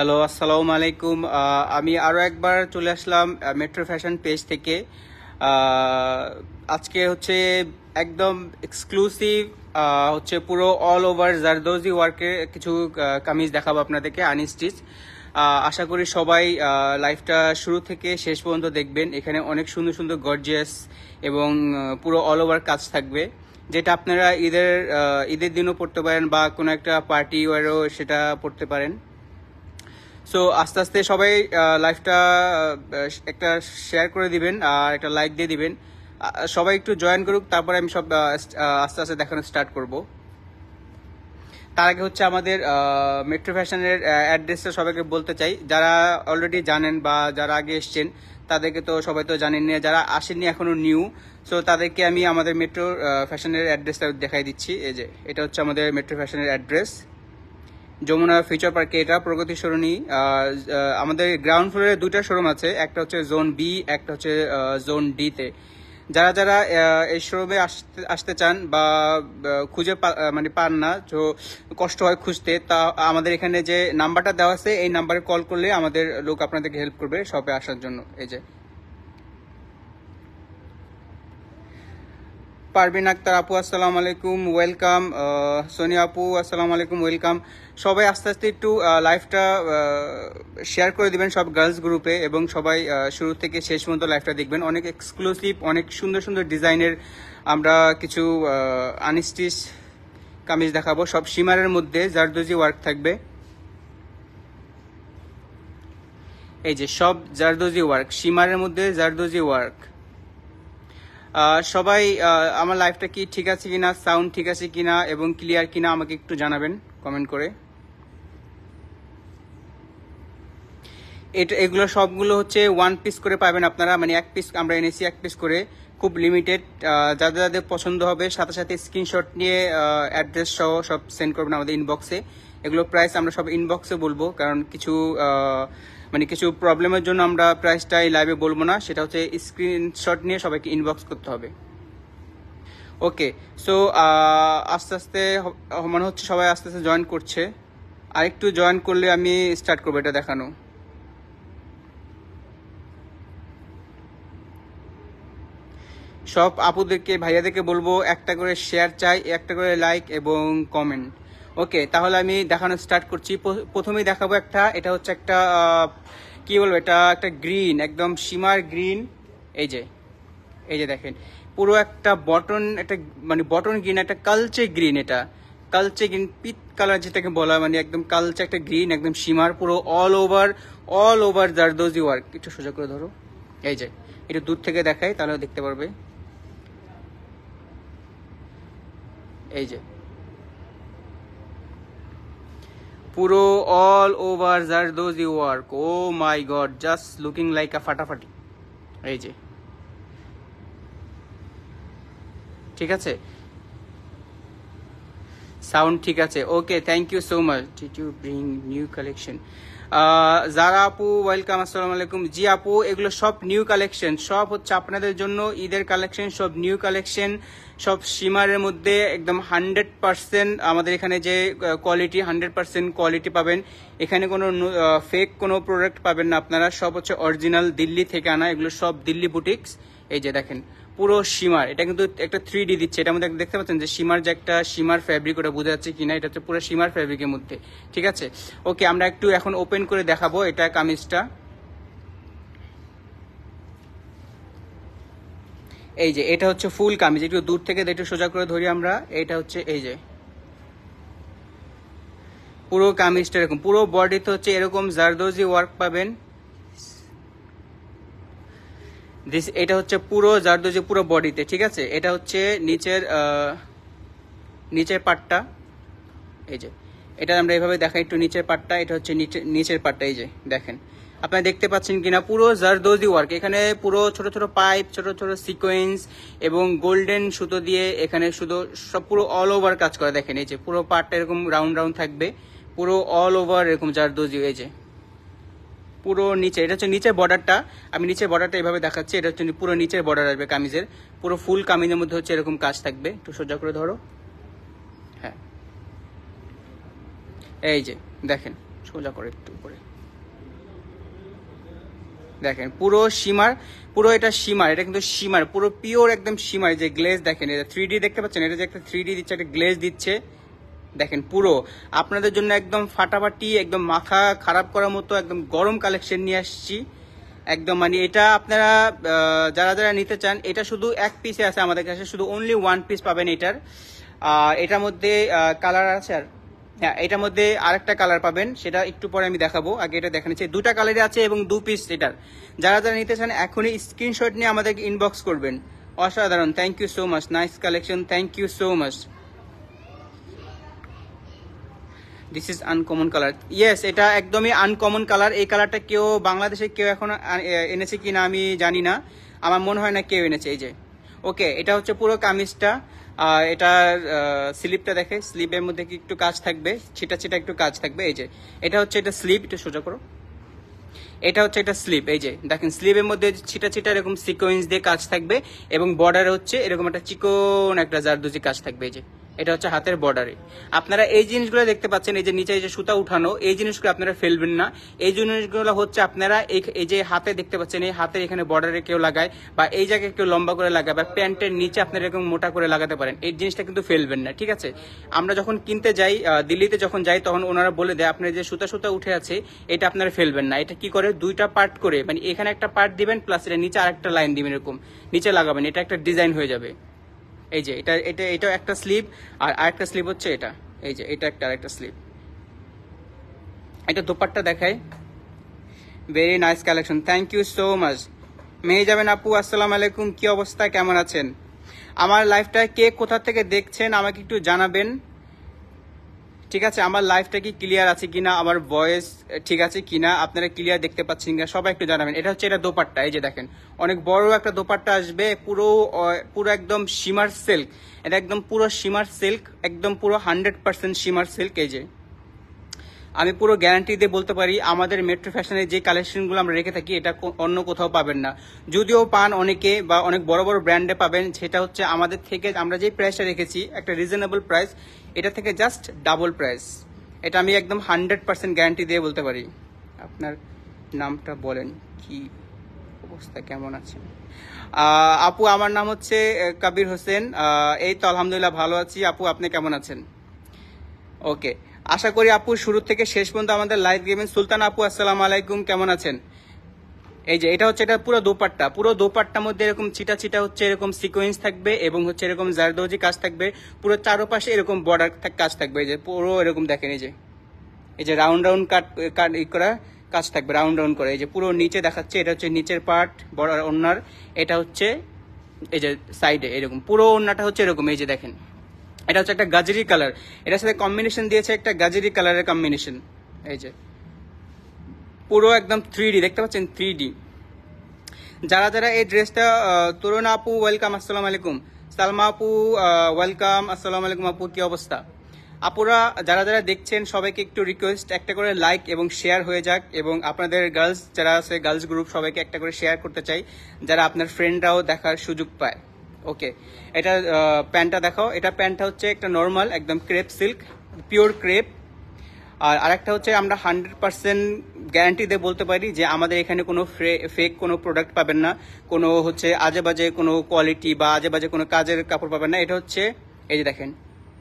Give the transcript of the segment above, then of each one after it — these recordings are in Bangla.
হ্যালো আসসালামু আলাইকুম আমি আরও একবার চলে আসলাম মেট্রো ফ্যাশন পেজ থেকে uh, আজকে হচ্ছে একদম এক্সক্লুসিভ uh, হচ্ছে পুরো অল ওভার জারদৌজি ওয়ার্কের কিছু uh, কামিজ দেখাবো আপনাদেরকে আনস্টিচ আশা করি সবাই লাইফটা শুরু থেকে শেষ পর্যন্ত দেখবেন এখানে অনেক সুন্দর সুন্দর গর্জিয়াস এবং পুরো অল ওভার কাজ থাকবে যেটা আপনারা ঈদের ঈদের দিনও পড়তে পারেন বা কোনো একটা পার্টি ওয়ারও সেটা পড়তে পারেন সো আস্তে আস্তে সবাই লাইফটা একটা শেয়ার করে দিবেন আর একটা লাইক দিয়ে দিবেন সবাই একটু জয়েন করুক তারপরে আমি সব আস্তে আস্তে দেখানো স্টার্ট করব তার আগে হচ্ছে আমাদের মেট্রো ফ্যাশনের অ্যাড্রেসটা সবাইকে বলতে চাই যারা অলরেডি জানেন বা যারা আগে এসছেন তাদেরকে তো সবাই তো জানেন না যারা আসেননি এখনো নিউ সো তাদেরকে আমি আমাদের মেট্রো ফ্যাশনের অ্যাড্রেসটা দেখাই দিচ্ছি এই যে এটা হচ্ছে আমাদের মেট্রো ফ্যাশনের অ্যাড্রেস যমুনা ফিচার পার্কে এটা প্রগতি সরণি আমাদের গ্রাউন্ড ফ্লোরে দুইটা শোরুম আছে একটা হচ্ছে জোন বি একটা হচ্ছে জোন ডিতে যারা যারা এই শোরুমে আসতে আসতে চান বা খুঁজে মানে পান না তো কষ্ট হয় খুঁজতে তা আমাদের এখানে যে নাম্বারটা দেওয়া আছে এই নাম্বারে কল করলে আমাদের লোক আপনাদেরকে হেল্প করবে শপে আসার জন্য এই যে পারবিন আক্তার আপু আসসালামু আলাইকুম ওয়েলকাম সোনিয়া আপু আসসালামু আলাইকুম ওয়েলকাম সবাই আস্তে আস্তে একটু লাইফটা শেয়ার করে দিবেন সব গার্লস গ্রুপে এবং সবাই শুরু থেকে শেষ পর্যন্ত লাইফটা দেখবেন অনেক এক্সক্লুসিভ অনেক সুন্দর সুন্দর ডিজাইনের আমরা কিছু আনিস্টিস কামিজ দেখাবো সব সীমারের মধ্যে জারদোজি ওয়ার্ক থাকবে এই যে সব জারদোজি ওয়ার্ক সীমারের মধ্যে জারদোজি ওয়ার্ক সবাই আমার লাইফটা কি ঠিক আছে কিনা সাউন্ড ঠিক আছে কিনা এবং ক্লিয়ার কিনা আমাকে একটু জানাবেন কমেন্ট করে এটা এগুলো সবগুলো হচ্ছে ওয়ান পিস করে পাবেন আপনারা মানে এক পিস আমরা এনেছি এক পিস করে খুব লিমিটেড যাদের যাদের পছন্দ হবে সাথে সাথে স্ক্রিনশট নিয়ে অ্যাড্রেস সহ সব সেন্ড করবেন আমাদের ইনবক্সে এগুলো প্রাইস আমরা সব ইনবক্সে বলবো কারণ কিছু মানে কিছু প্রবলেমের জন্য আমরা প্রাইসটা এই লাইভে বলবো না সেটা হচ্ছে স্ক্রিনশট নিয়ে সবাইকে ইনবক্স করতে হবে ওকে সো আস্তে আস্তে মনে হচ্ছে সবাই আস্তে আস্তে জয়েন করছে আর একটু জয়েন করলে আমি স্টার্ট করবো এটা দেখানো সব আপুদেরকে ভাইয়াদেরকে বলবো একটা করে শেয়ার চাই একটা করে লাইক এবং কমেন্ট ওকে তাহলে আমি দেখানো স্টার্ট করছি প্রথমেই দেখাবো একটা এটা হচ্ছে একটা কি বলবো এটা একটা গ্রিন একদম সীমার গ্রিন এই যে এই যে দেখেন পুরো একটা বটন একটা মানে বটন গ্রিন একটা কালচে গ্রিন এটা কালচে গ্রিন পিত কালার যেটাকে বলা মানে একদম কালচে একটা গ্রিন একদম সীমার পুরো all over all over zardozi work একটু সোজা করে ধরো এই যে এটা দূর থেকে দেখাই তাহলে দেখতে পারবে এই যে পুরো all over zardozi work oh my God just looking like a ফাটাফাটি এই যে ঠিক আছে সাউন্ড ঠিক আছে okay thank you so much did you bring new collection যারা আপু ওয়েলকাম আসসালাম আলাইকুম জি আপু এগুলো সব নিউ কালেকশন সব হচ্ছে আপনাদের জন্য ঈদের কালেকশন সব নিউ কালেকশন সব সীমারের মধ্যে একদম হান্ড্রেড পার্সেন্ট আমাদের এখানে যে কোয়ালিটি হান্ড্রেড পার্সেন্ট কোয়ালিটি পাবেন এখানে কোনো ফেক কোনো প্রোডাক্ট পাবেন না আপনারা সব হচ্ছে অরিজিনাল দিল্লি থেকে আনা এগুলো সব দিল্লি বুটিক্স এই যে দেখেন পুরো সীমার এটা কিন্তু একটা থ্রি ডি দিচ্ছে এটা মধ্যে দেখতে পাচ্ছেন যে সীমার যে একটা সীমার ফ্যাব্রিক ওটা বোঝা যাচ্ছে কিনা এটা হচ্ছে পুরো সীমার ফ্যাব্রিকের মধ্যে ঠিক আছে ওকে আমরা একটু এখন ওপেন করে দেখাবো এটা কামিজটা এই যে এটা হচ্ছে ফুল কামিজ একটু দূর থেকে একটু সোজা করে ধরি আমরা এটা হচ্ছে এই যে পুরো কামিজটা এরকম পুরো বডিতে হচ্ছে এরকম জারদোজি ওয়ার্ক পাবেন এটা হচ্ছে পুরো জারদোজি পুরো বডিতে ঠিক আছে এটা হচ্ছে নিচের নিচের পাটটা এই যে এটা আমরা এভাবে দেখাই একটু নিচের পাটটা এটা হচ্ছে নিচের পাটটা এই যে দেখেন আপনারা দেখতে পাচ্ছেন কিনা পুরো জারদোজি ওয়ার্ক এখানে পুরো ছোট ছোট পাইপ ছোট ছোট সিকোয়েন্স এবং গোল্ডেন সুতো দিয়ে এখানে শুধু সব পুরো অল ওভার কাজ করা দেখেন এই যে পুরো পার্টটা এরকম রাউন্ড রাউন্ড থাকবে পুরো অল ওভার এরকম জারদোজি এই যে পুরো নিচে এটা হচ্ছে নিচের বর্ডারটা আমি নিচের বর্ডারটা এভাবে দেখাচ্ছি এটা হচ্ছে পুরো নিচের বর্ডার আসবে কামিজের পুরো ফুল কামিজের মধ্যে হচ্ছে এরকম কাজ থাকবে একটু সোজা করে ধরো হ্যাঁ এই যে দেখেন সোজা করে একটু উপরে দেখেন পুরো সীমার পুরো এটা সীমার এটা কিন্তু সীমার পুরো পিওর একদম সীমার যে গ্লেজ দেখেন এটা থ্রি দেখতে পাচ্ছেন এটা যে একটা থ্রি দিচ্ছে একটা গ্লেজ দিচ্ছে দেখেন পুরো আপনাদের জন্য একদম ফাটাফাটি একদম মাথা খারাপ করার মতো একদম গরম কালেকশন নিয়ে আসছি একদম মানে এটা আপনারা যারা যারা নিতে চান এটা শুধু এক পিসে আছে আমাদের কাছে শুধু অনলি ওয়ান পিস পাবেন এটার এটার মধ্যে কালার আছে আর হ্যাঁ এটার মধ্যে আরেকটা কালার পাবেন সেটা একটু পরে আমি দেখাবো আগে এটা দেখা দুটা কালারই আছে এবং দু পিস এটার যারা যারা নিতে চান এখনই স্ক্রিনশট নিয়ে আমাদেরকে ইনবক্স করবেন অসাধারণ thank you so much nice collection thank you so much this is uncommon colour yes এটা একদমই আনকমন কালার এই কালারটা কেউ বাংলাদেশে কেউ এখন এনেছে কি না আমি জানি না আমার মনে হয় না কেউ এনেছে এই যে ওকে এটা হচ্ছে পুরো কামিজটা আর এটা স্লিপটা দেখে স্লিপের মধ্যে কি একটু কাজ থাকবে ছিটা ছিটা একটু কাজ থাকবে এই যে এটা হচ্ছে এটা স্লিপ এটা সোজা করো এটা হচ্ছে একটা স্লিপ এই যে দেখেন স্লিপের মধ্যে ছিটা ছিটা এরকম সিকোয়েন্স দিয়ে কাজ থাকবে এবং বর্ডার হচ্ছে এরকম একটা চিকন একটা জারদুজি কাজ থাকবে এই যে এটা হচ্ছে হাতের বর্ডারে আপনারা এই জিনিসগুলো দেখতে পাচ্ছেন এই যে নিচে এই যে সুতা উঠানো এই জিনিসগুলো আপনারা ফেলবেন না এই জিনিসগুলো হচ্ছে আপনারা এই যে হাতে দেখতে পাচ্ছেন এই হাতের এখানে বর্ডারে কেউ লাগায় বা এই জায়গায় কেউ লম্বা করে লাগায় বা প্যান্টের নিচে আপনারা এরকম মোটা করে লাগাতে পারেন এই জিনিসটা কিন্তু ফেলবেন না ঠিক আছে আমরা যখন কিনতে যাই দিল্লিতে যখন যাই তখন ওনারা বলে দেয় আপনার যে সুতা সুতা উঠে আছে এটা আপনারা ফেলবেন না এটা কি করে দুইটা পার্ট করে মানে এখানে একটা পার্ট দিবেন প্লাস এটা নিচে আরেকটা লাইন দিবেন এরকম নিচে লাগাবেন এটা একটা ডিজাইন হয়ে যাবে এই যে এটা এটা এটাও একটা স্লিপ আর আরেকটা স্লিপ হচ্ছে এটা এই যে এটা একটা আরেকটা স্লিপ এটা দুপাট্টা দেখাই very nice collection thank you so much মেয়ে যাবেন আপু আসসালাম আলাইকুম কি অবস্থা কেমন আছেন আমার লাইফটা কে কোথা থেকে দেখছেন আমাকে একটু জানাবেন ঠিক আছে আমার লাইফটা কি ক্লিয়ার আছে কিনা আমার ভয়েস ঠিক আছে কিনা আপনারা ক্লিয়ার দেখতে পাচ্ছেন কিনা সবাই একটু জানাবেন এটা হচ্ছে এটা দোপাট্টা এই যে দেখেন অনেক বড় একটা দোপাট্টা আসবে পুরো পুরো একদম সীমার সিল্ক এটা একদম পুরো সীমার সিল্ক একদম পুরো হান্ড্রেড পার্সেন্ট সীমার সিল্ক এই যে আমি পুরো গ্যারান্টি দিয়ে বলতে পারি আমাদের মেট্রো ফ্যাশনের যে কালেকশনগুলো আমরা রেখে থাকি এটা অন্য কোথাও পাবেন না যদিও পান অনেকে বা অনেক বড় বড় ব্র্যান্ডে পাবেন সেটা হচ্ছে আমাদের থেকে আমরা যে প্রাইসটা রেখেছি একটা রিজনেবল প্রাইস এটা থেকে জাস্ট ডাবল প্রাইস এটা আমি একদম হান্ড্রেড পার্সেন্ট গ্যারান্টি দিয়ে বলতে পারি আপনার নামটা বলেন কি অবস্থা কেমন আছে আপু আমার নাম হচ্ছে কাবির হোসেন এই তো আলহামদুলিল্লাহ ভালো আছি আপু আপনি কেমন আছেন ওকে আশা করি আপু শুরু থেকে শেষ পর্যন্ত আমাদের লাইভ গেমিং সুলতান আপু আসসালাম আলাইকুম কেমন আছেন এই যে এটা হচ্ছে এটা পুরো দোপাট্টা পুরো দোপাট্টার মধ্যে এরকম চিটা চিটা হচ্ছে এরকম সিকোয়েন্স থাকবে এবং হচ্ছে এরকম জারদৌজি কাজ থাকবে পুরো চারোপাশে এরকম বর্ডার কাজ থাকবে এই যে পুরো এরকম দেখেন এই যে এই যে রাউন্ড রাউন্ড কাট কাট ই করা কাজ থাকবে রাউন্ড রাউন্ড করে এই যে পুরো নিচে দেখাচ্ছে এটা হচ্ছে নিচের পার্ট বর্ডার ওনার এটা হচ্ছে এই যে সাইডে এরকম পুরো ওনাটা হচ্ছে এরকম এই যে দেখেন এটা হচ্ছে একটা গাজরি কালার এটার সাথে কম্বিনেশন দিয়েছে একটা গাজরি কালারের কম্বিনেশন এই যে পুরো একদম থ্রি দেখতে পাচ্ছেন থ্রি যারা যারা এই ড্রেসটা তরুণ আপু ওয়েলকাম আসসালামু আলাইকুম সালমা আপু ওয়েলকাম আসসালামু আলাইকুম আপু কি অবস্থা আপুরা যারা যারা দেখছেন সবাইকে একটু রিকোয়েস্ট একটা করে লাইক এবং শেয়ার হয়ে যাক এবং আপনাদের গার্লস যারা আছে গার্লস গ্রুপ সবাইকে একটা করে শেয়ার করতে চাই যারা আপনার ফ্রেন্ডরাও দেখার সুযোগ পায় ওকে এটা প্যান্টটা দেখাও এটা প্যান্টটা হচ্ছে একটা নর্মাল একদম ক্রেপ সিল্ক পিওর ক্রেপ আর আরেকটা হচ্ছে আমরা হান্ড্রেড পার্সেন্ট গ্যারান্টি দিয়ে বলতে পারি যে আমাদের এখানে কোনো ফেক কোনো প্রোডাক্ট পাবেন না কোনো হচ্ছে আজে বাজে কোনো কোয়ালিটি বা আজে বাজে কোনো কাজের কাপড় পাবেন না এটা হচ্ছে এই যে দেখেন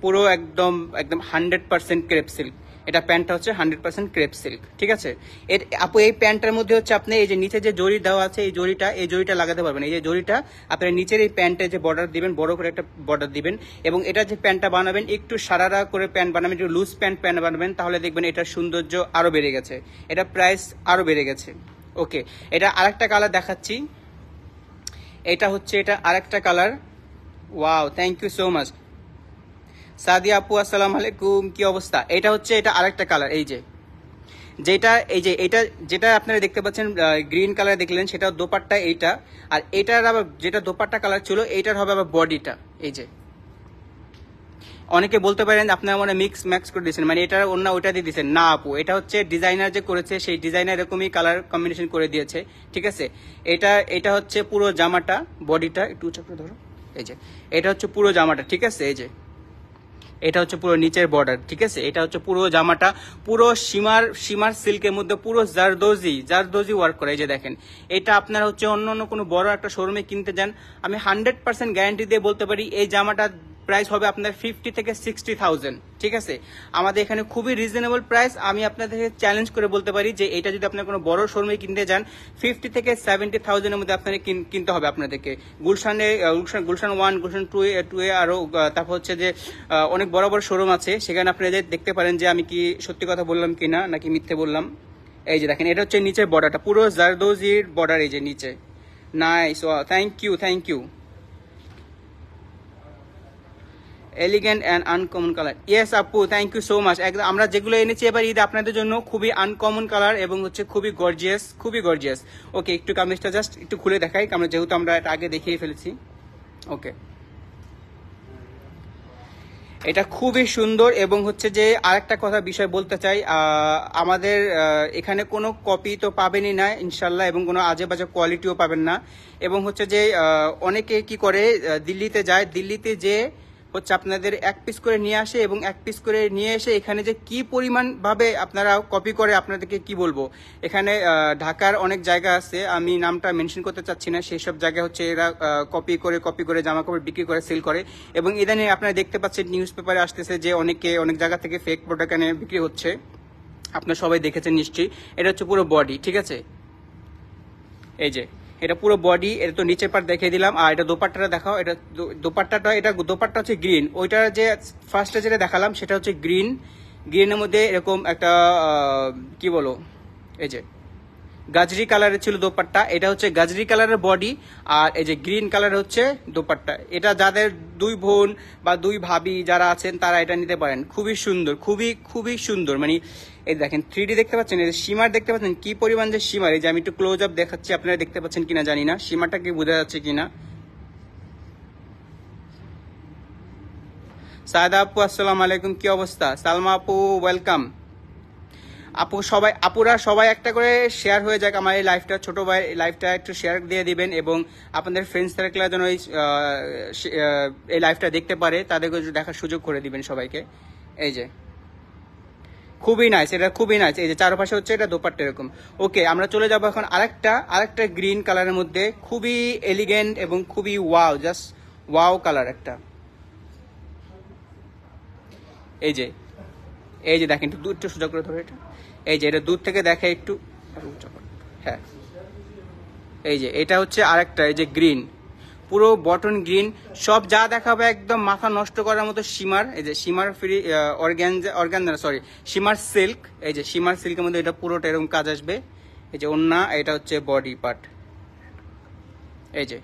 পুরো একদম একদম হান্ড্রেড পার্সেন্ট ক্রেপ সিল্ক এটা প্যান্টটা হচ্ছে হান্ড্রেড পার্সেন্ট ক্রেপ সিল্ক ঠিক আছে এর আপু এই প্যান্টটার মধ্যে হচ্ছে আপনি এই যে নিচে যে জরি দেওয়া আছে এই জরিটা এই জরিটা লাগাতে পারবেন এই যে জরিটা আপনার নিচের এই প্যান্টে যে বর্ডার দিবেন বড় করে একটা বর্ডার দিবেন এবং এটা যে প্যান্টটা বানাবেন একটু সারারা করে প্যান্ট বানাবেন একটু লুজ প্যান্ট প্যান্ট বানাবেন তাহলে দেখবেন এটার সৌন্দর্য আরও বেড়ে গেছে এটা প্রাইস আরও বেড়ে গেছে ওকে এটা আরেকটা কালার দেখাচ্ছি এটা হচ্ছে এটা আরেকটা colour wow thank you so much Sadia আপু আসসালাম আলাইকুম কি অবস্থা এটা হচ্ছে এটা আরেকটা কালার এই যে যেটা এই যে এটা যেটা আপনারা দেখতে পাচ্ছেন গ্রিন কালার দেখলেন সেটা দোপাট্টা এইটা আর এটার আবার যেটা দোপাট্টা কালার ছিল এইটার হবে আবার বডিটা এই যে অনেকে বলতে পারেন আপনারা মানে মিক্স ম্যাক্স করে দিয়েছেন মানে এটা অন্য ওইটা দিয়ে দিয়েছেন না আপু এটা হচ্ছে ডিজাইনার যে করেছে সেই ডিজাইনার এরকমই কালার কম্বিনেশন করে দিয়েছে ঠিক আছে এটা এটা হচ্ছে পুরো জামাটা বডিটা একটু চক্র ধরো এই যে এটা হচ্ছে পুরো জামাটা ঠিক আছে এই যে এটা হচ্ছে পুরো নিচের বর্ডার ঠিক আছে এটা হচ্ছে পুরো জামাটা পুরো সীমার সীমার সিল্কের মধ্যে পুরো জারদোজি জারদোজি ওয়ার্ক করে যে দেখেন এটা আপনারা হচ্ছে অন্য অন্য কোনো বড় একটা শোরুমে কিনতে যান আমি হান্ড্রেড পার্সেন্ট গ্যারান্টি দিয়ে বলতে পারি এই জামাটা প্রাইস হবে আপনার ফিফটি থেকে সিক্সটি থাউজেন্ড ঠিক আছে আমাদের এখানে খুবই রিজনেবল প্রাইস আমি আপনাদেরকে চ্যালেঞ্জ করে বলতে পারি যে এটা যদি আপনার কোনো বড় শোরুমে কিনতে যান ফিফটি থেকে সেভেন্টি থাউজেন্ডের মধ্যে আপনাকে কিনতে হবে আপনাদেরকে গুলশানে গুলশান ওয়ান গুলশান টু এ টু এ আরও তারপর হচ্ছে যে অনেক বড় বড় শোরুম আছে সেখানে আপনারা দেখতে পারেন যে আমি কি সত্যি কথা বললাম কি না নাকি মিথ্যে বললাম এই যে দেখেন এটা হচ্ছে নিচের বর্ডারটা পুরো জারদোজির বর্ডার এই যে নিচে nice thank you thank you elegant and uncommon colour yes আপু থ্যাংক ইউ সো মাচ একদম আমরা যেগুলো এনেছি এবার ঈদ আপনাদের জন্য খুবই আনকমন কালার এবং হচ্ছে খুবই গর্জিয়াস খুবই গর্জিয়াস ওকে একটু কামিজটা জাস্ট একটু খুলে দেখাই আমরা যেহেতু আমরা এটা আগে দেখিয়ে ফেলেছি ওকে এটা খুবই সুন্দর এবং হচ্ছে যে আরেকটা কথা বিষয় বলতে চাই আমাদের এখানে কোনো কপি তো পাবেনই না ইনশাল্লাহ এবং কোনো আজে বাজে কোয়ালিটিও পাবেন না এবং হচ্ছে যে অনেকে কি করে দিল্লিতে যায় দিল্লিতে যে হচ্ছে আপনাদের এক পিস করে নিয়ে আসে এবং এক পিস করে নিয়ে এসে এখানে যে কি পরিমাণভাবে আপনারা কপি করে আপনাদেরকে কি বলবো এখানে ঢাকার অনেক জায়গা আছে আমি নামটা মেনশন করতে চাচ্ছি না সেই সব জায়গায় হচ্ছে এরা কপি করে কপি করে জামা কাপড় বিক্রি করে সেল করে এবং ইদানি আপনারা দেখতে পাচ্ছেন নিউজ পেপারে আসতেছে যে অনেকে অনেক জায়গা থেকে ফেক প্রোডাক্ট এনে বিক্রি হচ্ছে আপনারা সবাই দেখেছেন নিশ্চয়ই এটা হচ্ছে পুরো বডি ঠিক আছে এই যে এটা পুরো বডি এটা তো নিচের পার্ট দেখিয়ে দিলাম আর এটা দোপাট্টাটা দেখাও এটা দোপাট্টাটা এটা দোপাট্টা হচ্ছে গ্রিন ওইটার যে ফার্স্টে যেটা দেখালাম সেটা হচ্ছে গ্রিন গ্রিনের মধ্যে এরকম একটা কি বলো এই যে গাজরি কালারের ছিল দোপাট্টা এটা হচ্ছে গাজরি কালারের বডি আর এই যে গ্রিন কালার হচ্ছে দোপাট্টা এটা যাদের দুই বোন বা দুই ভাবি যারা আছেন তারা এটা নিতে পারেন খুবই সুন্দর খুবই খুবই সুন্দর মানে এই দেখেন থ্রি দেখতে পাচ্ছেন এই সীমার দেখতে পাচ্ছেন কি পরিমাণ যে সীমার এই যে আমি একটু ক্লোজ আপ দেখাচ্ছি আপনারা দেখতে পাচ্ছেন কিনা জানি না সীমাটা কি বোঝা যাচ্ছে কিনা সায়দা আপু আসসালাম আলাইকুম কি অবস্থা সালমা আপু ওয়েলকাম আপু সবাই আপুরা সবাই একটা করে শেয়ার হয়ে যাক আমার এই লাইফটা ছোট ভাই লাইফটা একটু শেয়ার দিয়ে দিবেন এবং আপনাদের ফ্রেন্ডস সার্কেলরা যেন ওই এই লাইফটা দেখতে পারে তাদেরকে দেখার সুযোগ করে দিবেন সবাইকে এই যে খুবই নাইস এটা খুবই নাইস এই যে চারপাশে হচ্ছে এটা দোপাট্টা এরকম ওকে আমরা চলে যাবো এখন আরেকটা আরেকটা গ্রিন কালারের মধ্যে খুবই এলিগেন্ট এবং খুবই ওয়াও জাস্ট ওয়াও কালার একটা এই যে এই যে দেখেন একটু দূরটা সোজা করে ধরে এটা এই যে এটা দূর থেকে দেখে একটু হ্যাঁ এই যে এটা হচ্ছে আরেকটা এই যে গ্রিন পুরো বটন গ্রিন সব যা দেখাবো একদম মাথা নষ্ট করার মতো সীমার এই যে সীমার ফ্রি অর্গ্যানজা অর্গ্যানজা সরি সীমার সিল্ক এই যে সীমার সিল্কের মধ্যে এটা পুরোটা এরকম কাজ আসবে এই যে ওন্না এটা হচ্ছে বডি পার্ট এই যে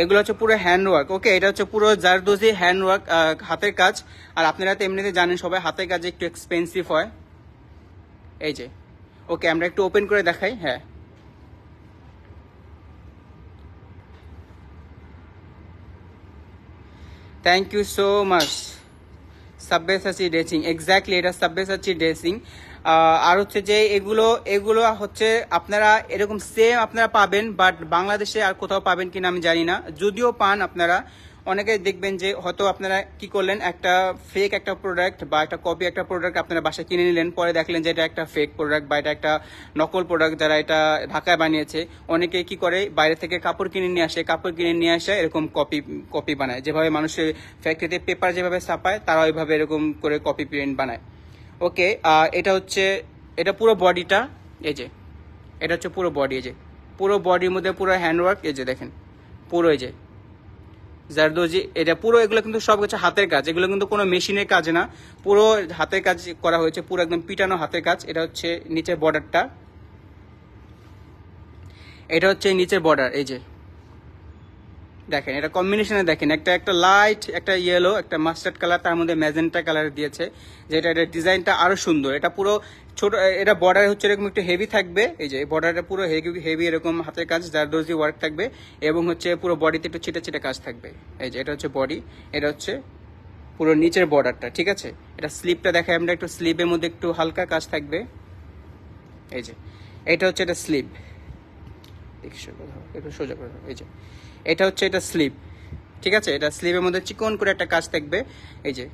এগুলো হচ্ছে পুরো হ্যান্ডওয়ার্ক ওকে এটা হচ্ছে পুরো জারদোজি হ্যান্ডওয়ার্ক হাতের কাজ আর আপনারা তো এমনিতে জানেন সবাই হাতের কাজ একটু এক্সপেন্সিভ হয় এই যে ওকে আমরা একটু ওপেন করে দেখাই হ্যাঁ thank you so much Sabyasachi dressing exactly এটা সাব্যসাচী ড্রেসিং আর হচ্ছে যে এগুলো এগুলো হচ্ছে আপনারা এরকম সেম আপনারা পাবেন বাট বাংলাদেশে আর কোথাও পাবেন কিনা আমি জানি না যদিও পান আপনারা অনেকে দেখবেন যে হয়তো আপনারা কি করলেন একটা ফেক একটা প্রোডাক্ট বা একটা কপি একটা প্রোডাক্ট আপনারা বাসায় কিনে নিলেন পরে দেখলেন যে এটা একটা ফেক প্রোডাক্ট বা এটা একটা নকল প্রোডাক্ট যারা এটা ঢাকায় বানিয়েছে অনেকে কি করে বাইরে থেকে কাপড় কিনে নিয়ে আসে কাপড় কিনে নিয়ে আসে এরকম কপি কপি বানায় যেভাবে মানুষের ফ্যাক্টরিতে পেপার যেভাবে ছাপায় তারা ওইভাবে এরকম করে কপি প্রিন্ট বানায় ওকে এটা হচ্ছে এটা পুরো বডিটা এই যে এটা হচ্ছে পুরো বডি এই যে পুরো বডির মধ্যে পুরো হ্যান্ডওয়ার্ক এই যে দেখেন পুরো এই যে জারদোজি এটা পুরো এগুলো কিন্তু সব কিছু হাতের কাজ এগুলো কিন্তু কোনো মেশিনের কাজ না পুরো হাতের কাজ করা হয়েছে পুরো একদম পিটানো হাতের কাজ এটা হচ্ছে নিচের বর্ডারটা এটা হচ্ছে নিচের বর্ডার এই যে দেখেন এটা কম্বিনেশনে দেখেন একটা একটা লাইট একটা ইয়েলো একটা মাস্টার্ড কালার তার মধ্যে ম্যাজেন্টা কালার দিয়েছে যেটা এটা ডিজাইনটা আরও সুন্দর এটা পুরো ছোট এটা বর্ডার হচ্ছে এরকম একটু হেভি থাকবে এই যে বর্ডারটা পুরো হেভি এরকম হাতের কাজ দর্জি ওয়ার্ক থাকবে এবং হচ্ছে পুরো বডিতে একটু ছিটা ছিটা কাজ থাকবে এই যে এটা হচ্ছে বডি এটা হচ্ছে পুরো নিচের বর্ডারটা ঠিক আছে এটা স্লিপটা দেখায় আমরা একটু স্লিপের মধ্যে একটু হালকা কাজ থাকবে এই যে এটা হচ্ছে এটা স্লিপ একটু সোজা করে এই যে এটা হচ্ছে এটা স্লিপ ঠিক আছে এটা স্লিপের মধ্যে চিকন করে একটা কাজ থাকবে এই যে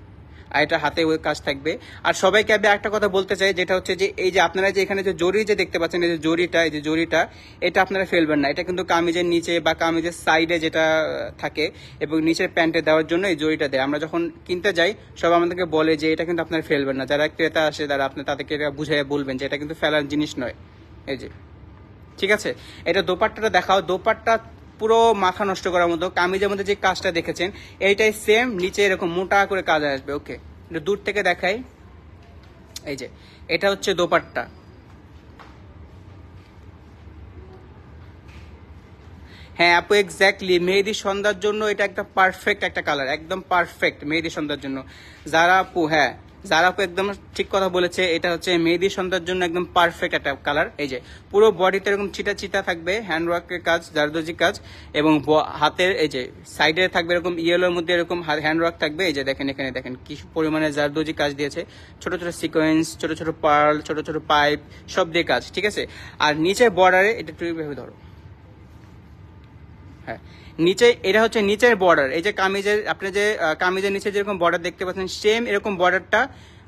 আর এটা হাতে কাজ থাকবে আর সবাইকে আমি একটা কথা বলতে চাই যেটা হচ্ছে যে এই যে আপনারা যে এখানে যে জরি যে দেখতে পাচ্ছেন এই যে জরিটা এই যে জরিটা এটা আপনারা ফেলবেন না এটা কিন্তু কামিজের নিচে বা কামিজের সাইডে যেটা থাকে এবং নিচের প্যান্টে দেওয়ার জন্য এই জরিটা দেয় আমরা যখন কিনতে যাই সব আমাদেরকে বলে যে এটা কিন্তু আপনারা ফেলবেন না যারা ক্রেতা আসে তারা আপনি তাদেরকে এটা বুঝাইয়া বলবেন যে এটা কিন্তু ফেলার জিনিস নয় এই যে ঠিক আছে এটা দোপাট্টাটা দেখাও দোপাট্টা পুরো মাথা নষ্ট করার মতো কামিজের মধ্যে যে কাজটা দেখেছেন এইটাই সেম নিচে এরকম মোটা করে কাজ আসবে ওকে দূর থেকে দেখাই এই যে এটা হচ্ছে দোপাট্টা হ্যাঁ আপু এক্স্যাক্টলি মেহেদি সন্ধ্যার জন্য এটা একটা পারফেক্ট একটা কালার একদম পারফেক্ট মেহেদি সন্ধ্যার জন্য যারা আপু হ্যাঁ জারাপু একদম ঠিক কথা বলেছে এটা হচ্ছে মেহেদি সন্ধ্যার জন্য একদম পারফেক্ট একটা কালার এই যে পুরো বডিতে এরকম চিটা চিটা থাকবে হ্যান্ড ওয়ার্কের কাজ জারদোজি কাজ এবং হাতের এই যে সাইডে থাকবে এরকম ইয়েলোর মধ্যে এরকম হ্যান্ড ওয়ার্ক থাকবে এই যে দেখেন এখানে দেখেন কিছু পরিমাণে জারদোজি কাজ দিয়েছে ছোট ছোট সিকোয়েন্স ছোট ছোট পার্ল ছোট ছোট পাইপ সব দিয়ে কাজ ঠিক আছে আর নিচে বর্ডারে এটা টুইভাবে ধরো হ্যাঁ নিচে এটা হচ্ছে নিচের বর্ডার এই যে কামিজের আপনি যে কামিজের নিচে যেরকম বর্ডার দেখতে পাচ্ছেন সেম এরকম বর্ডারটা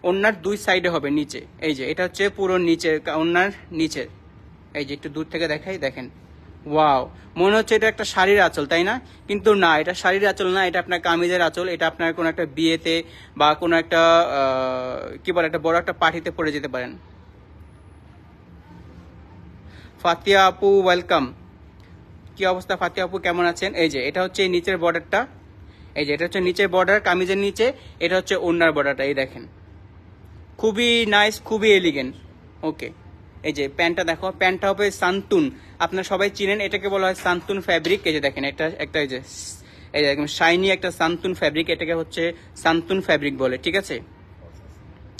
ওনার দুই সাইডে হবে নিচে এই যে এটা হচ্ছে পুরো নিচে ওনার নিচে এই যে একটু দূর থেকে দেখাই দেখেন ওয়াও মনে হচ্ছে এটা একটা শাড়ির আঁচল তাই না কিন্তু না এটা শাড়ির আঁচল না এটা আপনার কামিজের আঁচল এটা আপনার কোনো একটা বিয়েতে বা কোনো একটা কি বলে একটা বড় একটা পার্টিতে পড়ে যেতে পারেন ফাতিয়া আপু ওয়েলকাম কি অবস্থা ফাতে আপু কেমন আছেন এই যে এটা হচ্ছে নিচের বর্ডারটা এই যে এটা হচ্ছে নিচের বর্ডার কামিজের নিচে এটা হচ্ছে ওনার বর্ডারটা এই দেখেন খুবই নাইস খুবই এলিগেন্ট ওকে এই যে প্যান্টটা দেখো প্যান্টটা হবে সান্তুন আপনারা সবাই চিনেন এটাকে বলা হয় সান্তুন ফ্যাব্রিক এই যে দেখেন এটা একটা এই যে এই যে একদম শাইনি একটা সান্তুন ফ্যাব্রিক এটাকে হচ্ছে সান্তুন ফ্যাব্রিক বলে ঠিক আছে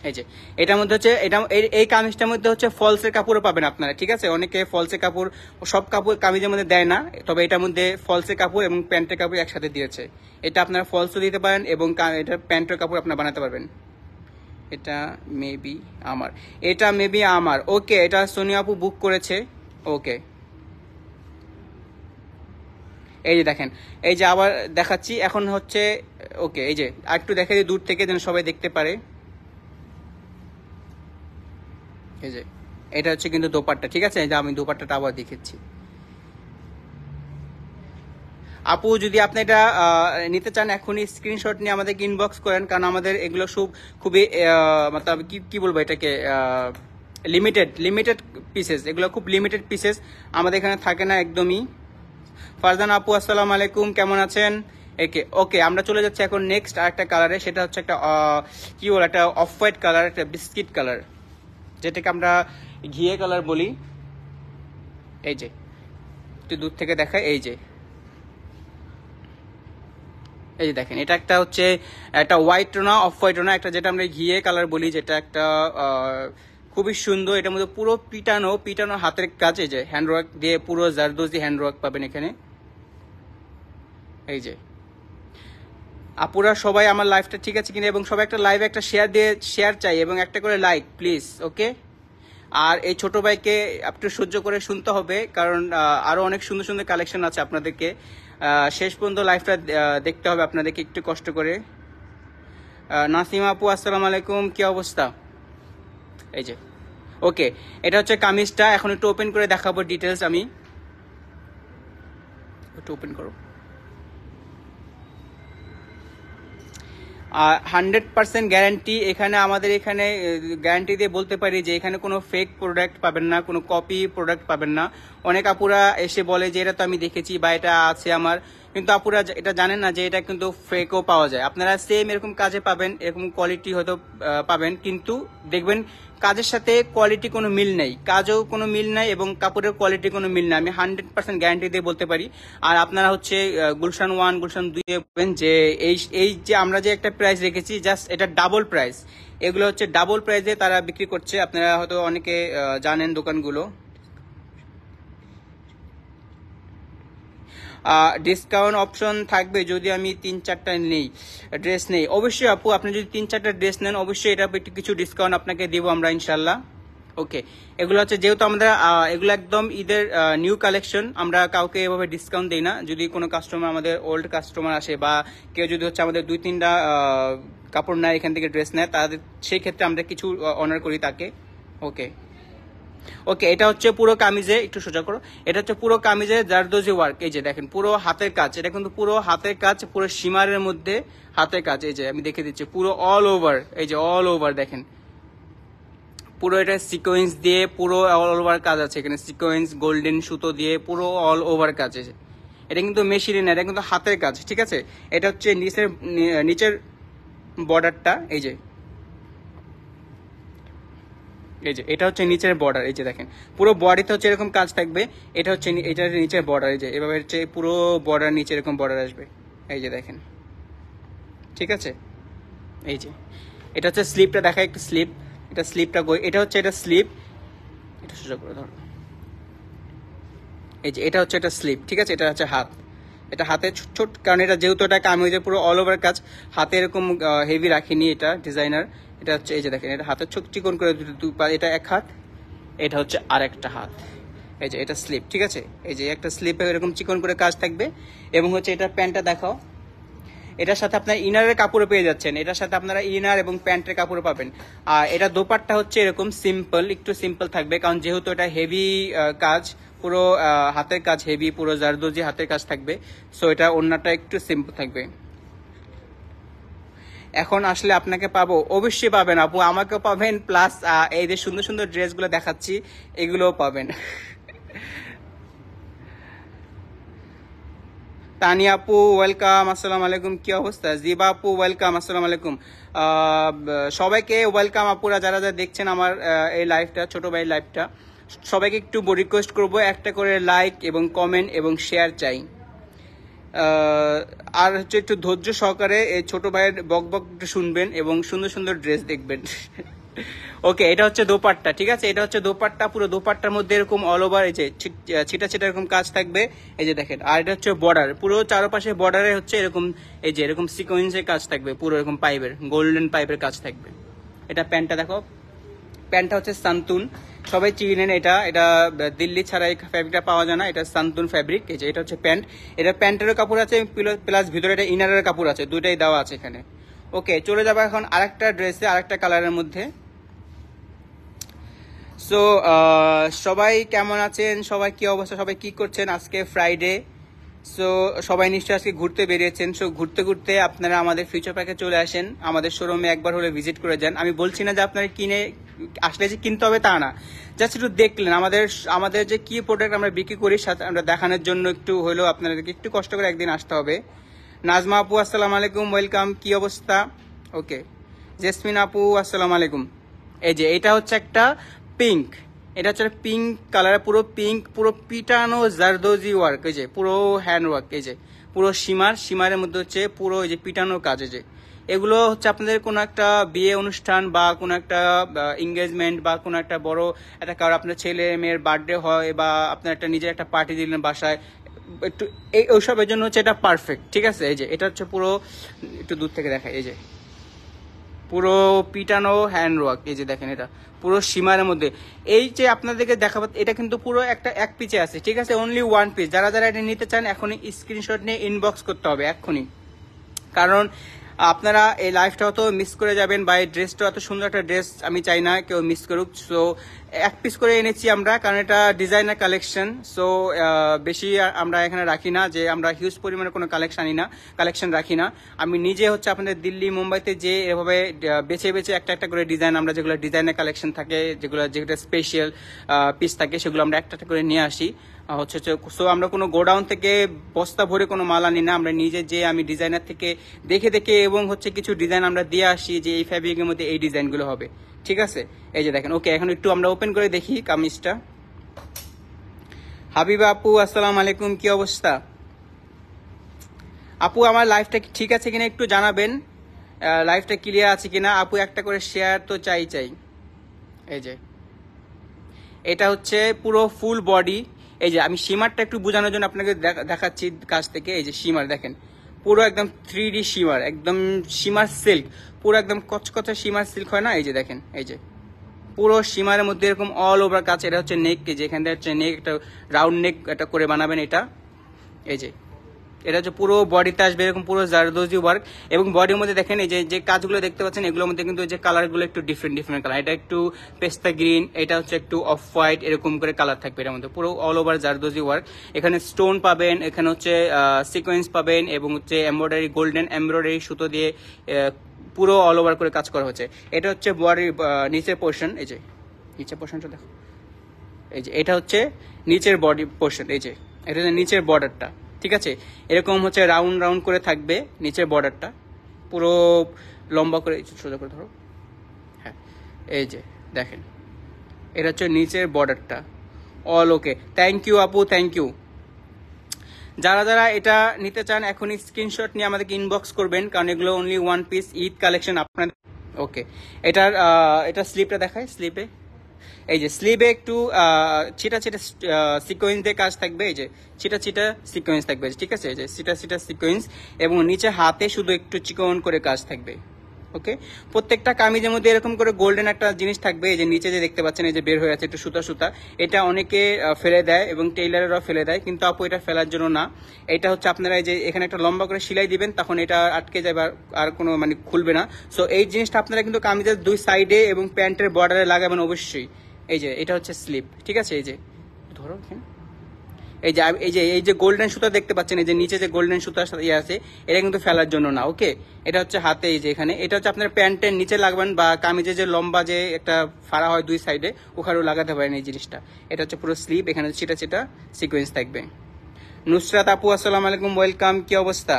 এই যে এটার মধ্যে হচ্ছে এটা এই কামিজটার মধ্যে হচ্ছে ফলসের কাপড়ও পাবেন আপনারা ঠিক আছে অনেকে ফলসের কাপড় সব কাপড় কামিজের মধ্যে দেয় না তবে এটার মধ্যে ফলসের কাপড় এবং প্যান্টের কাপড় একসাথে দিয়েছে এটা আপনারা ফলসও দিতে পারেন এবং এটা প্যান্টের কাপড় আপনারা বানাতে পারবেন এটা মেবি আমার এটা মেবি আমার ওকে এটা সোনিয়া আপু বুক করেছে ওকে এই যে দেখেন এই যে আবার দেখাচ্ছি এখন হচ্ছে ওকে এই যে আর একটু দেখা দূর থেকে যেন সবাই দেখতে পারে এই যে এটা হচ্ছে কিন্তু দোপাট্টা ঠিক আছে এই যে আমি দোপাট্টাটা আবার দেখেছি আপু যদি আপনি এটা নিতে চান এখনই স্ক্রিনশট নিয়ে আমাদেরকে ইনবক্স করেন কারণ আমাদের এগুলো সব খুবই মতলব কি কি বলবো এটাকে লিমিটেড লিমিটেড পিসেস এগুলো খুব লিমিটেড পিসেস আমাদের এখানে থাকে না একদমই ফারজান আপু আসসালাম আলাইকুম কেমন আছেন একে ওকে আমরা চলে যাচ্ছি এখন নেক্সট আরেকটা কালারে সেটা হচ্ছে একটা কি বল একটা অফ হোয়াইট কালার একটা বিস্কিট কালার যেটাকে আমরা ঘিয়ে কালার বলি এই যে একটু দূর থেকে দেখা এই যে এই যে দেখেন এটা একটা হচ্ছে একটা হোয়াইট রোনা অফ হোয়াইট রোনা একটা যেটা আমরা ঘিয়ে কালার বলি যেটা একটা খুবই সুন্দর এটার মধ্যে পুরো পিটানো পিটানো হাতের এই যে হ্যান্ডওয়ার্ক দিয়ে পুরো জারদোজি হ্যান্ডওয়ার্ক পাবেন এখানে এই যে আপুরা সবাই আমার লাইফটা ঠিক আছে কিনা এবং সবাই একটা লাইভে একটা শেয়ার দিয়ে শেয়ার চাই এবং একটা করে লাইক প্লিজ ওকে আর এই ছোট ভাইকে একটু সহ্য করে শুনতে হবে কারণ আরও অনেক সুন্দর সুন্দর কালেকশন আছে আপনাদেরকে শেষ পর্যন্ত লাইভটা দেখতে হবে আপনাদেরকে একটু কষ্ট করে নাসিমা আপু আসসালাম আলাইকুম কি অবস্থা এই যে ওকে এটা হচ্ছে কামিজটা এখন একটু ওপেন করে দেখাবো ডিটেলস আমি একটু ওপেন করো হান্ড্রেড পার্সেন্ট গ্যারান্টি এখানে আমাদের এখানে গ্যারান্টি দিয়ে বলতে পারি যে এখানে কোনো ফেক প্রোডাক্ট পাবেন না কোনো কপি প্রোডাক্ট পাবেন না অনেক আপুরা এসে বলে যে এটা তো আমি দেখেছি বা এটা আছে আমার কিন্তু আপুরা এটা জানেন না যে এটা কিন্তু ফেকও পাওয়া যায় আপনারা সেম এরকম কাজে পাবেন এরকম কোয়ালিটি হয়তো পাবেন কিন্তু দেখবেন কাজের সাথে কোয়ালিটি কোনো মিল নেই কাজও কোনো মিল নাই এবং কাপড়ের কোয়ালিটি কোনো মিল নাই আমি হান্ড্রেড পার্সেন্ট গ্যারান্টি দিয়ে বলতে পারি আর আপনারা হচ্ছে গুলশান ওয়ান গুলশান দুই বলবেন যে এই এই যে আমরা যে একটা প্রাইস রেখেছি জাস্ট এটা ডাবল প্রাইস এগুলো হচ্ছে ডাবল প্রাইসে তারা বিক্রি করছে আপনারা হয়তো অনেকে জানেন দোকানগুলো ডিসকাউন্ট অপশন থাকবে যদি আমি তিন চারটা নেই ড্রেস নেই অবশ্যই আপু আপনি যদি তিন চারটা ড্রেস নেন অবশ্যই এটা একটু কিছু ডিসকাউন্ট আপনাকে দেবো আমরা ইনশাল্লাহ ওকে এগুলো হচ্ছে যেহেতু আমরা এগুলো একদম ঈদের নিউ কালেকশন আমরা কাউকে এভাবে ডিসকাউন্ট দিই না যদি কোনো কাস্টমার আমাদের ওল্ড কাস্টমার আসে বা কেউ যদি হচ্ছে আমাদের দুই তিনটা কাপড় নেয় এখান থেকে ড্রেস নেয় তাদের সেই ক্ষেত্রে আমরা কিছু অনার করি তাকে ওকে ওকে এটা হচ্ছে পুরো কামিজে একটু সোজা করো এটা হচ্ছে পুরো কামিজে জারদোজি ওয়ার্ক এই যে দেখেন পুরো হাতের কাজ এটা কিন্তু পুরো হাতের কাজ পুরো সীমারের মধ্যে হাতের কাজ এই যে আমি দেখে দিচ্ছি পুরো অল ওভার এই যে অল ওভার দেখেন পুরো এটা সিকোয়েন্স দিয়ে পুরো অল ওভার কাজ আছে এখানে সিকোয়েন্স গোল্ডেন সুতো দিয়ে পুরো অল ওভার কাজ আছে এটা কিন্তু মেশিনে না এটা কিন্তু হাতের কাজ ঠিক আছে এটা হচ্ছে নিচের নিচের বর্ডারটা এই যে এই যে এটা হচ্ছে নিচের বর্ডার এই যে দেখেন পুরো বডিতে হচ্ছে এরকম কাজ থাকবে এটা হচ্ছে এটা নিচের বর্ডার এই যে এভাবে হচ্ছে পুরো বর্ডার নিচে এরকম বর্ডার আসবে এই যে দেখেন ঠিক আছে এই যে এটা হচ্ছে স্লিপটা দেখা একটু স্লিপ এটা স্লিপটা এটা হচ্ছে এটা স্লিপ এটা সোজা করে ধরো এই যে এটা হচ্ছে এটা স্লিপ ঠিক আছে এটা হচ্ছে হাত এটা হাতে ছোট ছোট কারণ এটা যেহেতু এটা আমি হয়ে যায় পুরো অল ওভার কাজ হাতে এরকম হেভি রাখিনি এটা ডিজাইনার এটা হচ্ছে এই যে দেখেন এটা হাতের চোখ চিকন করে দুপা পা এটা এক হাত এটা হচ্ছে আর একটা হাত এই যে এটা স্লিপ ঠিক আছে এই যে একটা স্লিপে এরকম চিকন করে কাজ থাকবে এবং হচ্ছে এটা প্যান্টটা দেখাও এটার সাথে আপনার ইনারের কাপড়ও পেয়ে যাচ্ছেন এটার সাথে আপনারা ইনার এবং প্যান্টের কাপড়ও পাবেন আর এটা দোপারটা হচ্ছে এরকম সিম্পল একটু সিম্পল থাকবে কারণ যেহেতু এটা হেভি কাজ পুরো হাতের কাজ হেভি পুরো জারদোজি হাতের কাজ থাকবে সো এটা অন্যটা একটু সিম্পল থাকবে এখন আসলে আপনাকে পাবো অবশ্যই পাবেন আপু আমাকেও পাবেন প্লাস এই যে সুন্দর সুন্দর ড্রেসগুলো দেখাচ্ছি এগুলোও পাবেন তানিয়া আপু ওয়েলকাম আসসালামু আলাইকুম কি অবস্থা জিবা আপু ওয়েলকাম আসসালাম আলাইকুম সবাইকে ওয়েলকাম আপুরা যারা যারা দেখছেন আমার এই লাইফটা ছোট ভাইয়ের লাইফটা সবাইকে একটু রিকোয়েস্ট করবো একটা করে লাইক এবং কমেন্ট এবং শেয়ার চাই আর হচ্ছে একটু ধৈর্য সহকারে এই ছোট ভাইয়ের বক বক শুনবেন এবং সুন্দর সুন্দর ড্রেস দেখবেন ওকে এটা হচ্ছে দোপাট্টা ঠিক আছে এটা হচ্ছে দোপাট্টা পুরো দোপাট্টার মধ্যে এরকম অল ওভার এই যে ছিটা ছিটা এরকম কাজ থাকবে এই যে দেখেন আর এটা হচ্ছে বর্ডার পুরো চারপাশে বর্ডারে হচ্ছে এরকম এই যে এরকম সিকোয়েন্সের কাজ থাকবে পুরো এরকম পাইপের গোল্ডেন পাইপের কাজ থাকবে এটা প্যান্টটা দেখো প্যান্টটা হচ্ছে সান্তুন সবাই চিনেন এটা এটা দিল্লি ছাড়া এই ফ্যাব্রিকটা পাওয়া যায় না এটা সান্তুন ফ্যাব্রিক এই যে এটা হচ্ছে প্যান্ট এটা প্যান্টেরও কাপড় আছে প্লাস ভিতরে এটা ইনারের কাপড় আছে দুইটাই দেওয়া আছে এখানে ওকে চলে যাবো এখন আরেকটা ড্রেসে আরেকটা কালারের মধ্যে সো সবাই কেমন আছেন সবাই কি অবস্থা সবাই কি করছেন আজকে ফ্রাইডে সো সবাই নিশ্চয়ই আজকে ঘুরতে বেরিয়েছেন সো ঘুরতে ঘুরতে আপনারা আমাদের ফিউচার প্যাকে চলে আসেন আমাদের শোরুমে একবার হলে ভিজিট করে যান আমি বলছি না যে আপনারা কিনে আসলে যে কিনতে হবে তা না জাস্ট একটু দেখলেন আমাদের আমাদের যে কি প্রোডাক্ট আমরা বিক্রি করি সাথে আমরা দেখানোর জন্য একটু হলেও আপনাদেরকে একটু কষ্ট করে একদিন আসতে হবে নাজমা আপু আসসালাম আলাইকুম ওয়েলকাম কি অবস্থা ওকে জেসমিন আপু আসসালাম আলাইকুম এই যে এটা হচ্ছে একটা পিঙ্ক এটা হচ্ছে পিঙ্ক কালার পুরো পিঙ্ক পুরো পিটানো জারদোজি ওয়ার্ক এই যে পুরো হ্যান্ড ওয়ার্ক এই যে পুরো সীমার সীমারের মধ্যে হচ্ছে পুরো এই যে পিটানো কাজ এই যে এগুলো হচ্ছে আপনাদের কোনো একটা বিয়ে অনুষ্ঠান বা কোনো একটা এঙ্গেজমেন্ট বা কোনো একটা বড় একটা কারো আপনার ছেলে মেয়ের বার্থডে হয় বা আপনার একটা নিজের একটা পার্টি দিলেন বাসায় একটু এই ওইসবের জন্য হচ্ছে এটা পারফেক্ট ঠিক আছে এই যে এটা হচ্ছে পুরো একটু দূর থেকে দেখা এই যে পুরো পিটানো হ্যান্ড ওয়ার্ক এই যে দেখেন এটা পুরো সীমার মধ্যে এই যে আপনাদেরকে দেখাবো এটা কিন্তু পুরো একটা এক পিচে আছে ঠিক আছে অনলি ওয়ান পিস যারা যারা এটা নিতে চান এখনই স্ক্রিনশট নিয়ে ইনবক্স করতে হবে এক্ষুনি কারণ আপনারা এই লাইফটা অত মিস করে যাবেন বা এই ড্রেসটা অত সুন্দর একটা ড্রেস আমি চাই না কেউ মিস করুক সো এক পিস করে এনেছি আমরা কারণ এটা ডিজাইনার কালেকশন সো বেশি আমরা এখানে রাখি না যে আমরা হিউজ পরিমাণে কোনো কালেকশন আনি না কালেকশন রাখি না আমি নিজে হচ্ছে আপনাদের দিল্লি মুম্বাইতে যে এভাবে বেছে বেছে একটা একটা করে ডিজাইন আমরা যেগুলো ডিজাইনের কালেকশন থাকে যেগুলো যেগুলো স্পেশাল পিস থাকে সেগুলো আমরা একটা একটা করে নিয়ে আসি হচ্ছে সো আমরা কোনো গোডাউন থেকে বস্তা ভরে কোনো মাল আনি না আমরা নিজে যে আমি ডিজাইনার থেকে দেখে দেখে এবং হচ্ছে কিছু ডিজাইন আমরা দিয়ে আসি যে এই ফ্যাব্রিকের মধ্যে এই ডিজাইনগুলো হবে ঠিক আছে এই যে দেখেন ওকে এখন একটু আমরা ওপেন করে দেখি কামিজটা হাবিবা আপু আসসালাম আলাইকুম কি অবস্থা আপু আমার লাইফটা ঠিক আছে কিনা একটু জানাবেন লাইফটা ক্লিয়ার আছে কিনা আপু একটা করে শেয়ার তো চাই চাই এই যে এটা হচ্ছে পুরো ফুল বডি এই যে আমি সীমারটা একটু বোঝানোর জন্য আপনাকে দেখাচ্ছি কাছ থেকে এই যে সীমার দেখেন পুরো একদম থ্রি ডি সিমার একদম সিমার সিল্ক পুরো একদম কচকচা সিমার সিল্ক হয় না এই যে দেখেন এই যে পুরো সিমারের মধ্যে এরকম অল ওভার কাজ এটা হচ্ছে নেক থেকে হচ্ছে নেক একটা রাউন্ড নেক একটা করে বানাবেন এটা এই যে এটা হচ্ছে পুরো বডিতে আসবে এরকম পুরো জারদোজি ওয়ার্ক এবং বডির মধ্যে দেখেন এই যে যে কাজগুলো দেখতে পাচ্ছেন এগুলোর মধ্যে কিন্তু যে কালারগুলো একটু ডিফারেন্ট ডিফারেন্ট কালার এটা একটু পেস্তা গ্রিন এটা হচ্ছে একটু অফ হোয়াইট এরকম করে কালার থাকবে এর মধ্যে পুরো অল ওভার জারদোজি ওয়ার্ক এখানে স্টোন পাবেন এখানে হচ্ছে সিকোয়েন্স পাবেন এবং হচ্ছে এমব্রয়ডারি গোল্ডেন এমব্রয়ডারি সুতো দিয়ে পুরো অল ওভার করে কাজ করা হচ্ছে এটা হচ্ছে বডির নিচের পোর্শন এই যে নিচের পোর্শনটা দেখো এই যে এটা হচ্ছে নিচের বডি পোর্শন এই যে এটা হচ্ছে নিচের বর্ডারটা ঠিক আছে এরকম হচ্ছে রাউন্ড রাউন্ড করে থাকবে নিচের বর্ডারটা পুরো লম্বা করে সোজা করে ধরো হ্যাঁ এই যে দেখেন এটা হচ্ছে নিচের বর্ডারটা অল ওকে থ্যাংক ইউ আপু থ্যাংক ইউ যারা যারা এটা নিতে চান এখনই স্ক্রিনশট নিয়ে আমাদেরকে ইনবক্স করবেন কারণ এগুলো only one piece Eid collection আপনাদের ওকে এটার এটা স্লিপটা দেখায় স্লিপে এই যে স্লিভে একটু ছিটা ছিটা সিকোয়েন্স দিয়ে কাজ থাকবে এই যে ছিটা ছিটা সিকোয়েন্স থাকবে ঠিক আছে এই যে ছিটা ছিটা সিকোয়েন্স এবং নিচে হাতে শুধু একটু চিকন করে কাজ থাকবে ওকে প্রত্যেকটা কামিজের মধ্যে এরকম করে গোল্ডেন একটা জিনিস থাকবে এই যে নিচে যে দেখতে পাচ্ছেন এই যে বের হয়ে আছে একটু সুতা সুতা এটা অনেকে ফেলে দেয় এবং টেইলারেরও ফেলে দেয় কিন্তু আপু এটা ফেলার জন্য না এটা হচ্ছে আপনারা এই যে এখানে একটা লম্বা করে সেলাই দিবেন তখন এটা আটকে যাবে আর কোনো মানে খুলবে না সো এই জিনিসটা আপনারা কিন্তু কামিজের দুই সাইডে এবং প্যান্টের বর্ডারে লাগাবেন অবশ্যই এই যে এটা হচ্ছে স্লিপ ঠিক আছে এই যে ধরো এখানে হ্যাঁ? এই যে এই যে এই যে গোল্ডেন সুতা দেখতে পাচ্ছেন এই যে নিচে যে গোল্ডেন সুতার সাথে ইয়ে আছে এটা কিন্তু ফেলার জন্য না ওকে এটা হচ্ছে হাতে এই যে এখানে এটা হচ্ছে আপনার প্যান্টের নিচে লাগবেন বা কামিজে যে লম্বা যে একটা ফাড়া হয় দুই সাইডে ওখানেও লাগাতে পারেন এই জিনিসটা এটা হচ্ছে পুরো স্লিপ এখানে সেটা সেটা সিকোয়েন্স থাকবে নুসরাত আপু আসসালাম আলাইকুম ওয়েলকাম কি অবস্থা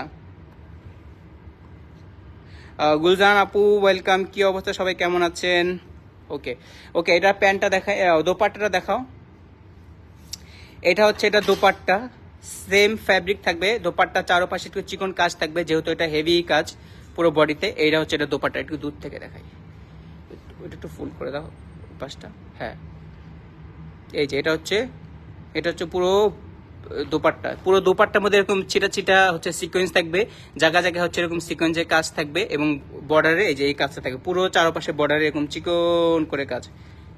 গুলজান আপু ওয়েলকাম কি অবস্থা সবাই কেমন আছেন ওকে ওকে এটা প্যান্টটা দেখা দোপাট্টাটা দেখাও এটা হচ্ছে এটা দোপাট্টা সেম ফ্যাব্রিক থাকবে দোপাট্টা চারোপাশে একটু চিকন কাজ থাকবে যেহেতু এটা হেভি কাজ পুরো বডিতে এইটা হচ্ছে এটা দোপাট্টা একটু দূর থেকে দেখাই ওইটা একটু ফুল করে দাও পাশটা হ্যাঁ এই যে এটা হচ্ছে এটা হচ্ছে পুরো দোপাট্টা পুরো দোপাট্টার মধ্যে এরকম ছিটা ছিটা হচ্ছে সিকোয়েন্স থাকবে জায়গা জায়গায় হচ্ছে এরকম সিকোয়েন্সের কাজ থাকবে এবং বর্ডারে এই যে এই কাজটা থাকবে পুরো চারপাশে বর্ডারে এরকম চিকন করে কাজ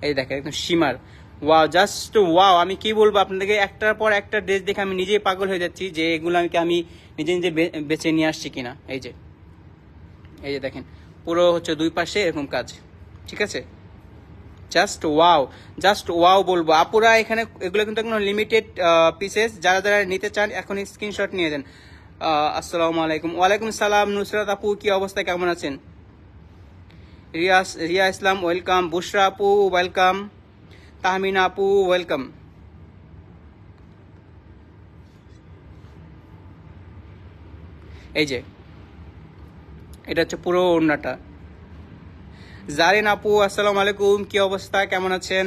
এই দেখেন একদম সীমার ওয়াও জাস্ট ওয়াও আমি কি বলবো আপনাদেরকে একটার পর একটা ড্রেস দেখে আমি নিজেই পাগল হয়ে যাচ্ছি যে এগুলো আমি আমি নিজে নিজে বেছে নিয়ে আসছি কিনা এই যে এই যে দেখেন পুরো হচ্ছে দুই পাশে এরকম কাজ ঠিক আছে জাস্ট ওয়াও জাস্ট ওয়াও বলবো আপুরা এখানে এগুলো কিন্তু কোনো লিমিটেড পিসেস যারা যারা নিতে চান এখন স্ক্রিনশট নিয়ে দেন আসসালামু আলাইকুম ওয়ালাইকুম সালাম নুসরাত আপু কি অবস্থা কেমন আছেন রিয়া রিয়া ইসলাম ওয়েলকাম বুশরা আপু ওয়েলকাম তাহমিন আপু ওয়েলকাম এই যে এটা হচ্ছে পুরো ওড়নাটা জারেন আপু আসসালাম আলাইকুম কি অবস্থা কেমন আছেন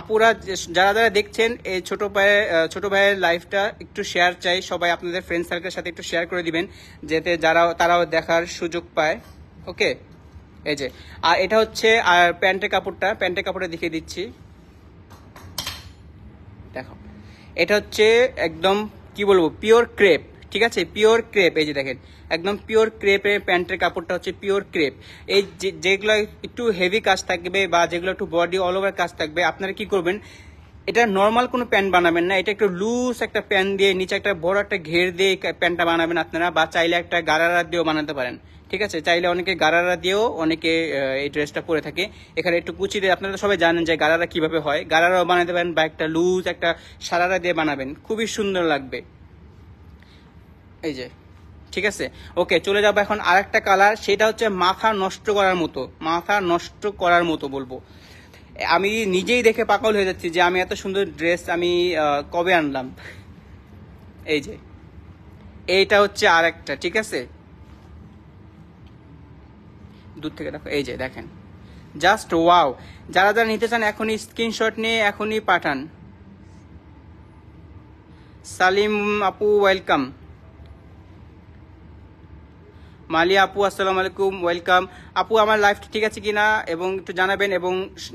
আপুরা যারা যারা দেখছেন এই ছোট ভাইয়ের ছোট ভাইয়ের লাইফটা একটু শেয়ার চাই সবাই আপনাদের ফ্রেন্ড সার্কেলের সাথে একটু শেয়ার করে দিবেন যাতে যারা তারাও দেখার সুযোগ পায় ওকে এই যে আর এটা হচ্ছে আর প্যান্টের কাপড়টা প্যান্টের কাপড়টা দেখিয়ে দিচ্ছি দেখো এটা হচ্ছে একদম কি বলবো পিওর ক্রেপ ঠিক আছে পিওর ক্রেপ এই যে দেখেন একদম পিওর ক্রেপের প্যান্টের কাপড়টা হচ্ছে পিওর ক্রেপ এই যেগুলো একটু হেভি কাজ থাকবে বা যেগুলো একটু বডি অল ওভার কাজ থাকবে আপনারা কি করবেন এটা নর্মাল কোনো প্যান্ট বানাবেন না এটা একটু লুজ একটা প্যান্ট দিয়ে নিচে একটা বড় একটা ঘের দিয়ে প্যান্টটা বানাবেন আপনারা বা চাইলে একটা গারারা দিয়েও বানাতে পারেন ঠিক আছে চাইলে অনেকে গারারা দিয়েও অনেকে এই ড্রেসটা পরে থাকে এখানে একটু কুচি দিয়ে আপনারা সবাই জানেন যে গারারা কিভাবে হয় গারারাও বানাতে পারেন বা একটা লুজ একটা সারারা দিয়ে বানাবেন খুবই সুন্দর লাগবে এই যে ঠিক আছে ওকে চলে যাবো এখন আর একটা কালার সেটা হচ্ছে মাথা নষ্ট করার মতো মাথা নষ্ট করার মতো বলবো আমি নিজেই দেখে পাকল হয়ে যাচ্ছি যে আমি এত সুন্দর ড্রেস আমি কবে আনলাম এই যে এইটা হচ্ছে আর একটা ঠিক আছে দূর থেকে দেখো এই যে দেখেন জাস্ট ওয়াও যারা যারা নিতে চান এখনই স্ক্রিনশট নিয়ে এখনই পাঠান সালিম আপু ওয়েলকাম মালিয়া আপু আসসালামু আলাইকুম ওয়েলকাম আপু আমার লাইফটা ঠিক আছে কিনা এবং একটু জানাবেন এবং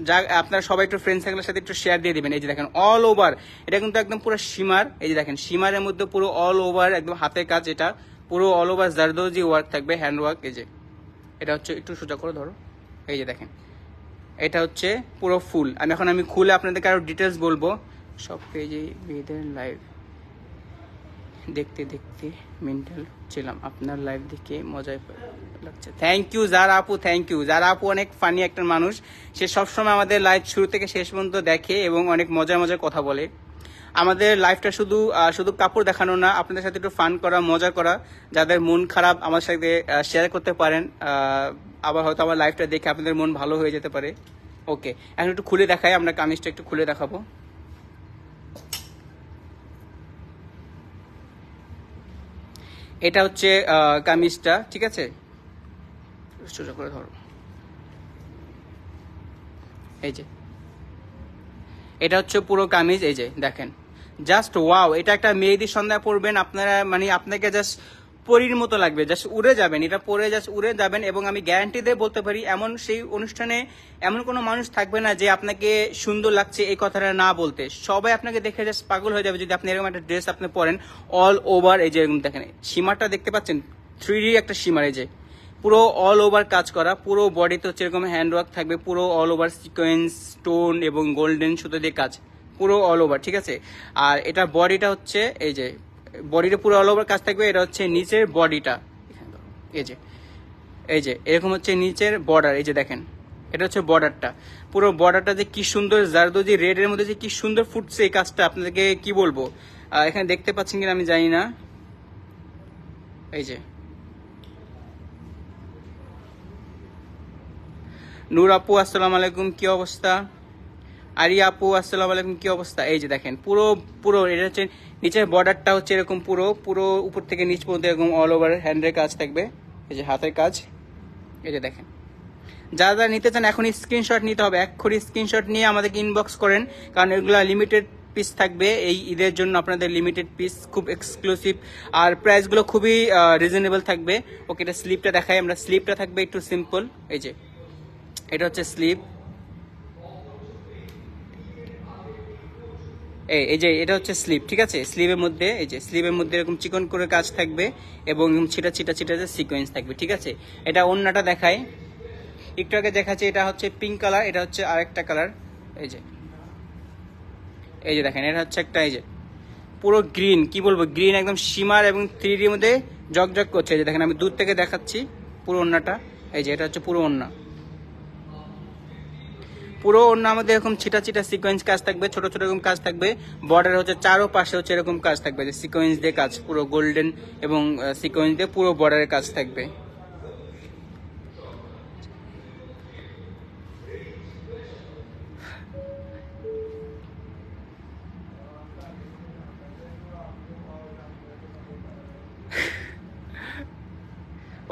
যা আপনারা সবাই একটু ফ্রেন্ড সার্কেলের সাথে একটু শেয়ার দিয়ে দেবেন এই যে দেখেন অল ওভার এটা কিন্তু একদম পুরো সীমার এই যে দেখেন সীমারের মধ্যে পুরো অল ওভার একদম হাতের কাজ এটা পুরো অল ওভার জারদোজি ওয়ার্ক থাকবে হ্যান্ড ওয়ার্ক এই যে এটা হচ্ছে একটু সোজা করে ধরো এই যে দেখেন এটা হচ্ছে পুরো ফুল আমি এখন আমি খুলে আপনাদেরকে আরও ডিটেলস বলবো সব পেজে মেয়েদের লাইভ দেখতে দেখতে মেন্টাল ছিলাম আপনার লাইভ দেখে মজাই লাগছে থ্যাংক ইউ যারা আপু থ্যাংক ইউ যারা আপু অনেক ফানি একটা মানুষ সে সবসময় আমাদের লাইভ শুরু থেকে শেষ পর্যন্ত দেখে এবং অনেক মজা মজা কথা বলে আমাদের লাইফটা শুধু শুধু কাপড় দেখানো না আপনাদের সাথে একটু ফান করা মজা করা যাদের মন খারাপ আমার সাথে শেয়ার করতে পারেন আবার হয়তো আমার লাইফটা দেখে আপনাদের মন ভালো হয়ে যেতে পারে ওকে এখন একটু খুলে দেখাই আমরা কামিজটা একটু খুলে দেখাবো এটা হচ্ছে কামিজটা ঠিক আছে সোজা করে ধরো এই যে এটা হচ্ছে পুরো কামিজ এই যে দেখেন জাস্ট ওয়াও এটা একটা মেহেদির সন্ধ্যা পড়বেন আপনারা মানে আপনাকে জাস্ট পরীর মতো লাগবে জাস্ট উড়ে যাবেন এটা পরে জাস্ট উড়ে যাবেন এবং আমি গ্যারান্টি দিয়ে বলতে পারি এমন সেই অনুষ্ঠানে এমন কোনো মানুষ থাকবে না যে আপনাকে সুন্দর লাগছে এই কথাটা না বলতে সবাই আপনাকে দেখে জাস্ট পাগল হয়ে যাবে যদি আপনি এরকম একটা ড্রেস আপনি পরেন অল ওভার এই যে এরকম দেখেন সীমাটা দেখতে পাচ্ছেন থ্রি একটা সীমার এই যে পুরো অল ওভার কাজ করা পুরো বডিতে হচ্ছে এরকম হ্যান্ডওয়ার্ক থাকবে পুরো অল ওভার সিকোয়েন্স স্টোন এবং গোল্ডেন সুতো দিয়ে কাজ পুরো অল ওভার ঠিক আছে আর এটা বডিটা হচ্ছে এই যে বডিটা পুরো অল ওভার কাজ থাকবে এটা হচ্ছে নিচের বডিটা এই যে এই যে এরকম হচ্ছে নিচের বর্ডার এই যে দেখেন এটা হচ্ছে বর্ডারটা পুরো বর্ডারটা যে কি সুন্দর রেড রেডের মধ্যে যে কি সুন্দর ফুটছে এই কাজটা আপনাদেরকে কি বলবো এখানে দেখতে পাচ্ছেন কিনা আমি জানি না এই যে নূর আপু আসসালামু আলাইকুম কি অবস্থা আরি আপু আসসালাম আলাইকুম কি অবস্থা এই যে দেখেন পুরো পুরো এটা হচ্ছে নিচের বর্ডারটা হচ্ছে এরকম পুরো পুরো উপর থেকে নিচ পর্যন্ত এরকম অল ওভার হ্যান্ডের কাজ থাকবে এই যে হাতের কাজ এই যে দেখেন যারা যারা নিতে চান এখনই স্ক্রিনশট নিতে হবে এক্ষুনি স্ক্রিনশট নিয়ে আমাদেরকে ইনবক্স করেন কারণ এগুলো লিমিটেড পিস থাকবে এই ঈদের জন্য আপনাদের লিমিটেড পিস খুব এক্সক্লুসিভ আর প্রাইসগুলো খুবই রিজনেবল থাকবে ওকে এটা স্লিপটা দেখাই আমরা স্লিপটা থাকবে একটু সিম্পল এই যে এটা হচ্ছে স্লিপ এই যে এটা হচ্ছে স্লিপ ঠিক আছে স্লিপের মধ্যে এই যে স্লিপের মধ্যে এরকম চিকন করে কাজ থাকবে এবং ছিটা ছিটা ছিটা যে সিকোয়েন্স থাকবে ঠিক আছে এটা অন্যটা দেখায় একটু আগে দেখাচ্ছে এটা হচ্ছে পিঙ্ক কালার এটা হচ্ছে আর একটা কালার এই যে এই যে দেখেন এটা হচ্ছে একটা এই যে পুরো গ্রিন কি বলবো গ্রিন একদম সীমার এবং থ্রিডির মধ্যে জগজগ করছে এই যে দেখেন আমি দূর থেকে দেখাচ্ছি পুরো অন্যটা এই যে এটা হচ্ছে পুরো অন্যা পুরো অন্য আমাদের এরকম ছিটা ছিটা সিকোয়েন্স কাজ থাকবে ছোট ছোট এরকম কাজ থাকবে বর্ডার হচ্ছে চারো পাশে হচ্ছে এরকম কাজ থাকবে যে সিকোয়েন্স দিয়ে কাজ পুরো গোল্ডেন এবং সিকোয়েন্স দিয়ে পুরো বর্ডারের কাজ থাকবে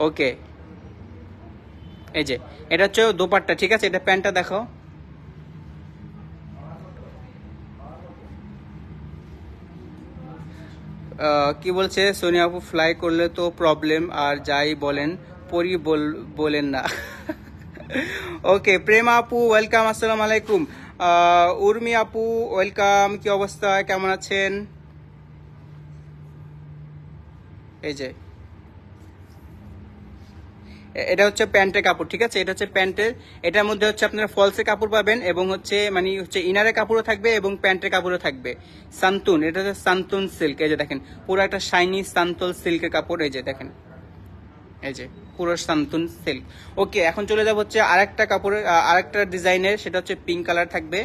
ওকে এই যে এটা হচ্ছে দোপাট্টা ঠিক আছে এটা প্যান্টটা দেখো কি বলছে সোনিয়া আপু ফ্লাই করলে তো প্রবলেম আর যাই বলেন পরি বলেন না ওকে প্রেমা আপু ওয়েলকাম আসসালাম আলাইকুম উর্মি আপু ওয়েলকাম কি অবস্থা কেমন আছেন এই যে এটা হচ্ছে প্যান্টের কাপড় ঠিক আছে এটা হচ্ছে প্যান্টের এটার মধ্যে হচ্ছে আপনারা ফলসের কাপড় পাবেন এবং হচ্ছে মানে হচ্ছে ইনারের কাপড়ও থাকবে এবং প্যান্টের কাপড়ও থাকবে সান্তুন এটা হচ্ছে সান্তুন সিল্ক এই যে দেখেন পুরো একটা শাইনি সান্তল সিল্কের কাপড় এই যে দেখেন এই যে পুরো সান্তুন সিল্ক ওকে এখন চলে যাব হচ্ছে আরেকটা কাপড়ের আরেকটা ডিজাইনের সেটা হচ্ছে পিঙ্ক কালার থাকবে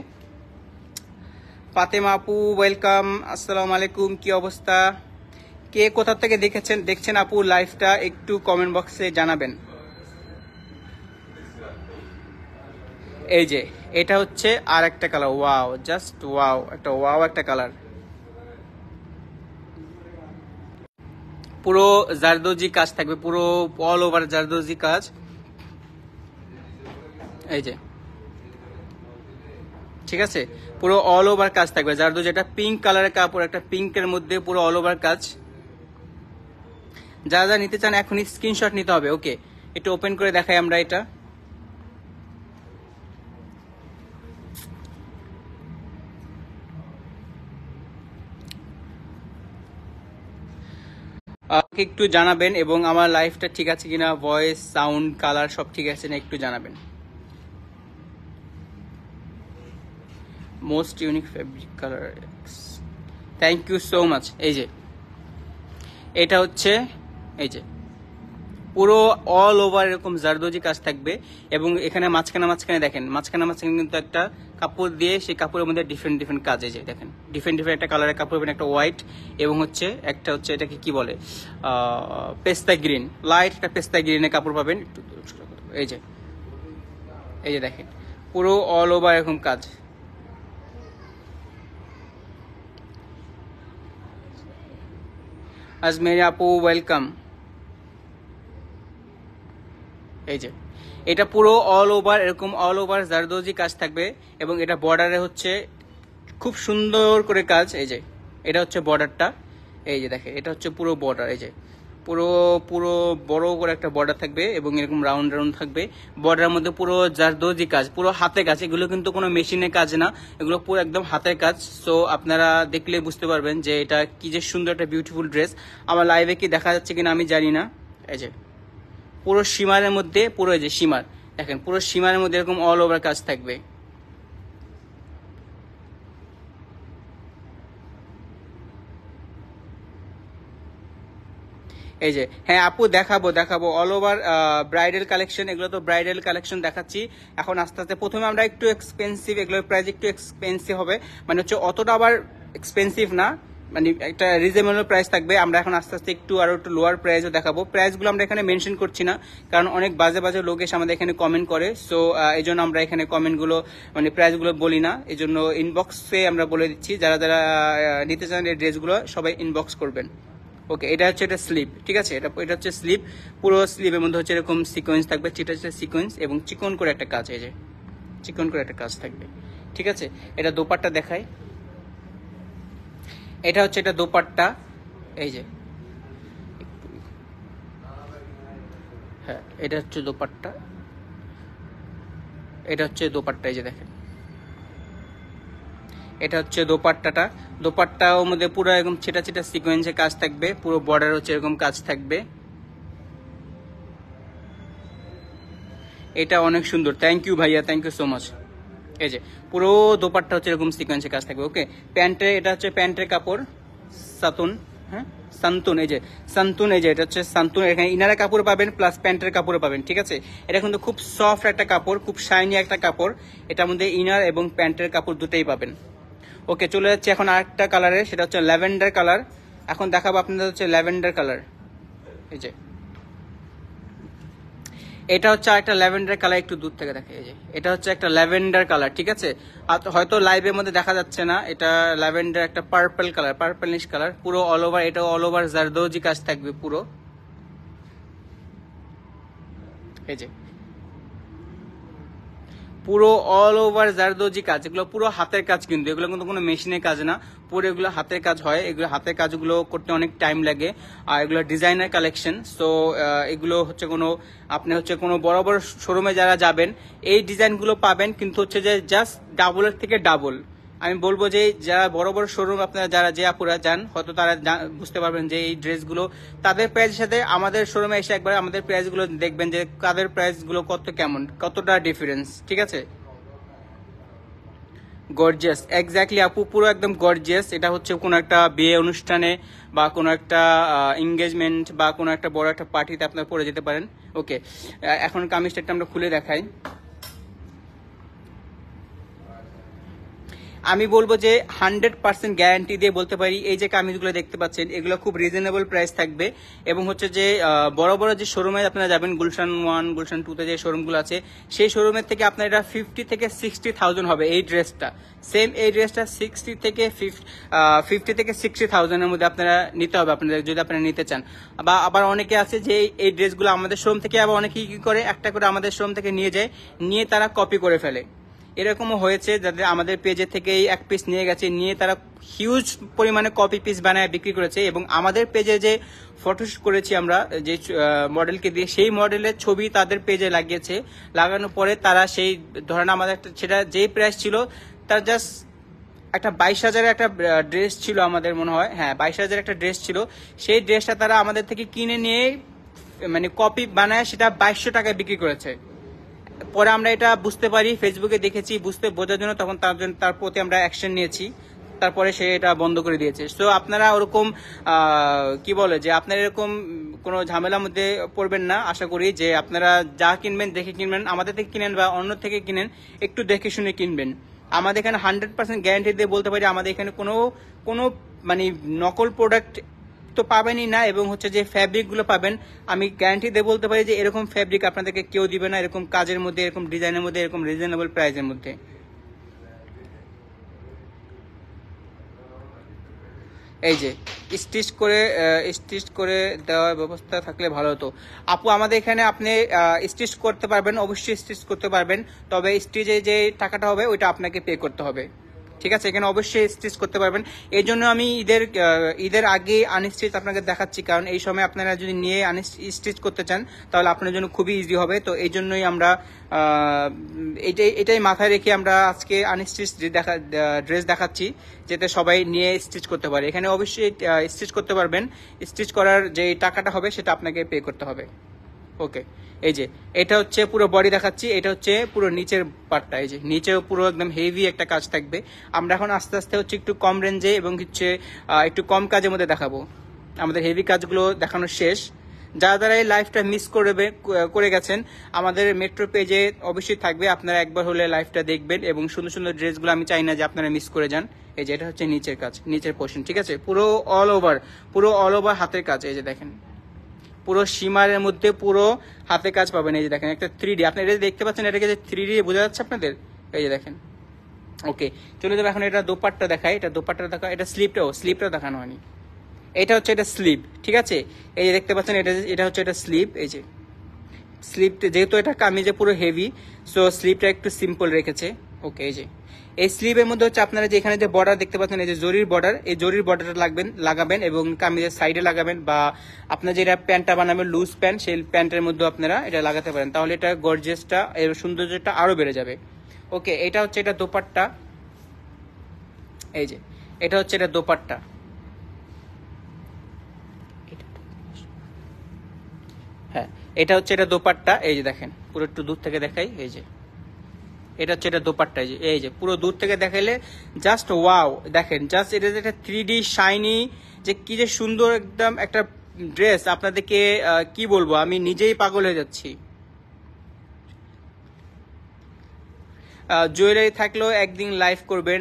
পাতেমা আপু ওয়েলকাম আসসালাম আলাইকুম কি অবস্থা কে কোথা থেকে দেখেছেন দেখছেন আপু লাইফটা একটু কমেন্ট বক্সে জানাবেন এই যে এটা হচ্ছে আর একটা কালার ওয়াও জাস্ট ওয়াও একটা ওয়াও একটা কালার পুরো জারদোজি কাজ থাকবে পুরো অল ওভার জারদোজি কাজ এই যে ঠিক আছে পুরো অল ওভার কাজ থাকবে জারদোজ এটা পিঙ্ক কালারের কাপড় একটা পিঙ্কের মধ্যে পুরো অল ওভার কাজ যা যা নিতে চান এখনই স্ক্রিনশট নিতে হবে ওকে একটু ওপেন করে দেখাই আমরা এটা আমাকে একটু জানাবেন এবং আমার লাইফটা ঠিক আছে কিনা ভয়েস সাউন্ড কালার সব ঠিক আছে না একটু জানাবেন most unique fabric colour thank you so much এই যে এটা হচ্ছে এই যে পুরো অল ওভার এরকম জারদোজি কাজ থাকবে এবং এখানে মাঝখানে মাঝখানে দেখেন মাঝখানে মাঝখানে কিন্তু একটা কাপড় দিয়ে সেই কাপড়ের মধ্যে ডিফারেন্ট ডিফারেন্ট কাজে যায় দেখেন ডিফারেন্ট ডিফারেন্ট একটা কালারের কাপড় পাবেন একটা হোয়াইট এবং হচ্ছে একটা হচ্ছে এটাকে কি বলে পেস্তা গ্রিন লাইট একটা পেস্তা গ্রিনের কাপড় পাবেন এই যে এই যে দেখেন পুরো অল ওভার এরকম কাজ আজমের আপু ওয়েলকাম এই যে এটা পুরো অল ওভার এরকম অল ওভার জারদোজি কাজ থাকবে এবং এটা বর্ডারে হচ্ছে খুব সুন্দর করে কাজ এই যে এটা হচ্ছে বর্ডারটা এই যে দেখে এটা হচ্ছে পুরো বর্ডার এই যে পুরো পুরো বড় করে একটা বর্ডার থাকবে এবং এরকম রাউন্ড রাউন্ড থাকবে বর্ডারের মধ্যে পুরো জারদোজি কাজ পুরো হাতে কাজ এগুলো কিন্তু কোনো মেশিনে কাজ না এগুলো পুরো একদম হাতের কাজ সো আপনারা দেখলে বুঝতে পারবেন যে এটা কি যে সুন্দর একটা বিউটিফুল ড্রেস আমার লাইভে কি দেখা যাচ্ছে কিনা আমি জানি না এই যে পুরো সীমারের মধ্যে পুরো যে সীমার দেখেন পুরো সীমারের মধ্যে এরকম অল ওভার কাজ থাকবে এই যে হ্যাঁ আপু দেখাবো দেখাবো অল ওভার ব্রাইডাল কালেকশন এগুলো তো ব্রাইডাল কালেকশন দেখাচ্ছি এখন আস্তে আস্তে প্রথমে আমরা একটু এক্সপেন্সিভ এগুলোর প্রাইস একটু এক্সপেন্সিভ হবে মানে হচ্ছে অতটা আবার এক্সপেন্সিভ না মানে একটা রিজনেবল প্রাইস থাকবে আমরা এখন আস্তে আস্তে একটু আরো একটু লোয়ার প্রাইসও দেখাবো প্রাইসগুলো আমরা এখানে মেনশন করছি না কারণ অনেক বাজে বাজে লোক এসে আমাদের এখানে কমেন্ট করে সো এই জন্য আমরা এখানে কমেন্টগুলো মানে প্রাইসগুলো বলি না এই জন্য ইনবক্সে আমরা বলে দিচ্ছি যারা যারা নিতে চান এই ড্রেসগুলো সবাই ইনবক্স করবেন ওকে এটা হচ্ছে এটা স্লিপ ঠিক আছে এটা এটা হচ্ছে স্লিপ পুরো স্লিপের মধ্যে হচ্ছে এরকম সিকোয়েন্স থাকবে চিটা চিটা সিকোয়েন্স এবং চিকন করে একটা কাজ এই যে চিকন করে একটা কাজ থাকবে ঠিক আছে এটা দোপাট্টা দেখায় এটা হচ্ছে এটা দোপাট্টা এই যে হ্যাঁ এটা হচ্ছে দোপাট্টা এটা হচ্ছে দোপাট্টা এই যে দেখেন এটা হচ্ছে দোপাট্টাটা দোপাট্টাও মধ্যে পুরো এরকম ছেটা ছেটা সিকোয়েন্সে কাজ থাকবে পুরো বর্ডার হচ্ছে এরকম কাজ থাকবে এটা অনেক সুন্দর থ্যাংক ইউ ভাইয়া থ্যাংক ইউ সো মাচ এই যে পুরো দোপারটা হচ্ছে এরকম সিকোয়েন্সের কাজ থাকবে ওকে প্যান্টে এটা হচ্ছে প্যান্টের কাপড় সাতুন হ্যাঁ সান্তুন এই যে সান্তুন এই যে এটা হচ্ছে সান্তুন এখানে ইনারে কাপড় পাবেন প্লাস প্যান্টের কাপড় পাবেন ঠিক আছে এটা কিন্তু খুব সফট একটা কাপড় খুব শাইনি একটা কাপড় এটার মধ্যে ইনার এবং প্যান্টের কাপড় দুটোই পাবেন ওকে চলে যাচ্ছে এখন আরেকটা কালারে সেটা হচ্ছে ল্যাভেন্ডার কালার এখন দেখাবো আপনাদের হচ্ছে ল্যাভেন্ডার কালার এই যে এটা হচ্ছে একটা ল্যাভেন্ডার কালার একটু দূর থেকে দেখা যায় এটা হচ্ছে একটা ল্যাভেন্ডার কালার ঠিক আছে আর হয়তো লাইভের মধ্যে দেখা যাচ্ছে না এটা ল্যাভেন্ডার একটা পার্পল কালার পার্পলিশ কালার পুরো অল ওভার এটা অল ওভার জারদৌজি কাজ থাকবে পুরো এই যে পুরো অল ওভার জারদৌজি কাজ এগুলো পুরো হাতের কাজ কিন্তু এগুলো কিন্তু কোনো মেশিনের কাজ না পরে এগুলো হাতের কাজ হয় এগুলো হাতের কাজগুলো করতে অনেক টাইম লাগে আর এগুলো ডিজাইনার কালেকশন সো এগুলো হচ্ছে কোনো আপনি হচ্ছে কোনো বড় বড় শোরুমে যারা যাবেন এই ডিজাইনগুলো পাবেন কিন্তু হচ্ছে যে জাস্ট ডাবলের থেকে ডাবল আমি বলবো যে যারা বড় বড় শোরুম আপনারা যারা যে আপুরা যান হয়তো তারা বুঝতে পারবেন যে এই ড্রেসগুলো তাদের প্রাইসের সাথে আমাদের শোরুমে এসে একবার আমাদের প্রাইসগুলো দেখবেন যে তাদের প্রাইসগুলো কত কেমন কতটা ডিফারেন্স ঠিক আছে গর্জিয়াস এক্স্যাক্টলি আপু পুরো একদম গর্জিয়াস এটা হচ্ছে কোনো একটা বিয়ে অনুষ্ঠানে বা কোনো একটা এঙ্গেজমেন্ট বা কোনো একটা বড় একটা পার্টিতে আপনারা পরে যেতে পারেন ওকে এখন কামিজটা আমরা খুলে দেখাই আমি বলবো যে হান্ড্রেড পার্সেন্ট গ্যারান্টি দিয়ে বলতে পারি এই যে কামিজগুলো দেখতে পাচ্ছেন এগুলো খুব রিজনেবল প্রাইস থাকবে এবং হচ্ছে যে বড় বড় যে শোরুমে আপনারা যাবেন গুলশান ওয়ান গুলশান টুতে যে শোরুমগুলো আছে সেই শোরুমের থেকে আপনার এটা ফিফটি থেকে সিক্সটি থাউজেন্ড হবে এই ড্রেসটা সেম এই ড্রেসটা সিক্সটি থেকে ফিফটি থেকে সিক্সটি থাউজেন্ডের মধ্যে আপনারা নিতে হবে আপনাদের যদি আপনারা নিতে চান বা আবার অনেকে আছে যে এই ড্রেসগুলো আমাদের শোরুম থেকে আবার অনেকে কী করে একটা করে আমাদের শোরুম থেকে নিয়ে যায় নিয়ে তারা কপি করে ফেলে এরকমও হয়েছে যাদের আমাদের পেজে থেকেই এক পিস নিয়ে গেছে নিয়ে তারা হিউজ পরিমাণে কপি পিস বানায় বিক্রি করেছে এবং আমাদের পেজে যে ফটোশুট করেছি আমরা যে মডেলকে দিয়ে সেই মডেলের ছবি তাদের পেজে লাগিয়েছে লাগানোর পরে তারা সেই ধরেন আমাদের একটা সেটা যেই প্রাইস ছিল তার জাস্ট একটা বাইশ হাজারের একটা ড্রেস ছিল আমাদের মনে হয় হ্যাঁ বাইশ হাজারের একটা ড্রেস ছিল সেই ড্রেসটা তারা আমাদের থেকে কিনে নিয়ে মানে কপি বানায় সেটা বাইশশো টাকায় বিক্রি করেছে পরে আমরা এটা বুঝতে পারি ফেসবুকে দেখেছি বুঝতে বোঝার জন্য তখন তার জন্য তার প্রতি আমরা অ্যাকশন নিয়েছি তারপরে সে এটা বন্ধ করে দিয়েছে সো আপনারা ওরকম কি বলে যে আপনারা এরকম কোনো ঝামেলার মধ্যে পড়বেন না আশা করি যে আপনারা যা কিনবেন দেখে কিনবেন আমাদের থেকে কিনেন বা অন্য থেকে কিনেন একটু দেখে শুনে কিনবেন আমাদের এখানে হান্ড্রেড পার্সেন্ট গ্যারান্টি দিয়ে বলতে পারি আমাদের এখানে কোনো কোনো মানে নকল প্রোডাক্ট তো পাবেনই না এবং হচ্ছে যে ফ্যাব্রিকগুলো পাবেন আমি গ্যারান্টি দিয়ে বলতে পারি যে এরকম ফ্যাব্রিক আপনাদেরকে কেউ দিবে না এরকম কাজের মধ্যে এরকম ডিজাইনের মধ্যে এরকম রিজনেবল প্রাইসের মধ্যে এই যে স্টিচ করে স্টিচ করে দেওয়ার ব্যবস্থা থাকলে ভালো হতো আপু আমাদের এখানে আপনি স্টিচ করতে পারবেন অবশ্যই স্টিচ করতে পারবেন তবে স্টিচে যে টাকাটা হবে ওইটা আপনাকে পে করতে হবে ঠিক আছে এখানে অবশ্যই স্টিচ করতে পারবেন এই জন্য আমি ঈদের ঈদের আগে আনস্টিচ আপনাকে দেখাচ্ছি কারণ এই সময় আপনারা যদি নিয়ে স্টিচ করতে চান তাহলে আপনার জন্য খুবই ইজি হবে তো এই জন্যই আমরা এটাই এটাই মাথায় রেখে আমরা আজকে আনস্টিচ দেখা ড্রেস দেখাচ্ছি যাতে সবাই নিয়ে স্টিচ করতে পারে এখানে অবশ্যই স্টিচ করতে পারবেন স্টিচ করার যে টাকাটা হবে সেটা আপনাকে পে করতে হবে ওকে এই যে এটা হচ্ছে পুরো বডি দেখাচ্ছি এটা হচ্ছে পুরো নিচের পার্টটা এই যে নিচেও পুরো একদম হেভি একটা কাজ থাকবে আমরা এখন আস্তে আস্তে হচ্ছে একটু কম রেঞ্জে এবং হচ্ছে একটু কম কাজের মধ্যে দেখাবো আমাদের হেভি কাজগুলো দেখানো শেষ যারা যারা এই লাইফটা মিস করবে করে গেছেন আমাদের মেট্রো পেজে অবশ্যই থাকবে আপনারা একবার হলে লাইফটা দেখবেন এবং সুন্দর সুন্দর ড্রেসগুলো আমি চাই না যে আপনারা মিস করে যান এই যে এটা হচ্ছে নিচের কাজ নিচের পোর্শন ঠিক আছে পুরো অল ওভার পুরো অল ওভার হাতের কাজ এই যে দেখেন পুরো সীমারের মধ্যে পুরো হাতে কাজ পাবেন এই যে দেখেন একটা থ্রি ডি আপনি এটা দেখতে পাচ্ছেন এটাকে যে থ্রি ডি বোঝা যাচ্ছে আপনাদের এই যে দেখেন ওকে চলে যাবে এখন এটা দোপাট্টা দেখায় এটা দোপাট্টা দেখা এটা স্লিপটাও স্লিপটা দেখানো হয়নি এটা হচ্ছে এটা স্লিপ ঠিক আছে এই যে দেখতে পাচ্ছেন এটা এটা হচ্ছে এটা স্লিপ এই যে স্লিপটা যেহেতু এটা কামিজে পুরো হেভি সো স্লিপটা একটু সিম্পল রেখেছে ওকে এই যে এই স্লিভের মধ্যে হচ্ছে আপনারা যে এখানে যে বর্ডার দেখতে পাচ্ছেন এই যে জরির বর্ডার এই জরির বর্ডারটা লাগবেন লাগাবেন এবং কামিজের সাইডে লাগাবেন বা আপনার যেটা প্যান্টটা বানাবেন লুজ প্যান্ট সেই প্যান্টের মধ্যে আপনারা এটা লাগাতে পারেন তাহলে এটা গর্জেসটা এর সৌন্দর্যটা আরও বেড়ে যাবে ওকে এটা হচ্ছে এটা দোপাট্টা এই যে এটা হচ্ছে এটা দোপাট্টা হ্যাঁ এটা হচ্ছে এটা দোপাট্টা এই যে দেখেন পুরো একটু দূর থেকে দেখাই এই যে এটা হচ্ছে এটা দোপাট্টা এই যে পুরো দূর থেকে দেখাইলে জাস্ট ওয়াও দেখেন জাস্ট এটা যে একটা থ্রি ডি শাইনি যে কি যে সুন্দর একদম একটা ড্রেস আপনাদেরকে কি বলবো আমি নিজেই পাগল হয়ে যাচ্ছি জুয়েলারি থাকলেও একদিন লাইভ করবেন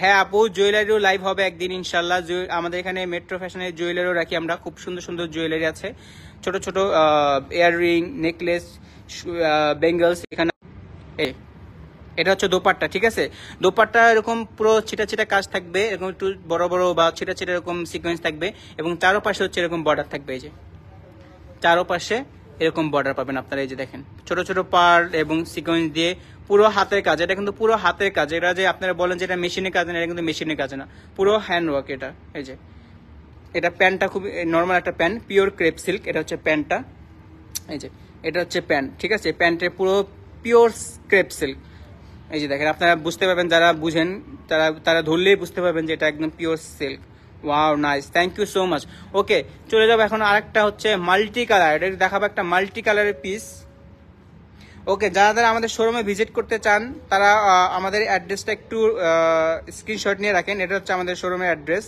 হ্যাঁ আপু জুয়েলারিও লাইভ হবে একদিন ইনশাল্লাহ আমাদের এখানে মেট্রো ফ্যাশনের জুয়েলারিও রাখি আমরা খুব সুন্দর সুন্দর জুয়েলারি আছে ছোট ছোট ইয়াররিং নেকলেস বেঙ্গলস এখানে এটা হচ্ছে দোপাট্টা ঠিক আছে দোপাট্টা এরকম পুরো ছিটা ছিটা কাজ থাকবে এরকম একটু বড় বড় বা ছিটা ছিটা এরকম সিকোয়েন্স থাকবে এবং চারো পাশে হচ্ছে এরকম বর্ডার থাকবে এই যে চারো পাশে এরকম বর্ডার পাবেন আপনারা এই যে দেখেন ছোট ছোট পার এবং সিকোয়েন্স দিয়ে পুরো হাতের কাজ এটা কিন্তু পুরো হাতের কাজ এটা যে আপনারা বলেন যে এটা মেশিনের কাজ না এটা কিন্তু মেশিনের কাজ না পুরো হ্যান্ড ওয়ার্ক এটা এই যে এটা প্যান্টটা খুব নর্মাল একটা প্যান্ট পিওর ক্রেপ সিল্ক এটা হচ্ছে প্যান্টটা এই যে এটা হচ্ছে প্যান্ট ঠিক আছে প্যান্টের পুরো পিওর ক্রেপ সিল্ক এই যে দেখেন আপনারা বুঝতে পারবেন যারা বুঝেন তারা তারা ধরলেই বুঝতে পারবেন যে এটা একদম pure silk wow nice thank you so much okay চলে যাবো এখন আরেকটা হচ্ছে মাল্টি কালার এটা দেখাবো একটা মাল্টি কালারের পিস ওকে যারা যারা আমাদের শোরুমে ভিজিট করতে চান তারা আমাদের অ্যাড্রেসটা একটু স্ক্রিনশট নিয়ে রাখেন এটা হচ্ছে আমাদের শোরুমের অ্যাড্রেস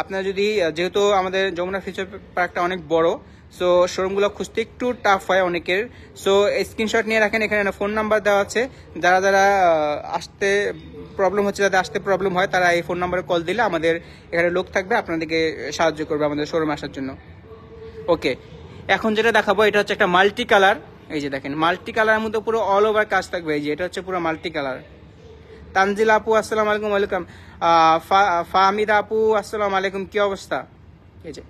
আপনারা যদি যেহেতু আমাদের যমুনা ফিচার পার্কটা অনেক বড় সো শোরুমগুলো খুঁজতে একটু টাফ হয় অনেকের সো স্ক্রিনশট নিয়ে রাখেন এখানে ফোন নাম্বার দেওয়া আছে যারা যারা আসতে প্রবলেম হচ্ছে যাদের আসতে প্রবলেম হয় তারা এই ফোন নাম্বারে কল দিলে আমাদের এখানে লোক থাকবে আপনাদেরকে সাহায্য করবে আমাদের শোরুমে আসার জন্য ওকে এখন যেটা দেখাবো এটা হচ্ছে একটা মাল্টি কালার এই যে দেখেন মাল্টি কালারের মধ্যে পুরো অল ওভার কাজ থাকবে এই যে এটা হচ্ছে পুরো মাল্টি কালার তানজিল আপু আসসালামু আলাইকুম ওয়ালাইকুম ফাহমিদ আপু আসসালামু আলাইকুম কি অবস্থা এই যে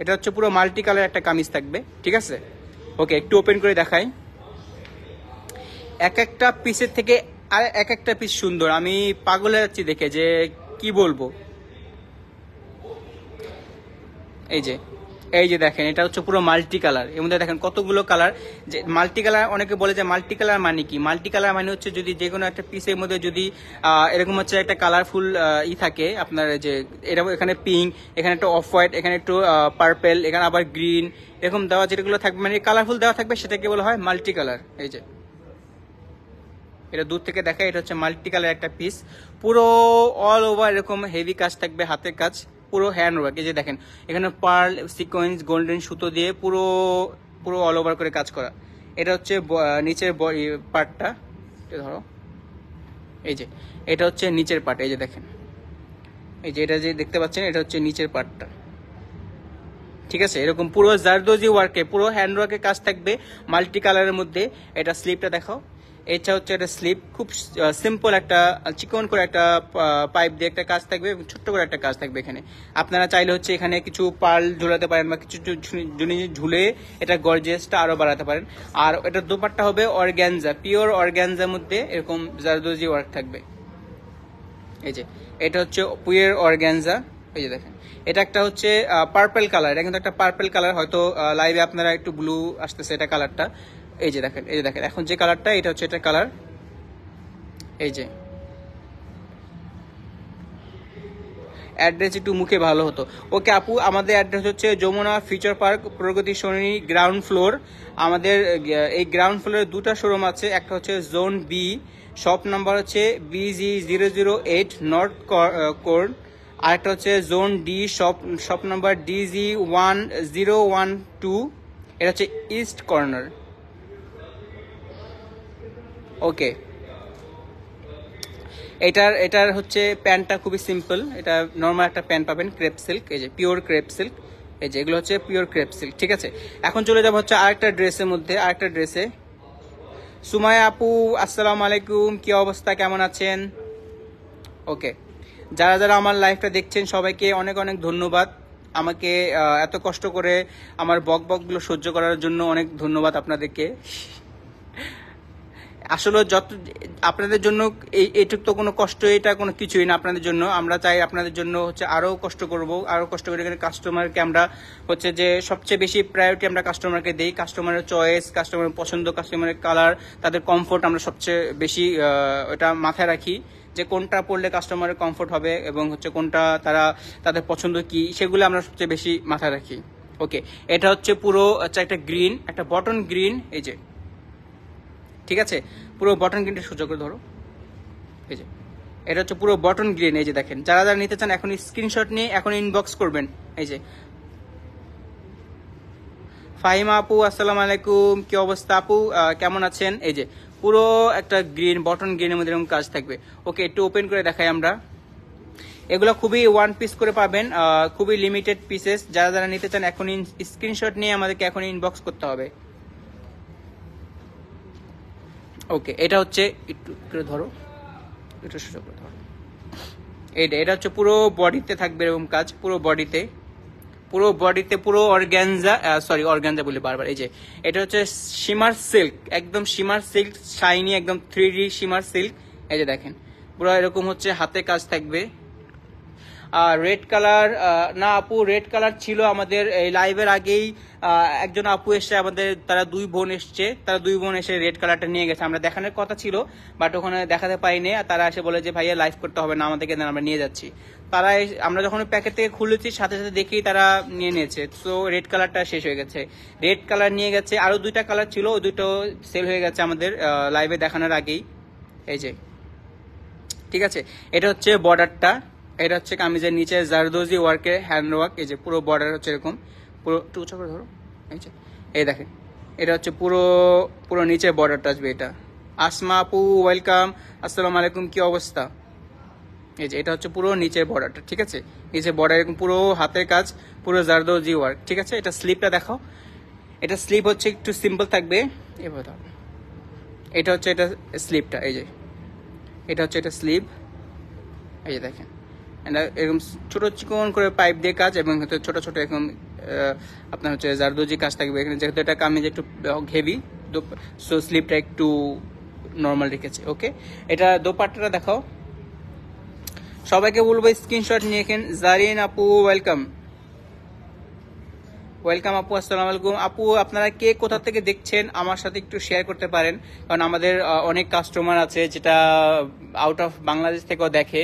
এটা হচ্ছে পুরো মাল্টি কালার একটা কামিজ থাকবে ঠিক আছে ওকে একটু ওপেন করে দেখাই এক একটা পিসের থেকে আর এক একটা পিস সুন্দর আমি পাগলে যাচ্ছি দেখে যে কি বলবো এই যে এই যে দেখেন এটা হচ্ছে পুরো মাল্টি কালার এর মধ্যে দেখেন কতগুলো কালার যে মাল্টি কালার অনেকে বলে যে মাল্টি কালার মানে কি মাল্টি কালার মানে হচ্ছে যদি যে কোনো একটা পিসের মধ্যে যদি এরকম হচ্ছে একটা কালারফুল ই থাকে আপনার যে এটা এখানে পিঙ্ক এখানে একটু অফ হোয়াইট এখানে একটু পার্পেল এখানে আবার গ্রিন এরকম দেওয়া যেগুলো থাকবে মানে কালারফুল দেওয়া থাকবে সেটাকে বলা হয় মাল্টি কালার এই যে এটা দূর থেকে দেখা এটা হচ্ছে মাল্টি কালার একটা পিস পুরো অল ওভার এরকম হেভি কাজ থাকবে হাতের কাজ পুরো হ্যান্ড ওয়ার্ক এই যে দেখেন এখানে পার্ল সিকোয়েন্স গোল্ডেন সুতো দিয়ে পুরো পুরো অল ওভার করে কাজ করা এটা হচ্ছে নিচের পার্টটা ধরো এই যে এটা হচ্ছে নিচের পার্ট এই যে দেখেন এই যে এটা যে দেখতে পাচ্ছেন এটা হচ্ছে নিচের পার্টটা ঠিক আছে এরকম পুরো জারদোজি ওয়ার্কে পুরো হ্যান্ড ওয়ার্কে কাজ থাকবে মাল্টি কালারের মধ্যে এটা স্লিপটা দেখাও এটা হচ্ছে একটা স্লিপ খুব সিম্পল একটা চিকন করে একটা পাইপ দিয়ে একটা কাজ থাকবে এবং ছোট্ট করে একটা কাজ থাকবে এখানে আপনারা চাইলে হচ্ছে এখানে কিছু পাল ঝুলাতে পারেন বা কিছু জিনিস ঝুলে এটা গর্জেসটা আরও বাড়াতে পারেন আর এটা দুপারটা হবে অর্গ্যানজা পিওর অর্গ্যানজার মধ্যে এরকম জারদোজি ওয়ার্ক থাকবে এই যে এটা হচ্ছে পুয়ের অর্গ্যানজা এই যে দেখেন এটা একটা হচ্ছে পার্পেল কালার এটা কিন্তু একটা পার্পেল কালার হয়তো লাইভে আপনারা একটু ব্লু আসতেছে এটা কালারটা এই যে দেখেন এই যে দেখেন এখন যে কালারটা এটা হচ্ছে এটা কালার এই যে অ্যাড্রেস একটু মুখে ভালো হতো ওকে আপু আমাদের অ্যাড্রেস হচ্ছে যমুনা ফিচার পার্ক প্রগতি সরণি গ্রাউন্ড ফ্লোর আমাদের এই গ্রাউন্ড ফ্লোরে দুটা শোরুম আছে একটা হচ্ছে জোন বি শপ নাম্বার হচ্ছে BG zero zero eight north আর একটা হচ্ছে zone D shop shop number DG one zero one two এটা হচ্ছে ইস্ট কর্নার ওকে এটার এটার হচ্ছে প্যান্টটা খুবই সিম্পল এটা নর্মাল একটা প্যান্ট পাবেন ক্রেপ সিল্ক এই যে পিওর ক্রেপ সিল্ক এই যে এগুলো হচ্ছে পিওর ক্রেপ সিল্ক ঠিক আছে এখন চলে যাবো হচ্ছে আরেকটা ড্রেসের মধ্যে আরেকটা ড্রেসে সুমায়া আপু আসসালামু আলাইকুম কি অবস্থা কেমন আছেন ওকে যারা যারা আমার লাইফটা দেখছেন সবাইকে অনেক অনেক ধন্যবাদ আমাকে এত কষ্ট করে আমার বক বকগুলো সহ্য করার জন্য অনেক ধন্যবাদ আপনাদেরকে আসলে যত আপনাদের জন্য এটুক তো কোনো কষ্ট এটা কোনো কিছুই না আপনাদের জন্য আমরা চাই আপনাদের জন্য হচ্ছে আরও কষ্ট করব আরও কষ্ট করে কাস্টমারকে আমরা হচ্ছে যে সবচেয়ে বেশি প্রায়োরিটি আমরা কাস্টমারকে দিই কাস্টমারের চয়েস কাস্টমারের পছন্দ কাস্টমারের কালার তাদের কমফোর্ট আমরা সবচেয়ে বেশি ওটা মাথায় রাখি যে কোনটা পড়লে কাস্টমারের কমফোর্ট হবে এবং হচ্ছে কোনটা তারা তাদের পছন্দ কি সেগুলো আমরা সবচেয়ে বেশি মাথায় রাখি ওকে এটা হচ্ছে পুরো হচ্ছে একটা গ্রিন একটা বটন গ্রিন এই যে ঠিক আছে পুরো বটন গ্রিনটা সোজা করে ধরো এই যে এটা হচ্ছে পুরো বটন গ্রিন এই যে দেখেন যারা যারা নিতে চান এখন স্ক্রিনশট নিয়ে এখন ইনবক্স করবেন এই যে ফাহিমা আপু আসসালামু আলাইকুম কি অবস্থা আপু কেমন আছেন এই যে পুরো একটা গ্রিন বটন গ্রিনের মধ্যে এরকম কাজ থাকবে ওকে একটু ওপেন করে দেখাই আমরা এগুলো খুবই ওয়ান পিস করে পাবেন খুবই লিমিটেড পিসেস যারা যারা নিতে চান এখন স্ক্রিনশট নিয়ে আমাদেরকে এখন ইনবক্স করতে হবে ওকে এটা হচ্ছে একটু করে ধরো একটু সুযোগ করে ধরো এটা এটা হচ্ছে পুরো বডিতে থাকবে এরকম কাজ পুরো বডিতে পুরো বডিতে পুরো অর্গ্যানজা সরি অর্গ্যানজা বলি বারবার এই যে এটা হচ্ছে সীমার সিল্ক একদম সীমার সিল্ক শাইনি একদম থ্রি ডি সীমার সিল্ক এই যে দেখেন পুরো এরকম হচ্ছে হাতে কাজ থাকবে রেড কালার না আপু রেড কালার ছিল আমাদের এই লাইভের আগেই একজন আপু এসছে আমাদের তারা দুই বোন এসছে তারা দুই বোন এসে রেড কালারটা নিয়ে গেছে আমরা দেখানোর কথা ছিল বাট ওখানে দেখাতে পাইনি আর তারা এসে বলে যে ভাইয়া লাইভ করতে হবে না আমাদেরকে আমরা নিয়ে যাচ্ছি তারা আমরা যখন প্যাকেট থেকে খুলেছি সাথে সাথে দেখেই তারা নিয়ে নিয়েছে সো রেড কালারটা শেষ হয়ে গেছে রেড কালার নিয়ে গেছে আরও দুইটা কালার ছিল ওই দুটো সেল হয়ে গেছে আমাদের লাইভে দেখানোর আগেই এই যে ঠিক আছে এটা হচ্ছে বর্ডারটা এটা হচ্ছে কামিজের নিচে জারদোজি ওয়ার্কের হ্যান্ড ওয়ার্ক এই যে পুরো বর্ডার হচ্ছে এরকম পুরো টু চক্র ধরো এই যে এই দেখেন এটা হচ্ছে পুরো পুরো নিচে বর্ডারটা আসবে এটা আসমা আপু ওয়েলকাম আসসালামু আলাইকুম কি অবস্থা এই যে এটা হচ্ছে পুরো নিচে বর্ডারটা ঠিক আছে যে বর্ডার এরকম পুরো হাতের কাজ পুরো জারদোজি ওয়ার্ক ঠিক আছে এটা স্লিপটা দেখাও এটা স্লিপ হচ্ছে একটু সিম্পল থাকবে এবার এটা হচ্ছে এটা স্লিপটা এই যে এটা হচ্ছে এটা স্লিপ এই যে দেখেন Uh, এরকম ছোট চিকন করে পাইপ দিয়ে কাজ এবং হয়তো ছোট ছোট এরকম আপনার হচ্ছে জারদোজি কাজ থাকবে এখানে যেহেতু এটা যে একটু হেভি সো স্লিপটা একটু নর্মাল রেখেছে ওকে এটা দোপাট্টাটা দেখাও সবাইকে বলবো স্ক্রিনশট নিয়ে এখানে জারিন আপু ওয়েলকাম ওয়েলকাম আপু আসসালাম আলাইকুম আপু আপনারা কে কোথা থেকে দেখছেন আমার সাথে একটু শেয়ার করতে পারেন কারণ আমাদের অনেক কাস্টমার আছে যেটা আউট অফ বাংলাদেশ থেকেও দেখে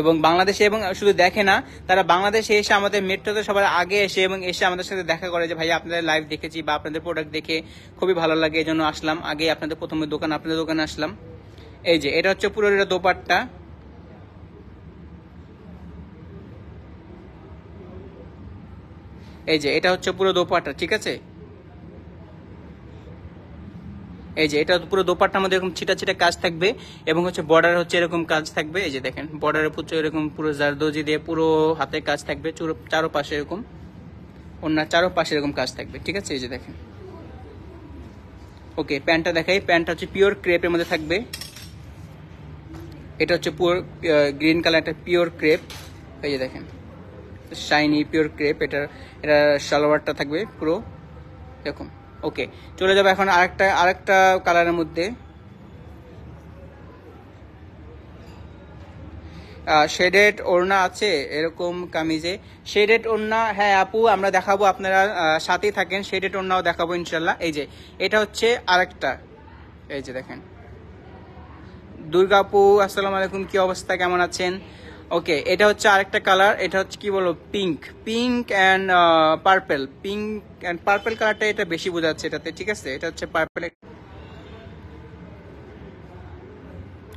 এবং বাংলাদেশে এবং শুধু দেখে না তারা বাংলাদেশে এসে আমাদের মেট্রোতে সবার আগে এসে এবং এসে আমাদের সাথে দেখা করে যে ভাই আপনাদের লাইভ দেখেছি বা আপনাদের প্রোডাক্ট দেখে খুবই ভালো লাগে এই জন্য আসলাম আগে আপনাদের প্রথমে দোকান আপনাদের দোকানে আসলাম এই যে এটা হচ্ছে পুরো এটা দোপাট্টা এই যে এটা হচ্ছে পুরো দোপাট্টা ঠিক আছে এই যে এটা পুরো দোপাট্টার মধ্যে এরকম ছিটা ছিটা কাজ থাকবে এবং হচ্ছে বর্ডার হচ্ছে এরকম কাজ থাকবে এই যে দেখেন বর্ডারের পুরো এরকম পুরো জারদোজি দিয়ে পুরো হাতে কাজ থাকবে চারোপাশে এরকম অন্য চারোপাশে এরকম কাজ থাকবে ঠিক আছে এই যে দেখেন ওকে প্যান্টটা দেখাই প্যান্টটা হচ্ছে পিওর ক্রেপের মধ্যে থাকবে এটা হচ্ছে পুরো গ্রিন কালার একটা পিওর ক্রেপ এই যে দেখেন শাইনি পিওর ক্রেপ এটা এটা সালোয়ারটা থাকবে পুরো এরকম ওকে চলে যাবো এখন আরেকটা আরেকটা কালারের মধ্যে শেডেড ওড়না আছে এরকম কামিজে শেডেড ওড়না হ্যাঁ আপু আমরা দেখাবো আপনারা সাথেই থাকেন শেডেড ওড়নাও দেখাবো ইনশাল্লাহ এই যে এটা হচ্ছে আরেকটা এই যে দেখেন দুর্গাপু আসসালামু আলাইকুম কি অবস্থা কেমন আছেন ওকে এটা হচ্ছে আরেকটা কালার এটা হচ্ছে কি বলবো pink pink and purple pink and purple কালারটা এটা বেশি বোঝাচ্ছে এটাতে ঠিক আছে এটা হচ্ছে পার্পেল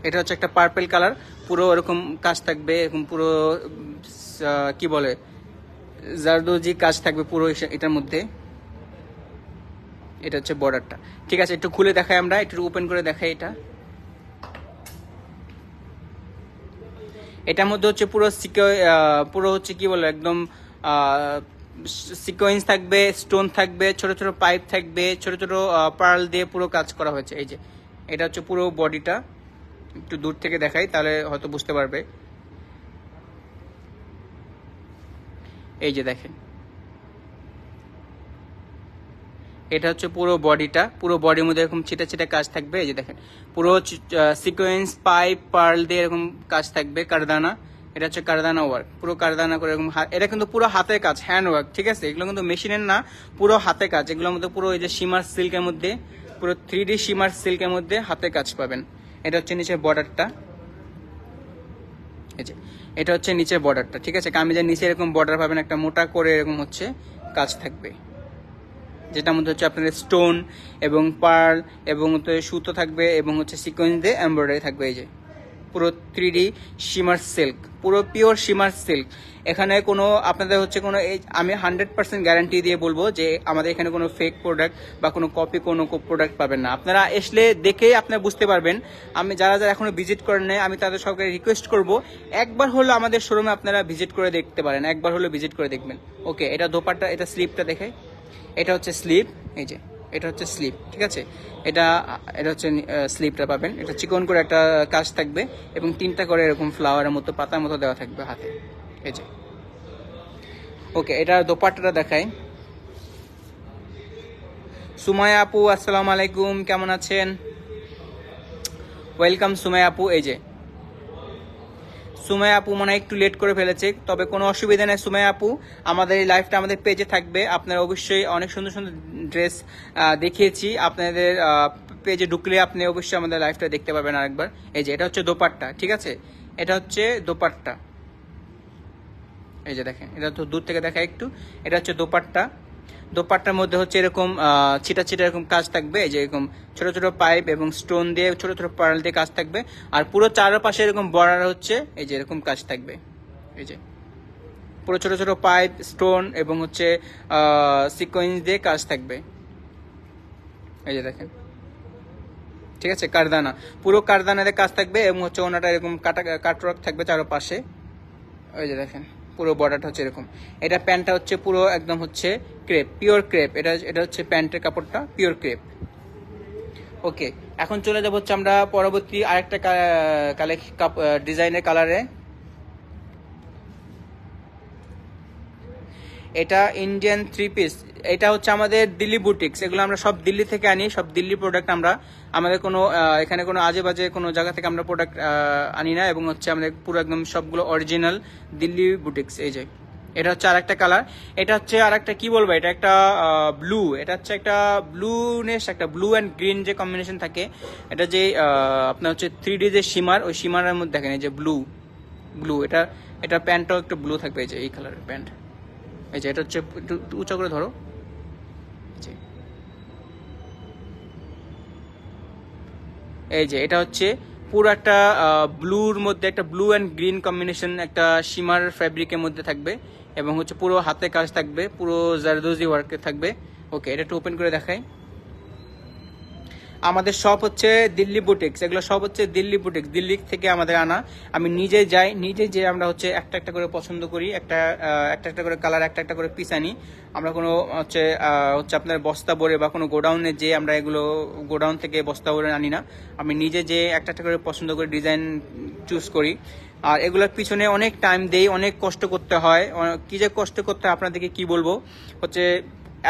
এটা হচ্ছে একটা পার্পেল কালার পুরো এরকম কাজ থাকবে এরকম পুরো কি বলে জারদোজি কাজ থাকবে পুরো এটার মধ্যে এটা হচ্ছে বর্ডারটা ঠিক আছে একটু খুলে দেখাই আমরা একটু ওপেন করে দেখাই এটা এটার মধ্যে হচ্ছে পুরো সিকো পুরো হচ্ছে কি বলো একদম সিকোয়েন্স থাকবে স্টোন থাকবে ছোট ছোট পাইপ থাকবে ছোট ছোট পার্ল দিয়ে পুরো কাজ করা হয়েছে এই যে এটা হচ্ছে পুরো বডিটা একটু দূর থেকে দেখাই তাহলে হয়তো বুঝতে পারবে এই যে দেখেন এটা হচ্ছে পুরো বডিটা পুরো বডির মধ্যে এরকম ছিটা ছিটা কাজ থাকবে এই যে দেখেন পুরো সিকোয়েন্স পাইপ পার্ল দিয়ে এরকম কাজ থাকবে কারদানা এটা হচ্ছে কারদানা ওয়ার্ক পুরো কারদানা করে এরকম এটা কিন্তু পুরো হাতের কাজ হ্যান্ড ওয়ার্ক ঠিক আছে এগুলো কিন্তু মেশিনের না পুরো হাতে কাজ এগুলোর মধ্যে পুরো এই যে সিমার সিল্কের মধ্যে পুরো থ্রি ডি সিমার সিল্কের মধ্যে হাতে কাজ পাবেন এটা হচ্ছে নিচের বর্ডারটা এটা হচ্ছে নিচের বর্ডারটা ঠিক আছে কামিজের নিচে এরকম বর্ডার পাবেন একটা মোটা করে এরকম হচ্ছে কাজ থাকবে যেটার মধ্যে হচ্ছে আপনার স্টোন এবং পার্ল এবং সুতো থাকবে এবং হচ্ছে সিকোয়েন্স দিয়ে এমব্রয়ডারি থাকবে এই যে পুরো থ্রি ডি শিমার সিল্ক পুরো পিওর শিমার সিল্ক এখানে কোনো আপনাদের হচ্ছে কোনো আমি হান্ড্রেড পার্সেন্ট গ্যারান্টি দিয়ে বলবো যে আমাদের এখানে কোনো ফেক প্রোডাক্ট বা কোনো কপি কোনো প্রোডাক্ট পাবেন না আপনারা আসলে দেখে আপনারা বুঝতে পারবেন আমি যারা যারা এখনো ভিজিট করেন নাই আমি তাদের সবকে রিকোয়েস্ট করব একবার হলো আমাদের শোরুমে আপনারা ভিজিট করে দেখতে পারেন একবার হলো ভিজিট করে দেখবেন ওকে এটা দোপারটা এটা স্লিপটা দেখে এটা হচ্ছে স্লিপ এই যে এটা হচ্ছে স্লিপ ঠিক আছে এটা এটা হচ্ছে স্লিপটা পাবেন এটা চিকন করে একটা কাজ থাকবে এবং তিনটা করে এরকম ফ্লাওয়ারের মতো পাতার মতো দেওয়া থাকবে হাতে এই যে ওকে এটা দোপাট্টাটা দেখাই সুমায় আপু আসসালামু আলাইকুম কেমন আছেন ওয়েলকাম সুমায় আপু এই যে সুমাই আপু মনে হয় একটু লেট করে ফেলেছে তবে কোনো অসুবিধা নেই সুমাই আপু আমাদের এই লাইভটা আমাদের পেজে থাকবে আপনারা অবশ্যই অনেক সুন্দর সুন্দর ড্রেস দেখিয়েছি আপনাদের পেজে ঢুকলে আপনি অবশ্যই আমাদের লাইভটা দেখতে পাবেন আরেকবার এই যে এটা হচ্ছে দোপাট্টা ঠিক আছে এটা হচ্ছে দোপাট্টা এই যে দেখেন এটা তো দূর থেকে দেখা একটু এটা হচ্ছে দোপাট্টা দোপাট্টার মধ্যে হচ্ছে এরকম ছিটা ছিটা এরকম কাজ থাকবে যে এরকম ছোট ছোট পাইপ এবং স্টোন দিয়ে ছোট ছোট পাড়াল দিয়ে কাজ থাকবে আর পুরো চারপাশে এরকম বর্ডার হচ্ছে এই যে এরকম কাজ থাকবে এই যে পুরো ছোট ছোট পাইপ স্টোন এবং হচ্ছে সিকোয়েন্স দিয়ে কাজ থাকবে এই যে দেখেন ঠিক আছে কারদানা পুরো কারদানাতে কাজ থাকবে এবং হচ্ছে ওনাটা এরকম কাটা কাটওয়ার্ক থাকবে চারপাশে ওই যে দেখেন পুরো বর্ডারটা হচ্ছে এরকম এটা প্যান্টটা হচ্ছে পুরো একদম হচ্ছে ক্রেপ পিওর ক্রেপ এটা এটা হচ্ছে প্যান্টের কাপড়টা পিওর ক্রেপ ওকে এখন চলে যাবো হচ্ছে আমরা পরবর্তী আরেকটা কালেক ডিজাইনের কালারে এটা ইন্ডিয়ান থ্রি পিস এটা হচ্ছে আমাদের দিল্লি বুটিক্স এগুলো আমরা সব দিল্লি থেকে আনি সব দিল্লি প্রোডাক্ট আমরা আমাদের কোনো এখানে কোনো আজে বাজে কোনো জায়গা থেকে আমরা প্রোডাক্ট আনি না এবং হচ্ছে আমাদের পুরো একদম সবগুলো অরিজিনাল দিল্লি বুটিক্স এই যে এটা হচ্ছে আর একটা কালার এটা হচ্ছে আর একটা কি বলবো এটা একটা ব্লু এটা হচ্ছে একটা ব্লুনেস একটা ব্লু অ্যান্ড গ্রিন যে কম্বিনেশন থাকে এটা যে আপনার হচ্ছে থ্রি ডি যে সীমার ওই সীমারের মধ্যে দেখেন এই যে ব্লু ব্লু এটা এটা প্যান্টটাও একটু ব্লু থাকবে এই যে এই কালারের প্যান্ট এই যে এটা হচ্ছে একটু উঁচা করে ধরো এই যে এটা হচ্ছে পুরো একটা ব্লুর মধ্যে একটা ব্লু অ্যান্ড গ্রিন কম্বিনেশন একটা সীমার ফ্যাব্রিকের মধ্যে থাকবে এবং হচ্ছে পুরো হাতে কাজ থাকবে পুরো জারদোজি ওয়ার্কে থাকবে ওকে এটা একটু ওপেন করে দেখাই আমাদের সব হচ্ছে দিল্লি বুটিক্স এগুলো সব হচ্ছে দিল্লি বুটিক্স দিল্লি থেকে আমাদের আনা আমি নিজে যাই নিজে যে আমরা হচ্ছে একটা একটা করে পছন্দ করি একটা একটা একটা করে কালার একটা একটা করে পিস আনি আমরা কোনো হচ্ছে হচ্ছে আপনার বস্তা ভরে বা কোনো গোডাউনে যে আমরা এগুলো গোডাউন থেকে বস্তা ভরে আনি না আমি নিজে যে একটা একটা করে পছন্দ করে ডিজাইন চুজ করি আর এগুলোর পিছনে অনেক টাইম দেই অনেক কষ্ট করতে হয় কি যে কষ্ট করতে হয় আপনাদেরকে কি বলবো হচ্ছে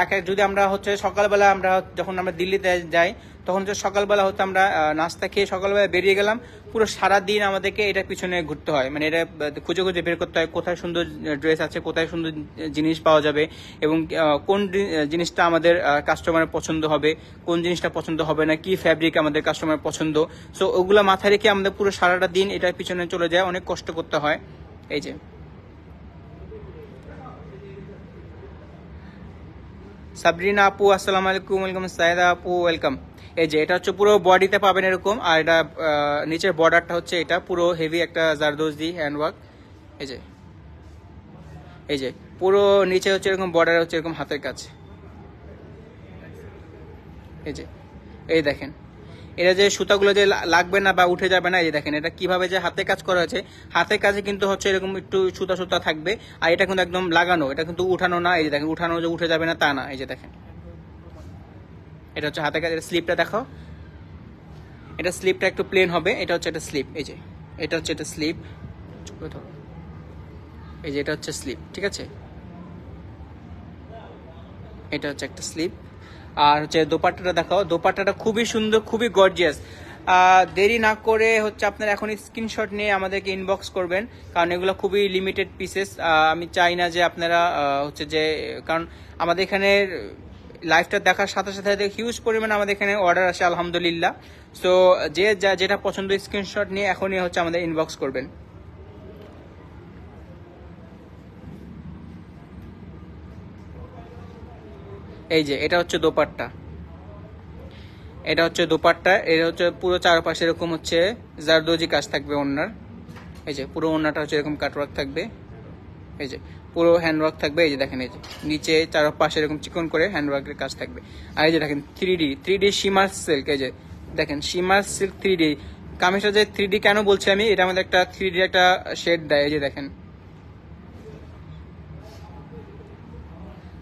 এক এক যদি আমরা হচ্ছে সকালবেলা আমরা যখন আমরা দিল্লিতে যাই তখন হচ্ছে সকালবেলা হতো আমরা নাস্তা খেয়ে সকালবেলা বেরিয়ে গেলাম পুরো সারা দিন আমাদেরকে এটা পিছনে ঘুরতে হয় মানে এটা খুঁজে খুঁজে বের করতে হয় কোথায় সুন্দর ড্রেস আছে কোথায় সুন্দর জিনিস পাওয়া যাবে এবং কোন জিনিসটা আমাদের কাস্টমারের পছন্দ হবে কোন জিনিসটা পছন্দ হবে না কি ফ্যাব্রিক আমাদের কাস্টমারের পছন্দ সো ওগুলো মাথায় রেখে আমাদের পুরো সারাটা দিন এটার পিছনে চলে যায় অনেক কষ্ট করতে হয় এই যে সাবরিনা আপু আসসালামু আলাইকুম ওয়েলকাম সায়দা আপু ওয়েলকাম এই যে এটা হচ্ছে পুরো বডিতে পাবেন এরকম আর এটা নিচের বর্ডারটা হচ্ছে এটা পুরো হেভি একটা জারদোজি হ্যান্ড ওয়ার্ক এই যে এই যে পুরো নিচে হচ্ছে এরকম বর্ডার হচ্ছে এরকম হাতের কাছে এই যে এই দেখেন এটা যে সুতাগুলো যে লাগবে না বা উঠে যাবে না এই দেখেন এটা কিভাবে যে হাতে কাজ করা আছে হাতের কাজে কিন্তু হচ্ছে এরকম একটু সুতা সুতা থাকবে আর এটা কিন্তু একদম লাগানো এটা কিন্তু উঠানো না এই যে দেখেন উঠানো যে উঠে যাবে না তা না এই যে দেখেন এটা হচ্ছে হাতে কাজের স্লিপটা দেখো এটা স্লিপটা একটু প্লেন হবে এটা হচ্ছে একটা স্লিপ এই যে এটা হচ্ছে একটা স্লিপ এই যে এটা হচ্ছে স্লিপ ঠিক আছে এটা হচ্ছে একটা স্লিপ আর হচ্ছে দোপাট্টাটা দেখাও দোপাট্টাটা খুবই সুন্দর খুবই গর্জিয়াস দেরি না করে হচ্ছে আপনারা এখনই স্ক্রিনশট নিয়ে আমাদেরকে ইনবক্স করবেন কারণ এগুলো খুবই লিমিটেড পিসেস আমি চাই না যে আপনারা হচ্ছে যে কারণ আমাদের এখানে লাইফটা দেখার সাথে সাথে হিউজ পরিমাণে আমাদের এখানে অর্ডার আসে আলহামদুলিল্লাহ সো যে যা যেটা পছন্দ স্ক্রিনশট নিয়ে এখনই হচ্ছে আমাদের ইনবক্স করবেন এই যে এটা হচ্ছে দোপাট্টা এটা হচ্ছে দোপাট্টা এটা হচ্ছে পুরো চারপাশে এরকম হচ্ছে জারদোজি কাজ থাকবে ওনার এই যে পুরো ওনাটা হচ্ছে এরকম কাটওয়ার্ক থাকবে এই যে পুরো হ্যান্ডওয়ার্ক থাকবে এই যে দেখেন এই যে নিচে চারপাশে এরকম চিকন করে হ্যান্ডওয়ার্কের কাজ থাকবে আর এই যে দেখেন three D three D shimmer silk এই যে দেখেন সীমার সিল্ক থ্রি ডি কামিশা যে থ্রি ডি কেন বলছি আমি এটা আমাদের একটা থ্রি ডি একটা শেড দেয় এই যে দেখেন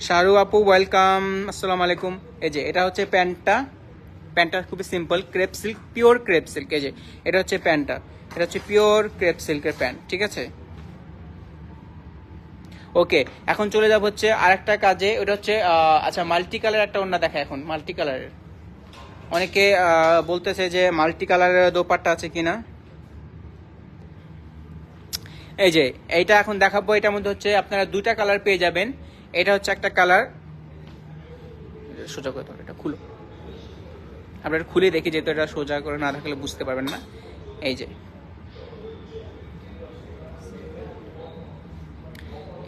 শাহরু আপু ওয়েলকাম আসসালামু আলাইকুম এই যে এটা হচ্ছে প্যান্টটা প্যান্টটা খুবই simple crepe silk pure crepe silk এই যে এটা হচ্ছে প্যান্টটা এটা হচ্ছে পিওর ক্রেপ সিল্কের প্যান্ট ঠিক আছে ওকে এখন চলে যাব হচ্ছে আর একটা কাজে ওটা হচ্ছে আচ্ছা মাল্টি কালার একটা ওড়না দেখা এখন মাল্টি কালারের অনেকে বলতেছে যে মাল্টি কালারের দোপাট্টা আছে কিনা এই যে এইটা এখন দেখাবো এটার মধ্যে হচ্ছে আপনারা দুটা কালার পেয়ে যাবেন এটা হচ্ছে একটা কালার সোজা করে এটা খুলো আপনারা খুলে দেখি যেহেতু এটা সোজা করে না থাকলে বুঝতে পারবেন না এই যে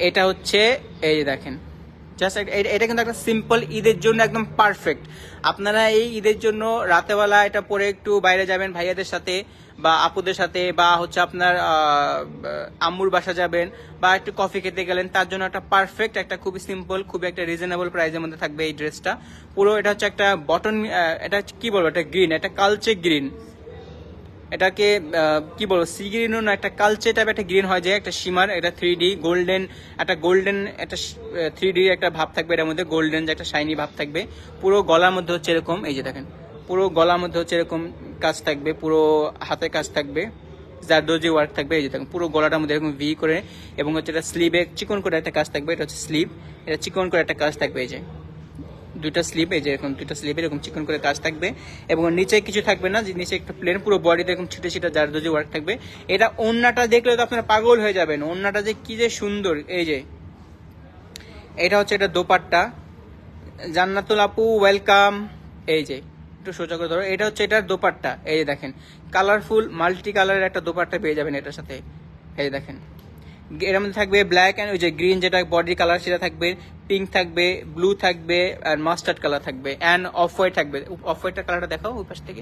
এটা হচ্ছে এই যে দেখেন জাস্ট এটা কিন্তু একটা সিম্পল ঈদের জন্য একদম পারফেক্ট আপনারা এই ঈদের জন্য রাতেবেলা এটা পরে একটু বাইরে যাবেন ভাইয়াদের সাথে বা আপুদের সাথে বা হচ্ছে আপনার আম্মুর বাসা যাবেন বা একটু কফি খেতে গেলেন তার জন্য একটা পারফেক্ট একটা খুবই সিম্পল খুবই একটা রিজনেবল প্রাইসের মধ্যে থাকবে এই ড্রেসটা পুরো এটা হচ্ছে একটা বটন এটা কি বলবো এটা গ্রিন এটা কালচে গ্রিন এটাকে কি বলবো সি গ্রিন একটা কালচে টাইপ একটা গ্রিন হয় যে একটা সিমার একটা থ্রি ডি গোল্ডেন একটা গোল্ডেন একটা থ্রি ডি একটা ভাব থাকবে এটার মধ্যে গোল্ডেন যে একটা শাইনি ভাব থাকবে পুরো গলার মধ্যে হচ্ছে এরকম এই যে দেখেন পুরো গলার মধ্যে হচ্ছে এরকম কাজ থাকবে পুরো হাতে কাজ থাকবে জারদোজি ওয়ার্ক থাকবে এই যে দেখুন পুরো গলাটার মধ্যে এরকম ভি করে এবং হচ্ছে এটা স্লিভে চিকন করে একটা কাজ থাকবে এটা হচ্ছে স্লিভ এটা চিকন করে একটা কাজ থাকবে এই যে দুইটা স্লিপ এই যে এরকম দুইটা স্লিপ এরকম চিকন করে কাজ থাকবে এবং নিচে কিছু থাকবে না যে নিচে একটা প্লেন পুরো বডিতে এরকম ছিটে ছিটে যার দোজে ওয়ার্ক থাকবে এটা অন্যটা দেখলে তো আপনারা পাগল হয়ে যাবেন অন্যটা যে কি যে সুন্দর এই যে এটা হচ্ছে এটা দোপাট্টা জান্নাতুল আপু ওয়েলকাম এই যে একটু সোজা করে ধরো এটা হচ্ছে এটার দোপাট্টা এই যে দেখেন কালারফুল মাল্টি কালারের একটা দোপাট্টা পেয়ে যাবেন এটার সাথে এই দেখেন এর মধ্যে থাকবে ব্ল্যাক অ্যান্ড ওই যে গ্রিন যেটা বডির কালার সেটা থাকবে পিঙ্ক থাকবে ব্লু থাকবে আর মাস্টার্ড কালার থাকবে অ্যান্ড অফ হোয়াইট থাকবে অফ হোয়াইটের কালারটা দেখাও ওই পাশ থেকে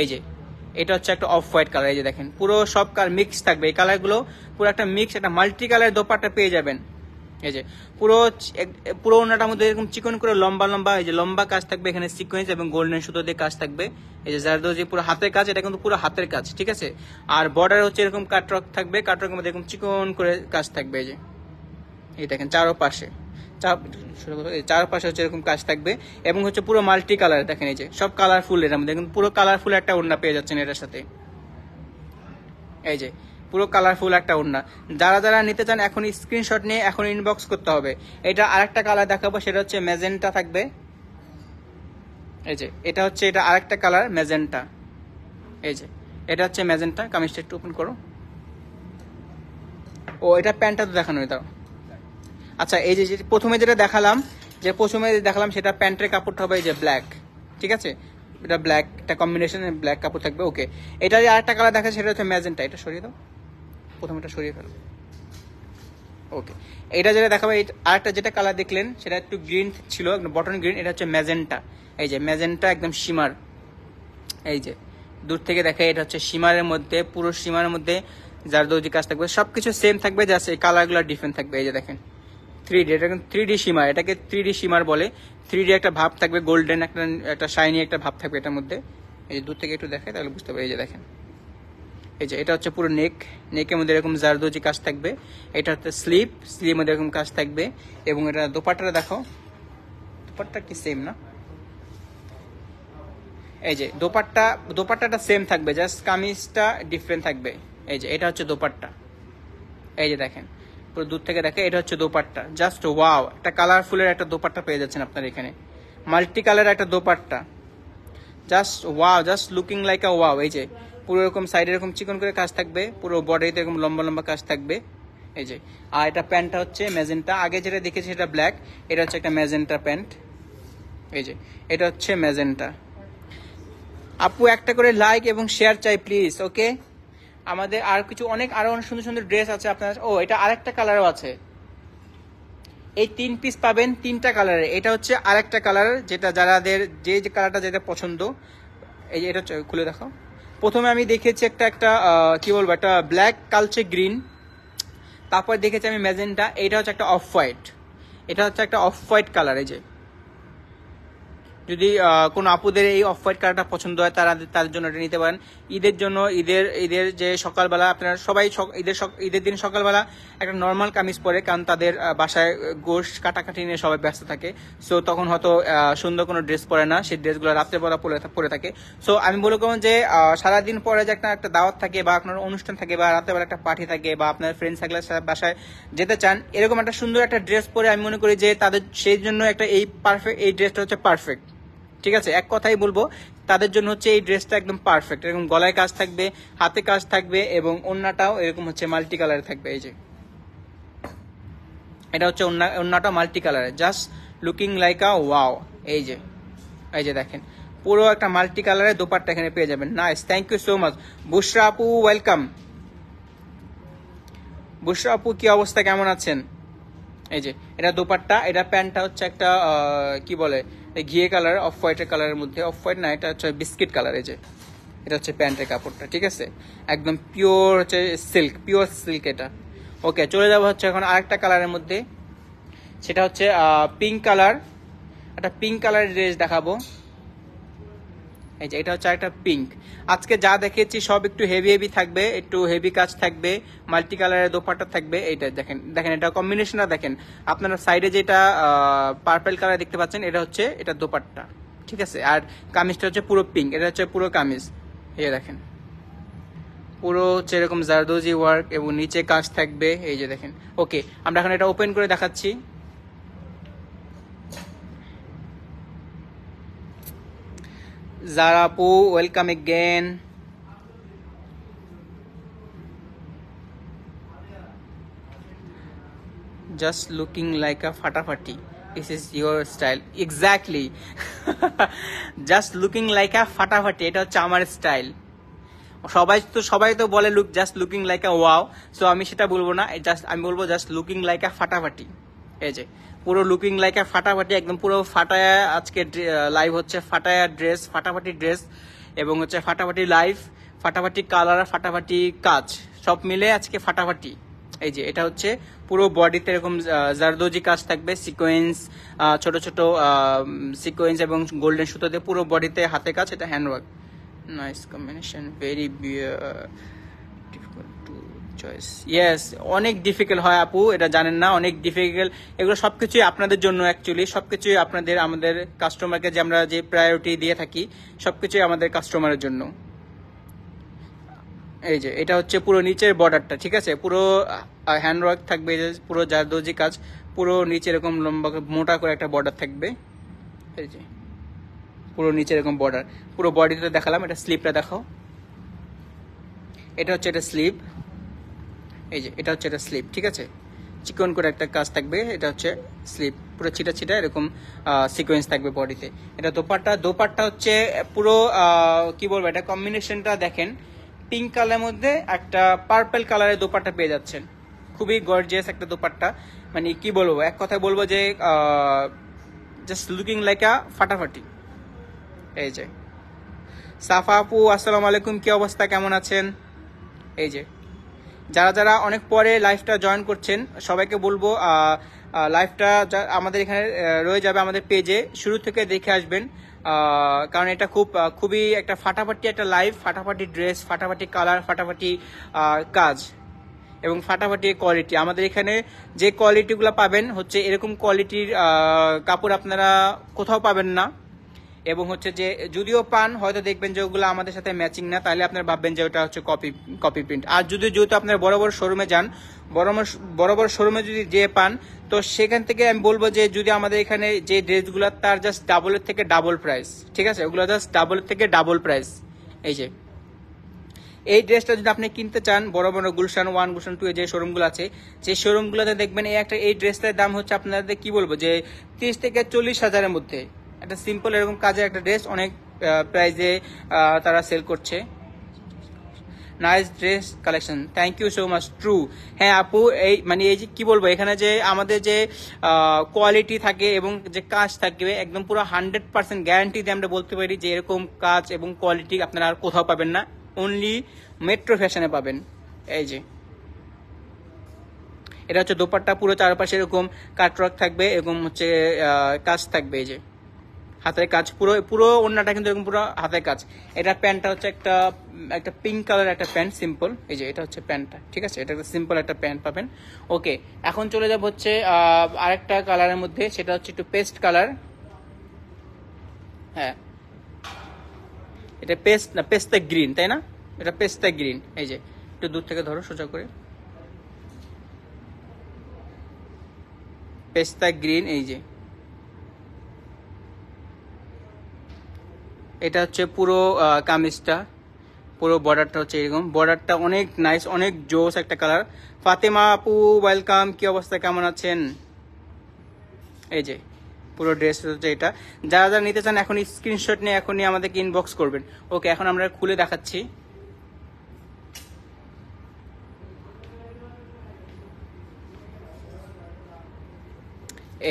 এই যে এটা হচ্ছে একটা অফ হোয়াইট কালার এই যে দেখেন পুরো সব কালার মিক্স থাকবে এই কালারগুলো পুরো একটা মিক্স একটা মাল্টি কালার দোপাটা পেয়ে যাবেন এই যে পুরো পুরো ওনাটার মধ্যে এরকম চিকন করে লম্বা লম্বা এই যে লম্বা কাজ থাকবে এখানে সিকোয়েন্স এবং গোল্ডেন সুতো দিয়ে কাজ থাকবে এই যে যার যে পুরো হাতের কাজ এটা কিন্তু পুরো হাতের কাজ ঠিক আছে আর বর্ডার হচ্ছে এরকম কাটরক থাকবে কাটরকের মধ্যে এরকম চিকন করে কাজ থাকবে এই যে এই দেখেন চারোপাশে চারপাশে হচ্ছে এরকম কাজ থাকবে এবং হচ্ছে পুরো মাল্টি কালার দেখেন এই যে সব কালারফুল এর মধ্যে পুরো কালারফুল একটা ওড়না পেয়ে যাচ্ছেন এটার সাথে এই যে পুরো কালারফুল একটা ওড়না যারা যারা নিতে চান এখন স্ক্রিনশট নিয়ে এখন ইনবক্স করতে হবে এটা আরেকটা কালার দেখাবো সেটা হচ্ছে মেজেন্টা থাকবে এই যে এটা হচ্ছে এটা আরেকটা কালার মেজেন্টা এই যে এটা হচ্ছে মেজেন্টা কামিজটা একটু ওপেন করো ও এটা প্যান্টটা তো দেখানো দাও আচ্ছা এই যে প্রথমে যেটা দেখালাম যে প্রথমে দেখালাম সেটা প্যান্টের কাপড়টা হবে এই যে ব্ল্যাক ঠিক আছে এটা ব্ল্যাক একটা কম্বিনেশন ব্ল্যাক কাপড় থাকবে ওকে এটা যে আরেকটা কালার দেখা সেটা হচ্ছে ম্যাজেন্টা এটা সরিয়ে দাও প্রথম এটা সরিয়ে ফেলো ওকে এটা যেটা দেখাবো আর একটা যেটা কালার দেখলেন সেটা একটু গ্রিন ছিল বটন গ্রিন এটা হচ্ছে ম্যাজেন্টা এই যে ম্যাজেন্টা একদম সীমার এই যে দূর থেকে দেখা এটা হচ্ছে সীমারের মধ্যে পুরো সীমার মধ্যে যার দর্জি কাজ থাকবে সব কিছু সেম থাকবে যা সেই কালারগুলো ডিফারেন্ট থাকবে এই যে দেখেন থ্রি ডি এটা থ্রি ডি সীমার এটাকে থ্রি ডি সীমার বলে থ্রি ডি একটা ভাব থাকবে গোল্ডেন একটা একটা শাইনি একটা ভাব থাকবে এটার মধ্যে এই যে দূর থেকে একটু দেখায় তাহলে বুঝতে পারবে এই যে দেখেন এই যে এটা হচ্ছে পুরো নেক নেকের মধ্যে এরকম জারদোজি কাজ থাকবে এটা হচ্ছে স্লিপ স্লিপের মধ্যে এরকম কাজ থাকবে এবং এটা দোপাটা দেখো দোপাট্টা কি সেম না এই যে দোপাট্টা দোপাট্টাটা সেম থাকবে জাস্ট কামিজটা ডিফারেন্ট থাকবে এই যে এটা হচ্ছে দোপাট্টা এই যে দেখেন পুরো দূর থেকে দেখে এটা হচ্ছে দোপাট্টা জাস্ট ওয়াও একটা কালারফুলের একটা দোপাট্টা পেয়ে যাচ্ছেন আপনার এখানে মাল্টি কালার একটা dupatta just wow just looking like a wow এই যে পুরো এরকম সাইড এরকম চিকন করে কাজ থাকবে পুরো বডিতে এরকম লম্বা লম্বা কাজ থাকবে এই যে আর এটা প্যান্টটা হচ্ছে ম্যাজেন্টা আগে যেটা দেখেছি সেটা ব্ল্যাক এটা হচ্ছে একটা ম্যাজেন্টা প্যান্ট এই যে এটা হচ্ছে ম্যাজেন্টা আপু একটা করে লাইক এবং শেয়ার চাই প্লিজ ওকে আমাদের আর কিছু অনেক আরো অনেক সুন্দর সুন্দর ড্রেস আছে আপনার ও এটা আরেকটা কালারও আছে এই তিন পিস পাবেন তিনটা কালারের এটা হচ্ছে আরেকটা কালার যেটা যারাদের যে যে কালারটা যেটা পছন্দ এই যে এটা খুলে দেখো প্রথমে আমি দেখেছি একটা একটা কি বলবো একটা ব্ল্যাক কালচে গ্রিন তারপর দেখেছি আমি ম্যাজেন্টা এটা হচ্ছে একটা অফ হোয়াইট এটা হচ্ছে একটা অফ হোয়াইট এই যে যদি কোনো আপুদের এই অফ হোয়াইট কালারটা পছন্দ হয় তারা তাদের জন্য এটা নিতে পারেন ঈদের জন্য ঈদের ঈদের যে সকালবেলা আপনারা সবাই ঈদের ঈদের দিন সকালবেলা একটা নর্মাল কামিজ পরে কারণ তাদের বাসায় গোশ কাটাকাটি নিয়ে সবাই ব্যস্ত থাকে সো তখন হয়তো সুন্দর কোনো ড্রেস পরে না সেই ড্রেসগুলো রাত্রেবেলা পরে পরে থাকে সো আমি বলে করবো যে সারাদিন পরে যে একটা একটা দাওয়াত থাকে বা আপনার অনুষ্ঠান থাকে বা রাত্রেবেলা একটা পার্টি থাকে বা আপনার ফ্রেন্ড সার্কেলের বাসায় যেতে চান এরকম একটা সুন্দর একটা ড্রেস পরে আমি মনে করি যে তাদের সেই জন্য একটা এই পারফেক্ট এই ড্রেসটা হচ্ছে পারফেক্ট ঠিক আছে এক কথাই বলবো তাদের জন্য হচ্ছে এই ড্রেসটা একদম পারফেক্ট এরকম গলায় কাজ থাকবে হাতে কাজ থাকবে এবং অন্যটাও এরকম হচ্ছে মাল্টি কালার থাকবে এই যে এটা হচ্ছে অন্যটা multi colour just looking like a wow এই যে এই যে দেখেন পুরো একটা মাল্টি কালারের দোপারটা এখানে পেয়ে যাবেন nice thank you so much Bushra আপু ওয়েলকাম বুশরা আপু কি অবস্থা কেমন আছেন এই যে এটা দোপাট্টা এটা প্যান্টটা হচ্ছে একটা কি বলে ঘিয়ে কালার অফ হোয়াইটের কালারের মধ্যে অফ হোয়াইট না এটা হচ্ছে বিস্কিট এই যে এটা হচ্ছে প্যান্টের কাপড়টা ঠিক আছে একদম পিওর হচ্ছে সিল্ক পিওর সিল্ক এটা ওকে চলে যাবো হচ্ছে এখন আরেকটা কালারের মধ্যে সেটা হচ্ছে পিঙ্ক কালার একটা পিঙ্ক কালারের ড্রেস দেখাবো এই যে এটা হচ্ছে একটা পিঙ্ক আজকে যা দেখেছি সব একটু হেভি হেভি থাকবে একটু হেভি কাজ থাকবে মাল্টি কালারের দোপাটা থাকবে এইটা দেখেন দেখেন এটা কম্বিনেশনটা দেখেন আপনারা সাইডে যেটা পার্পেল কালার দেখতে পাচ্ছেন এটা হচ্ছে এটা দোপাট্টা ঠিক আছে আর কামিজটা হচ্ছে পুরো পিঙ্ক এটা হচ্ছে পুরো কামিজ এই দেখেন পুরো হচ্ছে এরকম জারদোজি ওয়ার্ক এবং নিচে কাজ থাকবে এই যে দেখেন ওকে আমরা এখন এটা ওপেন করে দেখাচ্ছি Zara Poo, welcome again. Just looking like a fatafati. This is your style. Exactly. just looking like a fatafati. এটা হচ্ছে আমার স্টাইল সবাই তো সবাই তো বলে look just looking like a wow so আমি সেটা বলবো না জাস্ট আমি বলবো জাস্ট লুকিং লাইক আ ফাটাফাটি এই যে পুরো লুকিং লাইক আর ফাটাফাটি একদম পুরো ফাটায়া আজকে লাইভ হচ্ছে ফাটায়া ড্রেস ফাটাফাটি ড্রেস এবং হচ্ছে ফাটাফাটি লাইভ ফাটাফাটি কালার আর ফাটাফাটি কাজ সব মিলে আজকে ফাটাফাটি এই যে এটা হচ্ছে পুরো বডিতে এরকম জারদোজি কাজ থাকবে সিকোয়েন্স ছোট ছোট সিকোয়েন্স এবং গোল্ডেন সুতো দিয়ে পুরো বডিতে হাতে কাজ এটা handwork nice combination very choice yes অনেক ডিফিকাল্ট হয় আপু এটা জানেন না অনেক ডিফিকাল্ট এগুলো সব কিছুই আপনাদের জন্য অ্যাকচুয়ালি সব কিছুই আপনাদের আমাদের কাস্টমারকে যে আমরা যে প্রায়োরিটি দিয়ে থাকি সব কিছুই আমাদের কাস্টমারের জন্য এই যে এটা হচ্ছে পুরো নিচের বর্ডারটা ঠিক আছে পুরো হ্যান্ডওয়ার্ক থাকবে পুরো জারদোজি কাজ পুরো নিচে এরকম লম্বা মোটা করে একটা বর্ডার থাকবে এই যে পুরো নিচে এরকম বর্ডার পুরো বডিটা দেখালাম এটা স্লিপটা দেখাও এটা হচ্ছে এটা স্লিপ এই যে এটা হচ্ছে এটা স্লিপ ঠিক আছে চিকন করে একটা কাজ থাকবে এটা হচ্ছে স্লিপ পুরো ছিটা ছিটা এরকম সিকোয়েন্স থাকবে বডিতে এটা দোপাট্টা দোপাট্টা হচ্ছে পুরো কি বলবো এটা কম্বিনেশনটা দেখেন পিঙ্ক কালারের মধ্যে একটা পার্পেল কালারের দোপাট্টা পেয়ে যাচ্ছেন খুবই গর্জিয়াস একটা দোপাট্টা মানে কি বলবো এক কথায় বলবো যে জাস্ট লুকিং লাইক আ ফাটাফাটি এই যে সাফা আপু আসসালামু আলাইকুম কি অবস্থা কেমন আছেন এই যে যারা যারা অনেক পরে লাইভটা জয়েন করছেন সবাইকে বলবো লাইভটা আমাদের এখানে রয়ে যাবে আমাদের পেজে শুরু থেকে দেখে আসবেন কারণ এটা খুব খুবই একটা ফাটাফাটি একটা লাইভ ফাটাফাটি ড্রেস ফাটাফাটি কালার ফাটাফাটি কাজ এবং ফাটাফাটি কোয়ালিটি আমাদের এখানে যে কোয়ালিটিগুলো পাবেন হচ্ছে এরকম কোয়ালিটির কাপড় আপনারা কোথাও পাবেন না এবং হচ্ছে যে যদিও পান হয়তো দেখবেন যে ওগুলো আমাদের সাথে ম্যাচিং না তাহলে আপনার ভাববেন যে ওটা হচ্ছে কপি কপি প্রিন্ট আর যদি যেহেতু আপনার বড় বড় শোরুমে যান বড় বড় শোরুমে যদি যেয়ে পান তো সেখান থেকে আমি বলবো যে যদি আমাদের এখানে যে ড্রেসগুলো তার জাস্ট ডাবলের থেকে ডাবল প্রাইস ঠিক আছে ওগুলো জাস্ট ডাবলের থেকে ডাবল প্রাইস এই যে এই ড্রেসটা যদি আপনি কিনতে চান বড় বড় গুলশান ওয়ান গুলশান টু এ যে শোরুমগুলো আছে যে শোরুমগুলোতে দেখবেন এই একটা এই ড্রেসটার দাম হচ্ছে আপনাদের কি বলবো যে তিরিশ থেকে চল্লিশ হাজারের মধ্যে একটা সিম্পল এরকম কাজের একটা ড্রেস অনেক প্রাইজে তারা সেল করছে nice dress collection thank you so much true হ্যাঁ আপু এই মানে এই যে কি বলবো এখানে যে আমাদের যে কোয়ালিটি থাকে এবং যে কাজ থাকবে একদম পুরো হান্ড্রেড পার্সেন্ট গ্যারান্টি দিয়ে আমরা বলতে পারি যে এরকম কাজ এবং কোয়ালিটি আপনারা আর কোথাও পাবেন না অনলি মেট্রো ফ্যাশনে পাবেন এই যে এটা হচ্ছে দোপাট্টা পুরো চারপাশে এরকম কাটওয়ার্ক থাকবে এবং হচ্ছে কাজ থাকবে এই যে হাতের কাজ পুরো পুরো ওড়নাটা কিন্তু এরকম পুরো হাতের কাজ এটা প্যান্টটা হচ্ছে একটা একটা পিঙ্ক কালার একটা প্যান্ট সিম্পল এই যে এটা হচ্ছে প্যান্টটা ঠিক আছে এটা একটা সিম্পল একটা প্যান্ট পাবেন ওকে এখন চলে যাব হচ্ছে আরেকটা কালারের মধ্যে সেটা হচ্ছে একটু পেস্ট কালার হ্যাঁ এটা পেস্ট না পেস্তা গ্রিন তাই না এটা পেস্তা গ্রিন এই যে একটু দূর থেকে ধরো সোজা করে পেস্তা গ্রিন এই যে এটা হচ্ছে পুরো কামিজটা পুরো বর্ডারটা হচ্ছে এরকম বর্ডারটা অনেক নাইস অনেক জোস একটা কালার ফাতেমা আপু ওয়েলকাম কি অবস্থা কেমন আছেন এই যে পুরো ড্রেস হচ্ছে এটা যারা যারা নিতে চান এখন স্ক্রিনশট নিয়ে এখনই আমাদেরকে ইনবক্স করবেন ওকে এখন আমরা খুলে দেখাচ্ছি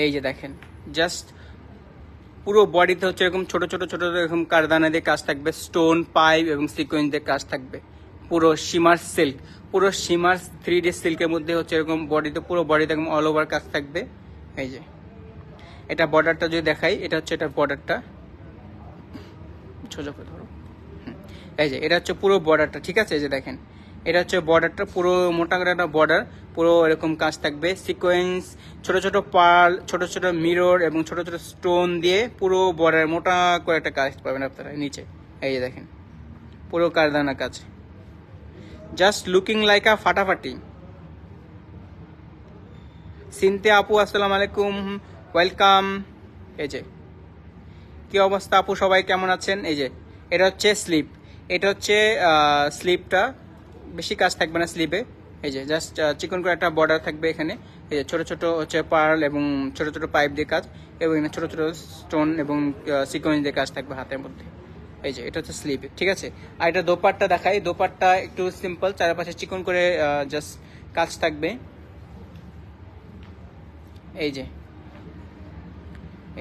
এই যে দেখেন জাস্ট পুরো বডিতে হচ্ছে এরকম ছোট ছোট ছোট এরকম কারদানা দিয়ে কাজ থাকবে স্টোন পাইপ এবং সিকোয়েন্স দিয়ে কাজ থাকবে পুরো সীমার সিল্ক পুরো সীমার থ্রি ডি সিল্কের মধ্যে হচ্ছে এরকম বডিতে পুরো বডিতে এরকম অল ওভার কাজ থাকবে এই যে এটা বর্ডারটা যদি দেখাই এটা হচ্ছে এটা বর্ডারটা ছোট ধরো এই যে এটা হচ্ছে পুরো বর্ডারটা ঠিক আছে এই যে দেখেন এটা হচ্ছে বর্ডারটা পুরো মোটা করে একটা বর্ডার পুরো এরকম কাজ থাকবে সিকোয়েন্স ছোট ছোট পাল ছোট ছোট মিরর এবং ছোট ছোট স্টোন দিয়ে পুরো বর্ডার মোটা করে একটা কাজ পাবেন আপনারা নিচে এই যে দেখেন পুরো কারদানা কাজ জাস্ট লুকিং লাইক আ ফাটাফাটি সিনতে আপু আসসালাম আলাইকুম ওয়েলকাম এই যে কি অবস্থা আপু সবাই কেমন আছেন এই যে এটা হচ্ছে স্লিপ এটা হচ্ছে স্লিপটা বেশি কাজ থাকবে না স্লিপে এই যে জাস্ট চিকন করে একটা বর্ডার থাকবে এখানে এই যে ছোটো ছোটো হচ্ছে পার্ল এবং ছোটো ছোটো পাইপ দিয়ে কাজ এবং এখানে ছোটো ছোটো স্টোন এবং সিকোয়েন্স দিয়ে কাজ থাকবে হাতের মধ্যে এই যে এটা হচ্ছে স্লিপ ঠিক আছে আর এটা দোপারটা দেখাই দোপারটা একটু সিম্পল চারপাশে চিকন করে জাস্ট কাজ থাকবে এই যে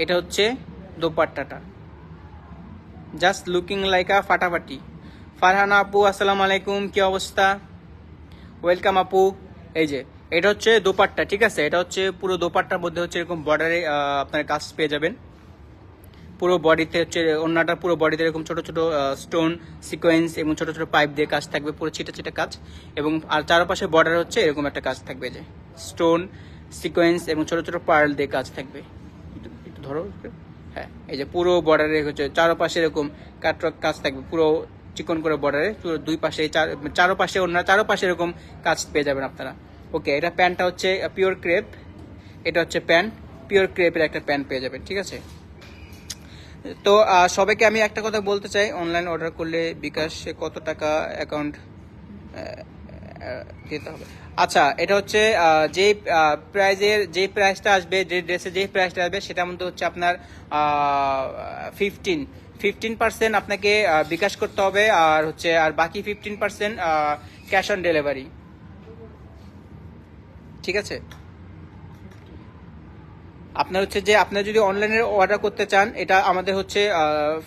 এটা হচ্ছে দোপাট্টাটা জাস্ট লুকিং লাইক আ ফাটাফাটি ফারহানা আপু আসসালামু আলাইকুম কি অবস্থা ওয়েলকাম আপু এই যে এটা হচ্ছে দোপাট্টা ঠিক আছে এটা হচ্ছে পুরো দোপাট্টার মধ্যে হচ্ছে এরকম বর্ডারে আপনার কাজ পেয়ে যাবেন পুরো বডিতে হচ্ছে অন্যটা পুরো বডিতে এরকম ছোট ছোট স্টোন সিকোয়েন্স এবং ছোট ছোট পাইপ দিয়ে কাজ থাকবে পুরো ছিটা ছিটা কাজ এবং আর চারপাশে বর্ডার হচ্ছে এরকম একটা কাজ থাকবে যে স্টোন সিকোয়েন্স এবং ছোট ছোট পার্ল দিয়ে কাজ থাকবে একটু ধরো হ্যাঁ এই যে পুরো বর্ডারে হচ্ছে চারপাশে এরকম কাটওয়ার্ক কাজ থাকবে পুরো চিকন করে বর্ডারে দুই পাশে চারো পাশে অন্য চারো পাশে এরকম কাজ পেয়ে যাবেন আপনারা ওকে এটা প্যান্টটা হচ্ছে পিওর ক্রেপ এটা হচ্ছে প্যান্ট পিওর ক্রেপের একটা প্যান্ট পেয়ে যাবেন ঠিক আছে তো সবাইকে আমি একটা কথা বলতে চাই অনলাইন অর্ডার করলে বিকাশ কত টাকা অ্যাকাউন্ট দিতে হবে আচ্ছা এটা হচ্ছে যে প্রাইজের যে প্রাইসটা আসবে যে ড্রেসে যে প্রাইসটা আসবে সেটার মধ্যে হচ্ছে আপনার ফিফটিন ফিফটিন পার্সেন্ট আপনাকে বিকাশ করতে হবে আর হচ্ছে আর বাকি fifteen percent cash on delivery ঠিক আছে আপনার হচ্ছে যে আপনার যদি অনলাইনে অর্ডার করতে চান এটা আমাদের হচ্ছে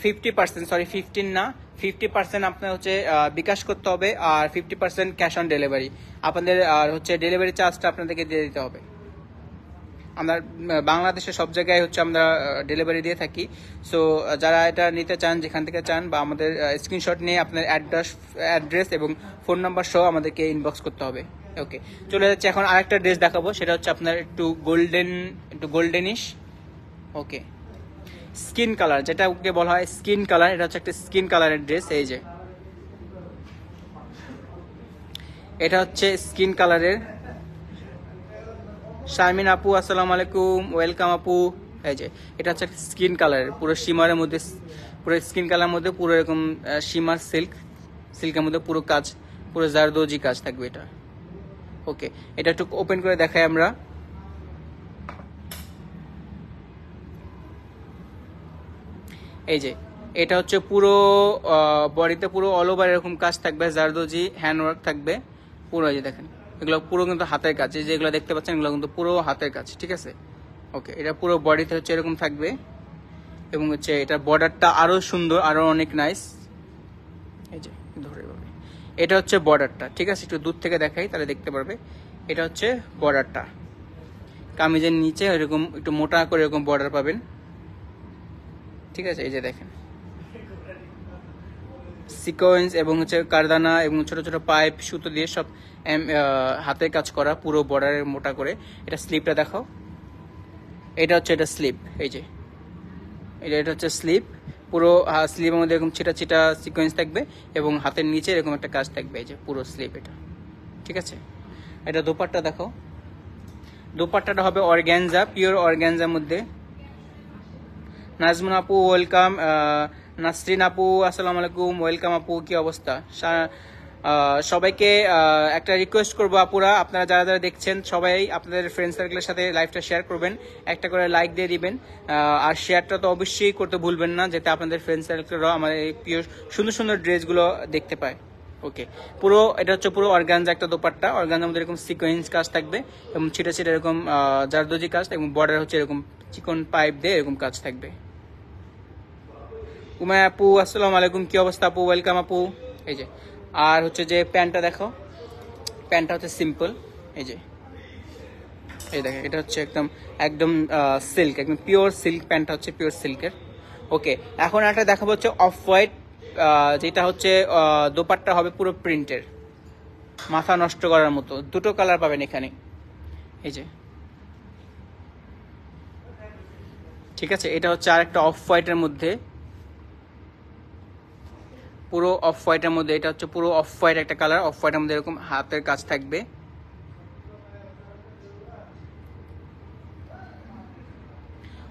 ফিফটি পার্সেন্ট সরি ফিফটিন না ফিফটি পার্সেন্ট আপনার হচ্ছে বিকাশ করতে হবে আর fifty percent cash on delivery আপনাদের আর হচ্ছে ডেলিভারি চার্জটা আপনাদেরকে দিয়ে দিতে হবে আমরা বাংলাদেশে সব জায়গায় হচ্ছে আমরা ডেলিভারি দিয়ে থাকি সো যারা এটা নিতে চান যেখান থেকে চান বা আমাদের স্ক্রিনশট নিয়ে আপনার অ্যাড্রেস অ্যাড্রেস এবং ফোন নাম্বার সহ আমাদেরকে ইনবক্স করতে হবে ওকে চলে যাচ্ছে এখন আরেকটা ড্রেস দেখাবো সেটা হচ্ছে আপনার একটু গোল্ডেন একটু গোল্ডেনিশ ওকে স্কিন কালার যেটা ওকে বলা হয় স্কিন কালার এটা হচ্ছে একটা স্কিন কালারের ড্রেস এই যে এটা হচ্ছে স্কিন কালারের শারমিন আপু আসসালামু আলাইকুম ওয়েলকাম আপু এই যে এটা হচ্ছে স্কিন কালারের পুরো শিমারের মধ্যে পুরো স্কিন কালার মধ্যে পুরো এরকম শিমার সিল্ক সিল্কের মধ্যে পুরো কাজ পুরো জারদোজি কাজ থাকবে এটা ওকে এটা একটু ওপেন করে দেখাই আমরা এই যে এটা হচ্ছে পুরো বডিতে পুরো অল ওভার এরকম কাজ থাকবে জারদোজি হ্যান্ড ওয়ার্ক থাকবে পুরো এই যে দেখেন এগুলো পুরো কিন্তু হাতের কাছে যেগুলো দেখতে পাচ্ছেন এগুলো কিন্তু পুরো হাতের কাছে ঠিক আছে ওকে এটা পুরো বডিতে হচ্ছে এরকম থাকবে এবং হচ্ছে এটার বর্ডারটা আরও সুন্দর আরও অনেক নাইস এই যে ধরে পাবে এটা হচ্ছে বর্ডারটা ঠিক আছে একটু দূর থেকে দেখাই তাহলে দেখতে পারবে এটা হচ্ছে বর্ডারটা কামিজের নিচে এরকম একটু মোটা করে এরকম বর্ডার পাবেন ঠিক আছে এই যে দেখেন সিকোয়েন্স এবং হচ্ছে কারদানা এবং ছোট ছোট পাইপ সুতো দিয়ে সব হাতে কাজ করা পুরো বর্ডারের মোটা করে এটা স্লিপটা দেখো এটা হচ্ছে এটা স্লিপ এই যে এটা এটা হচ্ছে স্লিপ পুরো স্লিপের মধ্যে এরকম ছিটা ছিটা সিকোয়েন্স থাকবে এবং হাতের নিচে এরকম একটা কাজ থাকবে এই যে পুরো স্লিপ এটা ঠিক আছে এটা দোপাট্টা দেখো দোপাট্টাটা হবে অর্গ্যানজা পিওর অর্গ্যানজার মধ্যে নাজমুন আপু ওয়েলকাম নাসরিন আপু আসসালামু আলাইকুম ওয়েলকাম আপু কি অবস্থা সবাইকে একটা রিকোয়েস্ট করবো আপুরা আপনারা যারা যারা দেখছেন সবাই আপনাদের ফ্রেন্ড সার্কেলের সাথে লাইভটা শেয়ার করবেন একটা করে লাইক দিয়ে দিবেন আর শেয়ারটা তো অবশ্যই করতে ভুলবেন না যাতে আপনাদের ফ্রেন্ড সার্কেলরাও আমাদের প্রিয় সুন্দর সুন্দর ড্রেসগুলো দেখতে পায় ওকে পুরো এটা হচ্ছে পুরো অর্গানজা একটা দোপাট্টা অর্গানজার মধ্যে এরকম সিকোয়েন্স কাজ থাকবে এবং ছিটা ছিটা এরকম জারদোজি কাজ এবং বর্ডার হচ্ছে এরকম চিকন পাইপ দিয়ে এরকম কাজ থাকবে উমায় আপু আসসালামু আলাইকুম কি অবস্থা আপু ওয়েলকাম আপু এই যে আর হচ্ছে যে প্যান্টটা দেখো প্যান্টটা হচ্ছে সিম্পল এই যে এই দেখো এটা হচ্ছে একদম একদম সিল্ক একদম পিওর সিল্ক প্যান্টটা হচ্ছে পিওর সিল্কের ওকে এখন একটা দেখাবো হচ্ছে অফ হোয়াইট যেটা হচ্ছে দোপাট্টা হবে পুরো প্রিন্টের মাথা নষ্ট করার মতো দুটো কালার পাবেন এখানে এই যে ঠিক আছে এটা হচ্ছে আর একটা অফ হোয়াইটের মধ্যে পুরো অফ হোয়াইটের মধ্যে এটা হচ্ছে পুরো অফ হোয়াইট একটা কালার অফ হোয়াইটের মধ্যে এরকম হাতের কাজ থাকবে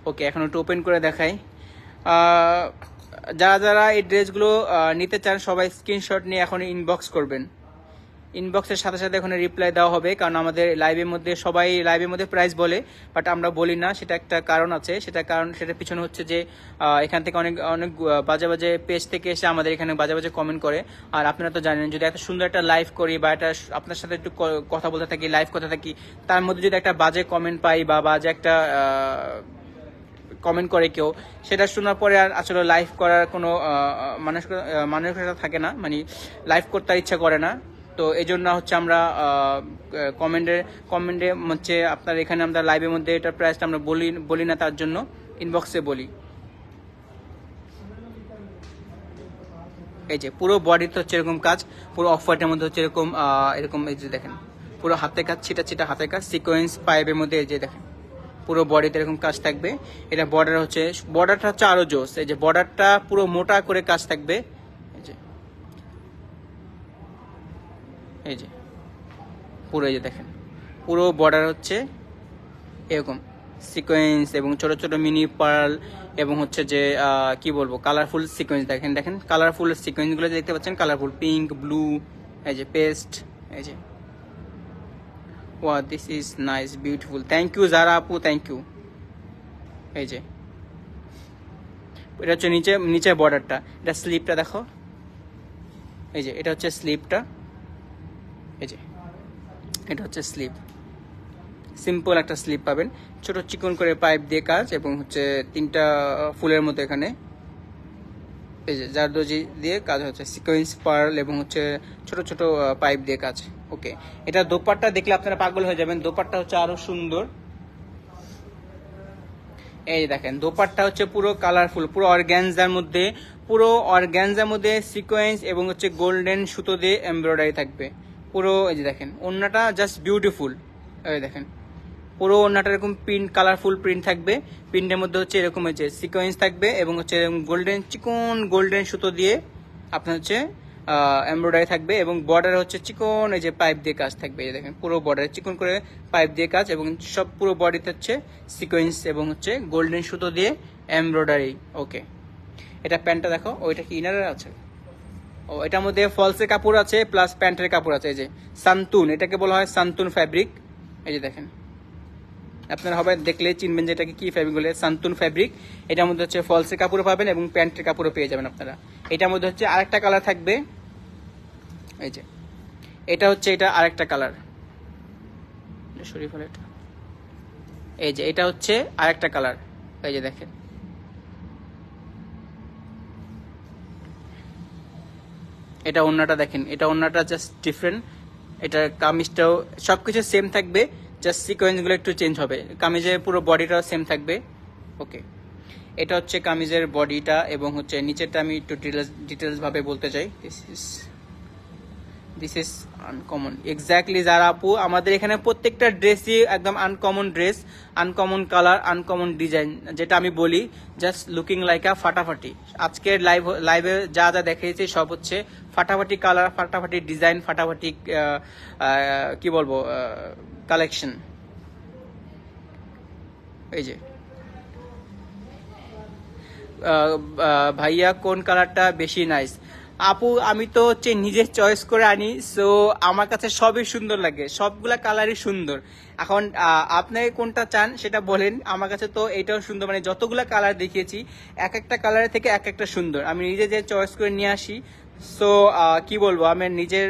ওকে এখন একটু ওপেন করে দেখাই যারা যারা এই ড্রেসগুলো নিতে চান সবাই স্ক্রিনশট নিয়ে এখন ইনবক্স করবেন ইনবক্সের সাথে সাথে ওখানে রিপ্লাই দেওয়া হবে কারণ আমাদের লাইভের মধ্যে সবাই লাইভের মধ্যে প্রাইস বলে বাট আমরা বলি না সেটা একটা কারণ আছে সেটা কারণ সেটা পিছনে হচ্ছে যে এখান থেকে অনেক অনেক বাজে বাজে পেজ থেকে এসে আমাদের এখানে বাজে বাজে কমেন্ট করে আর আপনারা তো জানেন যদি একটা সুন্দর একটা লাইভ করি বা একটা আপনার সাথে একটু কথা বলতে থাকি লাইভ করতে থাকি তার মধ্যে যদি একটা বাজে কমেন্ট পাই বা বাজে একটা কমেন্ট করে কেউ সেটা শোনার পরে আর আসলে লাইভ করার কোনো মানুষ মানুষের থাকে না মানে লাইভ করতে ইচ্ছা করে না তো এই জন্য হচ্ছে আমরা কমেন্টে কমেন্টে হচ্ছে আপনার এখানে আমরা লাইভের মধ্যে এটার প্রাইসটা আমরা বলি বলি না তার জন্য ইনবক্সে বলি এই যে পুরো বডিতে হচ্ছে এরকম কাজ পুরো অফ হোয়াইটের মধ্যে হচ্ছে এরকম এরকম এই যে দেখেন পুরো হাতে কাজ ছিটা ছিটা হাতে কাজ সিকোয়েন্স পাইপের মধ্যে এই যে দেখেন পুরো বডিতে এরকম কাজ থাকবে এটা বর্ডার হচ্ছে বর্ডারটা হচ্ছে আরও জোস এই যে বর্ডারটা পুরো মোটা করে কাজ থাকবে এই যে পুরো এই যে দেখেন পুরো বর্ডার হচ্ছে এরকম সিকোয়েন্স এবং ছোট ছোট মিনি পার্ল এবং হচ্ছে যে কি বলবো কালারফুল সিকোয়েন্স দেখেন দেখেন কালারফুল সিকোয়েন্সগুলো দেখতে পাচ্ছেন কালারফুল পিঙ্ক ব্লু এই যে পেস্ট এই যে ওয়া this is nice beautiful thank you Zara আপু থ্যাংক ইউ এই যে এটা হচ্ছে নিচে নিচে বর্ডারটা এটা স্লিপটা দেখো এই যে এটা হচ্ছে স্লিপটা এই যে এটা হচ্ছে স্লিপ সিম্পল একটা স্লিপ পাবেন ছোট চিকন করে পাইপ দিয়ে কাজ এবং হচ্ছে তিনটা ফুলের মতো এখানে এই যে জারদোজি দিয়ে কাজ হচ্ছে সিকোয়েন্স পার্ল এবং হচ্ছে ছোট ছোট পাইপ দিয়ে কাজ ওকে এটা দোপাট্টা দেখলে আপনারা পাগল হয়ে যাবেন দোপাট্টা হচ্ছে আরো সুন্দর এই যে দেখেন দোপাট্টা হচ্ছে পুরো কালারফুল পুরো অর্গ্যানজার মধ্যে পুরো অর্গ্যানজার মধ্যে সিকোয়েন্স এবং হচ্ছে গোল্ডেন সুতো দিয়ে এমব্রয়ডারি থাকবে পুরো এই যে দেখেন ওনাটা জাস্ট বিউটিফুল এই দেখেন পুরো ওনাটা এরকম প্রিন্ট কালারফুল প্রিন্ট থাকবে প্রিন্টের মধ্যে হচ্ছে এরকম হচ্ছে সিকোয়েন্স থাকবে এবং হচ্ছে গোল্ডেন চিকন গোল্ডেন সুতো দিয়ে আপনার হচ্ছে এমব্রয়ডারি থাকবে এবং বর্ডার হচ্ছে চিকন এই যে পাইপ দিয়ে কাজ থাকবে এই দেখেন পুরো বর্ডার চিকন করে পাইপ দিয়ে কাজ এবং সব পুরো বডিতে হচ্ছে সিকোয়েন্স এবং হচ্ছে গোল্ডেন সুতো দিয়ে এমব্রয়ডারি ওকে এটা প্যান্টটা দেখো ওইটা কি ইনারে আছে ও এটার মধ্যে ফলসের কাপড় আছে প্লাস প্যান্টের কাপড় আছে এই যে সান্তুন এটাকে বলা হয় সান্তুন ফ্যাব্রিক এই যে দেখেন আপনারা হবে দেখলে চিনবেন যে এটাকে কি ফ্যাব্রিক বলে সান্তুন ফ্যাব্রিক এটার মধ্যে হচ্ছে ফলসের কাপড়ও পাবেন এবং প্যান্টের কাপড়ও পেয়ে যাবেন আপনারা এটার মধ্যে হচ্ছে আরেকটা কালার থাকবে এই যে এটা হচ্ছে এটা আরেকটা কালার এটা এই যে এটা হচ্ছে আরেকটা কালার এই যে দেখেন এটা অন্যটা দেখেন এটা অন্যটা জাস্ট ডিফারেন্ট এটা কামিজটাও সব কিছু সেম থাকবে জাস্ট সিকোয়েন্সগুলো একটু চেঞ্জ হবে কামিজের পুরো বডিটাও সেম থাকবে ওকে এটা হচ্ছে কামিজের বডিটা এবং হচ্ছে নিচেরটা আমি একটু ডিটেলস ডিটেলসভাবে বলতে চাই this is this is uncommon exactly Zara আপু আমাদের এখানে প্রত্যেকটা ড্রেসই একদম uncommon dress uncommon colour uncommon design যেটা আমি বলি জাস্ট লুকিং লাইক আ ফাটাফাটি আজকের লাইভ লাইভে যা যা দেখিয়েছি সব হচ্ছে ফাটাফাটি কালার ফাটাফাটি ডিজাইন ফাটাফাটি কি বলবো কালেকশন এই যে ভাইয়া কোন কালারটা বেশি নাইস আপু আমি তো হচ্ছে নিজের চয়েস করে আনি সো আমার কাছে সবই সুন্দর লাগে সবগুলা কালারই সুন্দর এখন আপনাকে কোনটা চান সেটা বলেন আমার কাছে তো এটাও সুন্দর মানে যতগুলা কালার দেখিয়েছি এক একটা কালারের থেকে এক একটা সুন্দর আমি নিজে যে চয়েস করে নিয়ে আসি সো কি বলবো আমি নিজের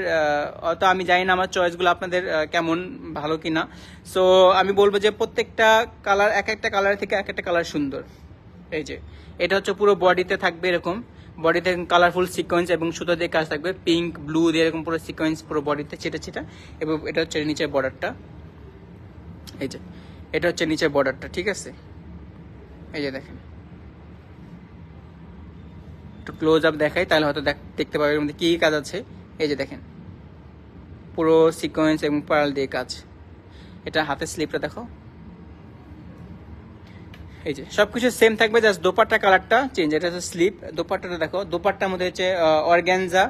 অত আমি জানি না আমার চয়েসগুলো আপনাদের কেমন ভালো কি না সো আমি বলবো যে প্রত্যেকটা কালার এক একটা কালারের থেকে এক একটা কালার সুন্দর এই যে এটা হচ্ছে পুরো বডিতে থাকবে এরকম বডিতে কালারফুল সিকোয়েন্স এবং সুতো দিয়ে কাজ থাকবে পিঙ্ক ব্লু দিয়ে এরকম পুরো সিকোয়েন্স পুরো বডিতে ছেটে ছেটা এবং এটা হচ্ছে নিচের বর্ডারটা এই যে এটা হচ্ছে নিচের বর্ডারটা ঠিক আছে এই যে দেখেন একটু ক্লোজ আপ দেখাই তাহলে হয়তো দেখতে পাবে এর মধ্যে কী কাজ আছে এই যে দেখেন পুরো সিকোয়েন্স এবং পার্ল দিয়ে কাজ এটা হাতের স্লিপটা দেখো এই যে সবকিছু সেম থাকবে জাস্ট দোপাট্টা কালারটা চেঞ্জ এটা হচ্ছে স্লিপ দোপাট্টাটা দেখো দোপাট্টার মধ্যে হচ্ছে অর্গ্যানজা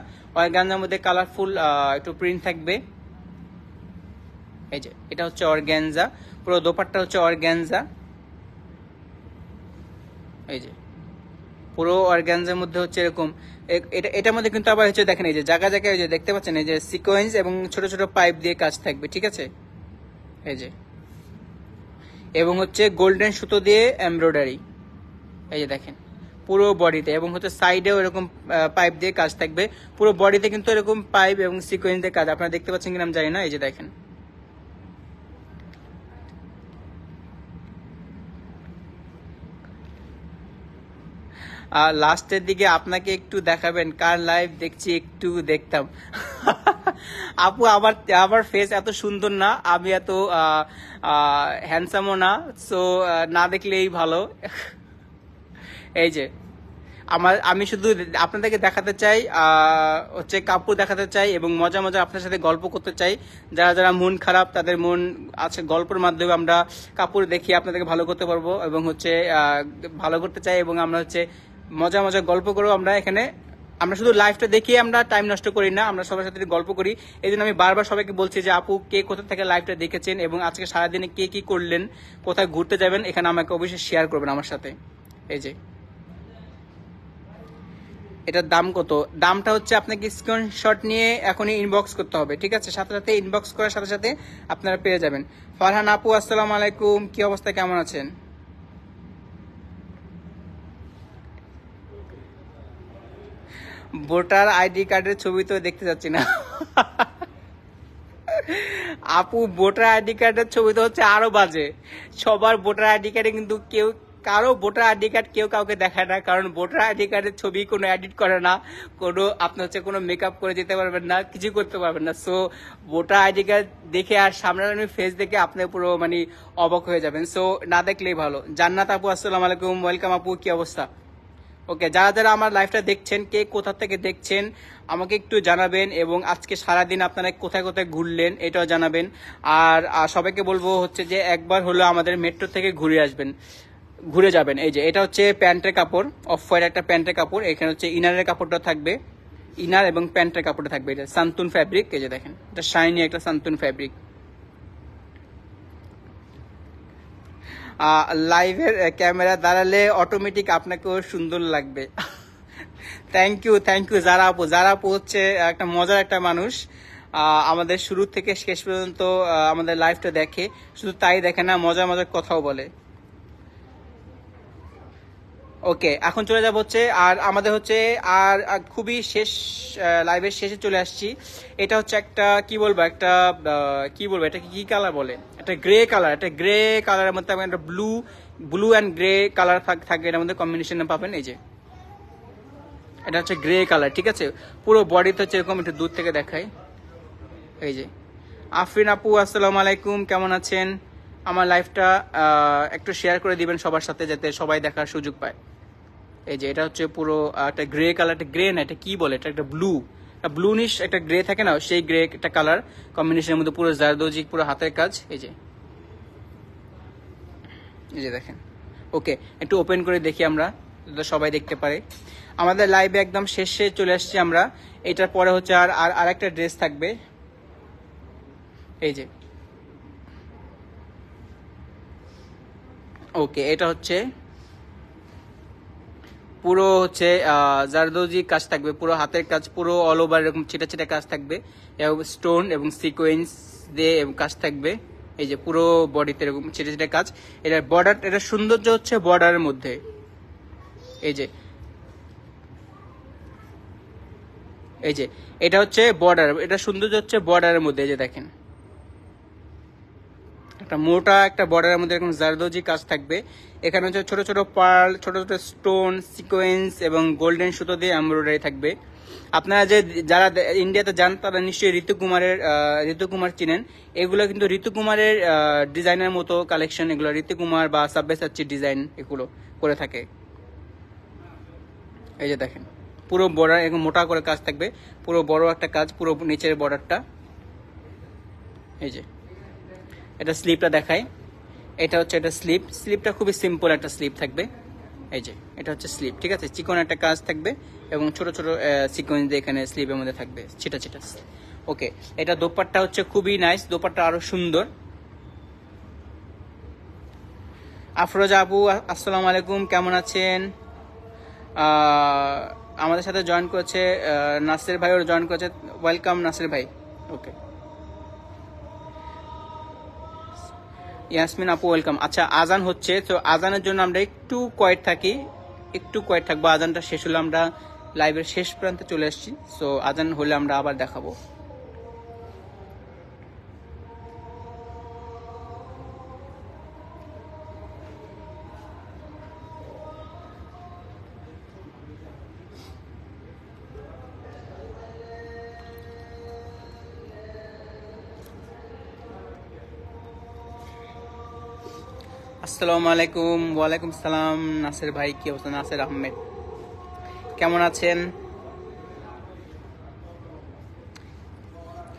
অর্গ্যানজার মধ্যে কালারফুল একটু প্রিন্ট থাকবে এই যে এটা হচ্ছে অর্গ্যানজা পুরো দোপাট্টা হচ্ছে অর্গ্যানজা এই যে পুরো অর্গ্যানজার মধ্যে হচ্ছে এরকম এটা এটার মধ্যে কিন্তু আবার হচ্ছে দেখেন এই যে জায়গা জায়গায় যে দেখতে পাচ্ছেন এই যে সিকোয়েন্স এবং ছোট ছোট পাইপ দিয়ে কাজ থাকবে ঠিক আছে এই যে এবং হচ্ছে গোল্ডেন সুতো দিয়ে এমব্রয়ডারি এই যে দেখেন পুরো বডিতে এবং হচ্ছে সাইডেও এরকম পাইপ দিয়ে কাজ থাকবে পুরো বডিতে কিন্তু এরকম পাইপ এবং সিকোয়েন্স দিয়ে কাজ আপনারা দেখতে পাচ্ছেন কিনা আমি জানি না এই যে দেখেন লাস্টের দিকে আপনাকে একটু দেখাবেন কার লাইভ দেখছি একটু দেখতাম আপু আবার আমার ফেস এত সুন্দর না আমি এত হ্যান্ডসামও না সো না দেখলেই ভালো এই যে আমার আমি শুধু আপনাদেরকে দেখাতে চাই হচ্ছে কাপড় দেখাতে চাই এবং মজা মজা আপনার সাথে গল্প করতে চাই যারা যারা মন খারাপ তাদের মন আছে গল্পের মাধ্যমে আমরা কাপড় দেখিয়ে আপনাদেরকে ভালো করতে পারবো এবং হচ্ছে ভালো করতে চাই এবং আমরা হচ্ছে মজা মজা গল্প করেও আমরা এখানে আমরা শুধু লাইভটা দেখিয়ে আমরা টাইম নষ্ট করি না আমরা সবার সাথে গল্প করি এই জন্য আমি বারবার সবাইকে বলছি যে আপু কে কোথা থেকে লাইভটা দেখেছেন এবং আজকে সারাদিনে কে কি করলেন কোথায় ঘুরতে যাবেন এখানে আমাকে অবশ্যই শেয়ার করবেন আমার সাথে এই যে এটার দাম কত দামটা হচ্ছে আপনাকে স্ক্রিনশট নিয়ে এখনই ইনবক্স করতে হবে ঠিক আছে সাথে সাথে ইনবক্স করার সাথে সাথে আপনারা পেয়ে যাবেন ফারহান আপু আসসালাম আলাইকুম কি অবস্থা কেমন আছেন ভোটার আইডি কার্ডের ছবি তো দেখতে যাচ্ছি না আপু ভোটার আইডি কার্ডের ছবি তো হচ্ছে আরো বাজে সবার ভোটার আইডি কার্ডে কিন্তু কেউ কারো ভোটার আইডি কার্ড কেউ কাউকে দেখায় না কারণ ভোটার আইডি কার্ডের ছবি কোনো এডিট করে না কোনো আপনার হচ্ছে কোনো মেকআপ করে যেতে পারবেন না কিছু করতে পারবেন না সো ভোটার আইডি কার্ড দেখে আর সামনাসামনি ফেস দেখে আপনি পুরো মানে অবাক হয়ে যাবেন সো না দেখলেই ভালো জান্নাত আপু আসসালাম আলাইকুম ওয়েলকাম আপু কি অবস্থা ওকে যারা যারা আমার লাইফটা দেখছেন কে কোথা থেকে দেখছেন আমাকে একটু জানাবেন এবং আজকে সারাদিন আপনারা কোথায় কোথায় ঘুরলেন এটাও জানাবেন আর সবাইকে বলবো হচ্ছে যে একবার হলো আমাদের মেট্রো থেকে ঘুরে আসবেন ঘুরে যাবেন এই যে এটা হচ্ছে প্যান্টের কাপড় অফ হোয়াইট একটা প্যান্টের কাপড় এখানে হচ্ছে ইনারের কাপড়টা থাকবে ইনার এবং প্যান্টের কাপড়টা থাকবে এটা সান্তুন ফ্যাব্রিক এই যে দেখেন এটা শাইনি একটা সান্তুন ফ্যাব্রিক লাইভের ক্যামেরা দাঁড়ালে অটোমেটিক আপনাকেও সুন্দর লাগবে thank you thank you Zara আপু যারা আপু হচ্ছে একটা মজার একটা মানুষ আমাদের শুরু থেকে শেষ পর্যন্ত আমাদের লাইফটা দেখে শুধু তাই দেখে না মজা মজার কথাও বলে ওকে এখন চলে যাব হচ্ছে আর আমাদের হচ্ছে আর খুবই শেষ লাইভের শেষে চলে আসছি এটা হচ্ছে একটা কি বলবো একটা কি বলবো এটা কি কালার বলে একটা গ্রে কালার একটা গ্রে কালারের মধ্যে একটা blue blue and grey colour থাকবে এটার মধ্যে কম্বিনেশনে পাবেন এই যে এটা হচ্ছে গ্রে কালার ঠিক আছে পুরো বডিতে হচ্ছে এরকম একটু দূর থেকে দেখাই এই যে আফরিন আপু আসসালাম আলাইকুম কেমন আছেন আমার লাইফটা একটু শেয়ার করে দিবেন সবার সাথে যাতে সবাই দেখার সুযোগ পায় এই যে এটা হচ্ছে পুরো একটা গ্রে কালার একটা গ্রে না এটা কি বলে এটা একটা ব্লু ব্লুনিশ একটা গ্রে থাকে না সেই গ্রে একটা কালার কম্বিনেশনের মধ্যে পুরো জারদোজি পুরো হাতের কাজ এই যে এই যে দেখেন ওকে একটু ওপেন করে দেখি আমরা সবাই দেখতে পারে আমাদের লাইভে একদম শেষে চলে আসছি আমরা এটার পরে হচ্ছে আর আর একটা ড্রেস থাকবে এই যে ওকে এটা হচ্ছে পুরো হচ্ছে জারদৌজি কাজ থাকবে পুরো হাতের কাজ পুরো অল ওভার এরকম ছিটা ছিটা কাজ থাকবে এবং স্টোন এবং সিকোয়েন্স দিয়ে কাজ থাকবে এই যে পুরো বডিতে এরকম ছিটা ছিটে কাজ এটা বর্ডার এটা সৌন্দর্য হচ্ছে বর্ডারের মধ্যে এই যে এই যে এটা হচ্ছে বর্ডার এটা সৌন্দর্য হচ্ছে বর্ডারের মধ্যে এই যে দেখেন একটা মোটা একটা বর্ডারের মধ্যে এরকম জারদোজি কাজ থাকবে এখানে হচ্ছে ছোট ছোট পার্ল ছোট ছোট স্টোন সিকোয়েন্স এবং গোল্ডেন সুতো দিয়ে এমব্রয়ডারি থাকবে আপনারা যে যারা ইন্ডিয়াতে যান তারা নিশ্চয়ই ঋতু কুমারের ঋতু কুমার চিনেন এগুলো কিন্তু ঋতু কুমারের ডিজাইনের মতো কালেকশন এগুলো ঋতু কুমার বা সাব্যসাচির ডিজাইন এগুলো করে থাকে এই যে দেখেন পুরো বর্ডার এরকম মোটা করে কাজ থাকবে পুরো বড় একটা কাজ পুরো নিচের বর্ডারটা এই যে এটা স্লিপটা দেখায় এটা হচ্ছে এটা স্লিপ স্লিপটা খুবই সিম্পল একটা স্লিপ থাকবে এই যে এটা হচ্ছে স্লিপ ঠিক আছে চিকন একটা কাজ থাকবে এবং ছোট ছোট সিকোয়েন্স দিয়ে এখানে স্লিপের মধ্যে থাকবে ছিটা ছিটা ওকে এটা দোপাট্টা হচ্ছে খুবই নাইস দোপাট্টা আরো সুন্দর আফরোজা আবু আসসালাম আলাইকুম কেমন আছেন আমাদের সাথে জয়েন করেছে নাসির ওর জয়েন করেছে ওয়েলকাম নাসির ভাই ওকে ইয়াসমিন আপু ওয়েলকাম আচ্ছা আজান হচ্ছে তো আজানের জন্য আমরা একটু কয়েক থাকি একটু কয়েক থাকবো আজানটা শেষ হলে আমরা লাইভের শেষ প্রান্তে চলে আসছি সো আজান হলে আমরা আবার দেখাবো আসসালামু আলাইকুম ওয়ালাইকুম সালাম নাসের ভাই কি অবস্থা নাসের আহমেদ কেমন আছেন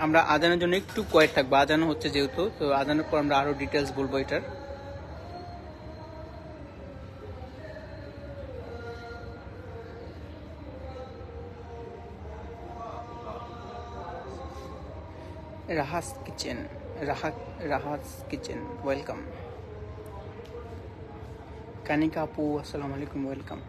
আমরা আজানের জন্য একটু কয়েক থাকবো আজান হচ্ছে যেহেতু তো আজানের পর আমরা আরো ডিটেলস বলবো এটার Raha's kitchen Raha Raha's kitchen welcome కనికాపు అస్సలం వెల్కమ్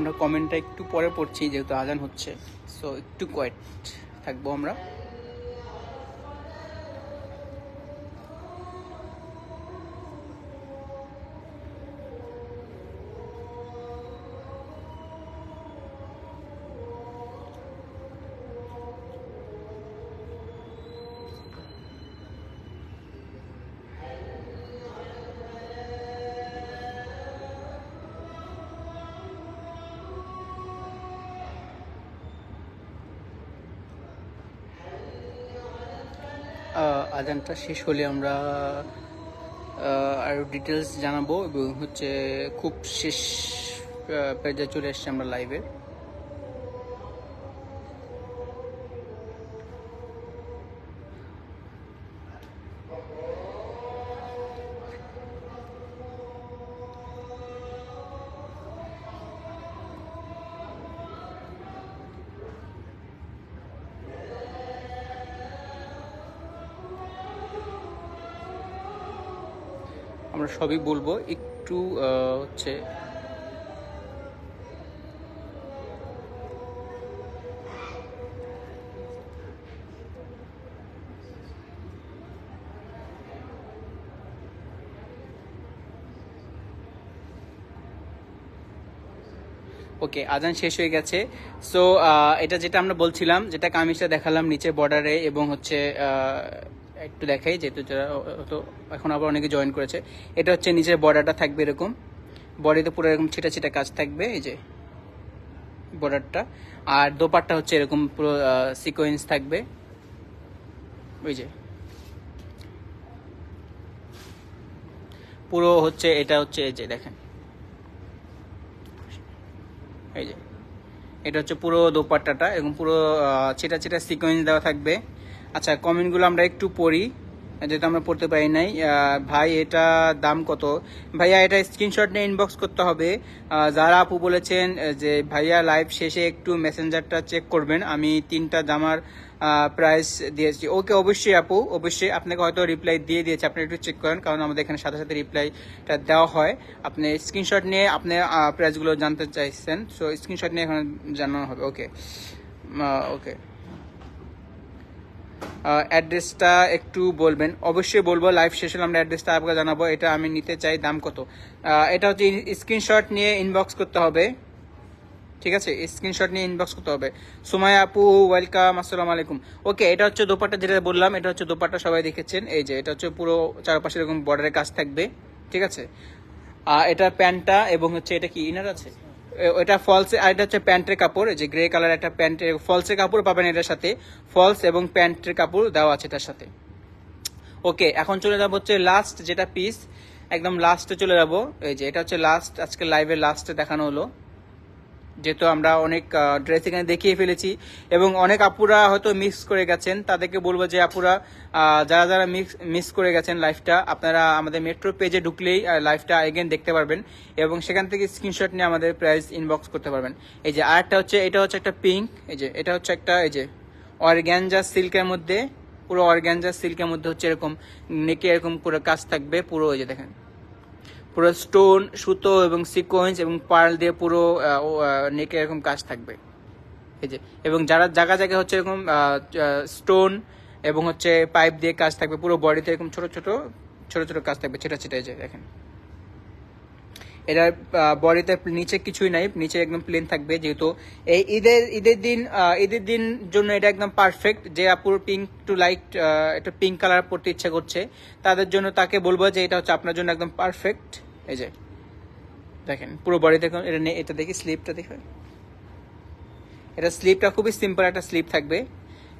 আমরা কমেন্টটা একটু পরে পড়ছি যেহেতু আজান হচ্ছে সো একটু কোয়েট থাকবো আমরা উপাদানটা শেষ হলে আমরা আরও ডিটেলস জানাবো এবং হচ্ছে খুব শেষ পর্যায়ে চলে এসছি আমরা লাইভের সবই বলবো একটু হচ্ছে ওকে আজান শেষ হয়ে গেছে সো এটা যেটা আমরা বলছিলাম যেটা কামিজটা দেখালাম নিচে বর্ডারে এবং হচ্ছে একটু দেখাই যেহেতু যারা তো এখন আবার অনেকে জয়েন করেছে এটা হচ্ছে নিজের বর্ডারটা থাকবে এরকম বডিতে পুরো এরকম ছিটা ছিটা কাজ থাকবে এই যে বর্ডারটা আর দোপারটা হচ্ছে এরকম পুরো সিকোয়েন্স থাকবে ওই যে পুরো হচ্ছে এটা হচ্ছে এই যে দেখেন এই যে এটা হচ্ছে পুরো দোপাট্টাটা এবং পুরো ছিটা ছিটা সিকোয়েন্স দেওয়া থাকবে আচ্ছা কমেন্টগুলো আমরা একটু পড়ি যেহেতু আমরা পড়তে পারি নাই ভাই এটা দাম কত ভাইয়া এটা স্ক্রিনশট নিয়ে ইনবক্স করতে হবে যারা আপু বলেছেন যে ভাইয়া লাইভ শেষে একটু মেসেঞ্জারটা চেক করবেন আমি তিনটা জামার প্রাইস দিয়েছি ওকে অবশ্যই আপু অবশ্যই আপনাকে হয়তো রিপ্লাই দিয়ে দিয়েছে আপনি একটু চেক করেন কারণ আমাদের এখানে সাথে সাথে রিপ্লাইটা দেওয়া হয় আপনি স্ক্রিনশট নিয়ে আপনি প্রাইসগুলো জানতে চাইছেন সো স্ক্রিনশট নিয়ে এখানে জানানো হবে ওকে ওকে অ্যাড্রেসটা একটু বলবেন অবশ্যই বলবো লাইভ শেষ হলে আমরা অ্যাড্রেসটা আপনাকে জানাবো এটা আমি নিতে চাই দাম কত এটা হচ্ছে স্ক্রিনশট নিয়ে ইনবক্স করতে হবে ঠিক আছে স্ক্রিনশট নিয়ে ইনবক্স করতে হবে সুমাই আপু ওয়েলকাম আসসালামু আলাইকুম ওকে এটা হচ্ছে দোপাটা যেটা বললাম এটা হচ্ছে দোপাটা সবাই দেখেছেন এই যে এটা হচ্ছে পুরো চারপাশে এরকম বর্ডারের কাজ থাকবে ঠিক আছে আর এটা প্যান্টটা এবং হচ্ছে এটা কি ইনার আছে এটা ফলসে আর এটা হচ্ছে প্যান্টের কাপড় যে গ্রে কালার একটা প্যান্টের ফলসের কাপড় পাবেন এটার সাথে ফলস এবং প্যান্টের কাপড় দেওয়া আছে এটার সাথে ওকে এখন চলে যাবো হচ্ছে লাস্ট যেটা পিস একদম লাস্টে চলে যাবো এই যে এটা হচ্ছে লাস্ট আজকে লাইভের লাস্টে দেখানো হলো যেহেতু আমরা অনেক ড্রেস এখানে দেখিয়ে ফেলেছি এবং অনেক আপুরা হয়তো মিক্স করে গেছেন তাদেরকে বলবো যে আপুরা যারা যারা মিক্স মিস করে গেছেন লাইফটা আপনারা আমাদের মেট্রো পেজে ঢুকলেই লাইফটা এগেন দেখতে পারবেন এবং সেখান থেকে স্ক্রিনশট নিয়ে আমাদের প্রাইস ইনবক্স করতে পারবেন এই যে আরেকটা হচ্ছে এটা হচ্ছে একটা পিঙ্ক এই যে এটা হচ্ছে একটা এই যে অরগ্যানজা সিল্কের মধ্যে পুরো অরগ্যানজা সিল্কের মধ্যে হচ্ছে এরকম নেকে এরকম করে কাজ থাকবে পুরো ওই যে দেখেন পুরো স্টোন সুতো এবং সিকোয়েন্স এবং পার্ল দিয়ে পুরো নেকে এরকম কাজ থাকবে এই যে এবং যারা জায়গা জায়গায় হচ্ছে এরকম স্টোন এবং হচ্ছে পাইপ দিয়ে কাজ থাকবে পুরো বডিতে এরকম ছোট ছোট ছোট ছোট কাজ থাকবে ছেটা ছেটা যে দেখেন এটার বডিতে নিচে কিছুই নাই নিচে একদম প্লেন থাকবে যেহেতু এই ঈদের ঈদের দিন ঈদের দিন জন্য এটা একদম পারফেক্ট যে আপুর পিঙ্ক টু লাইট একটা পিঙ্ক কালার পরতে ইচ্ছা করছে তাদের জন্য তাকে বলবো যে এটা হচ্ছে আপনার জন্য একদম পারফেক্ট এই যে দেখেন পুরো বডিতে এটা এটা দেখি স্লিপটা দেখেন এটা স্লিপটা খুবই সিম্পল একটা স্লিপ থাকবে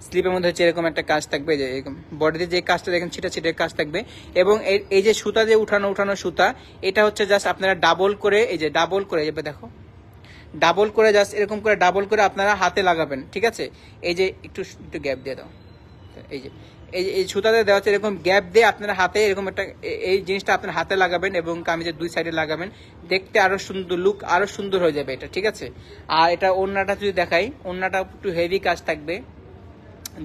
স্লিপের মধ্যে হচ্ছে এরকম একটা কাজ থাকবে যে এরকম বডিতে যে কাজটা দেখেন ছিটা ছিটের কাজ থাকবে এবং এই যে সুতা যে উঠানো উঠানো সুতা এটা হচ্ছে জাস্ট আপনারা ডাবল করে এই যে ডাবল করে যাবে দেখো ডাবল করে জাস্ট এরকম করে ডাবল করে আপনারা হাতে লাগাবেন ঠিক আছে এই যে একটু একটু গ্যাপ দিয়ে দাও এই যে এই এই সুতাতে দেওয়া হচ্ছে এরকম গ্যাপ দিয়ে আপনার হাতে এরকম একটা এই জিনিসটা আপনার হাতে লাগাবেন এবং কামিজের দুই সাইডে লাগাবেন দেখতে আরো সুন্দর লুক আরো সুন্দর হয়ে যাবে এটা ঠিক আছে আর এটা ওন্নাটা যদি দেখাই ওন্নাটা একটু হেভি কাজ থাকবে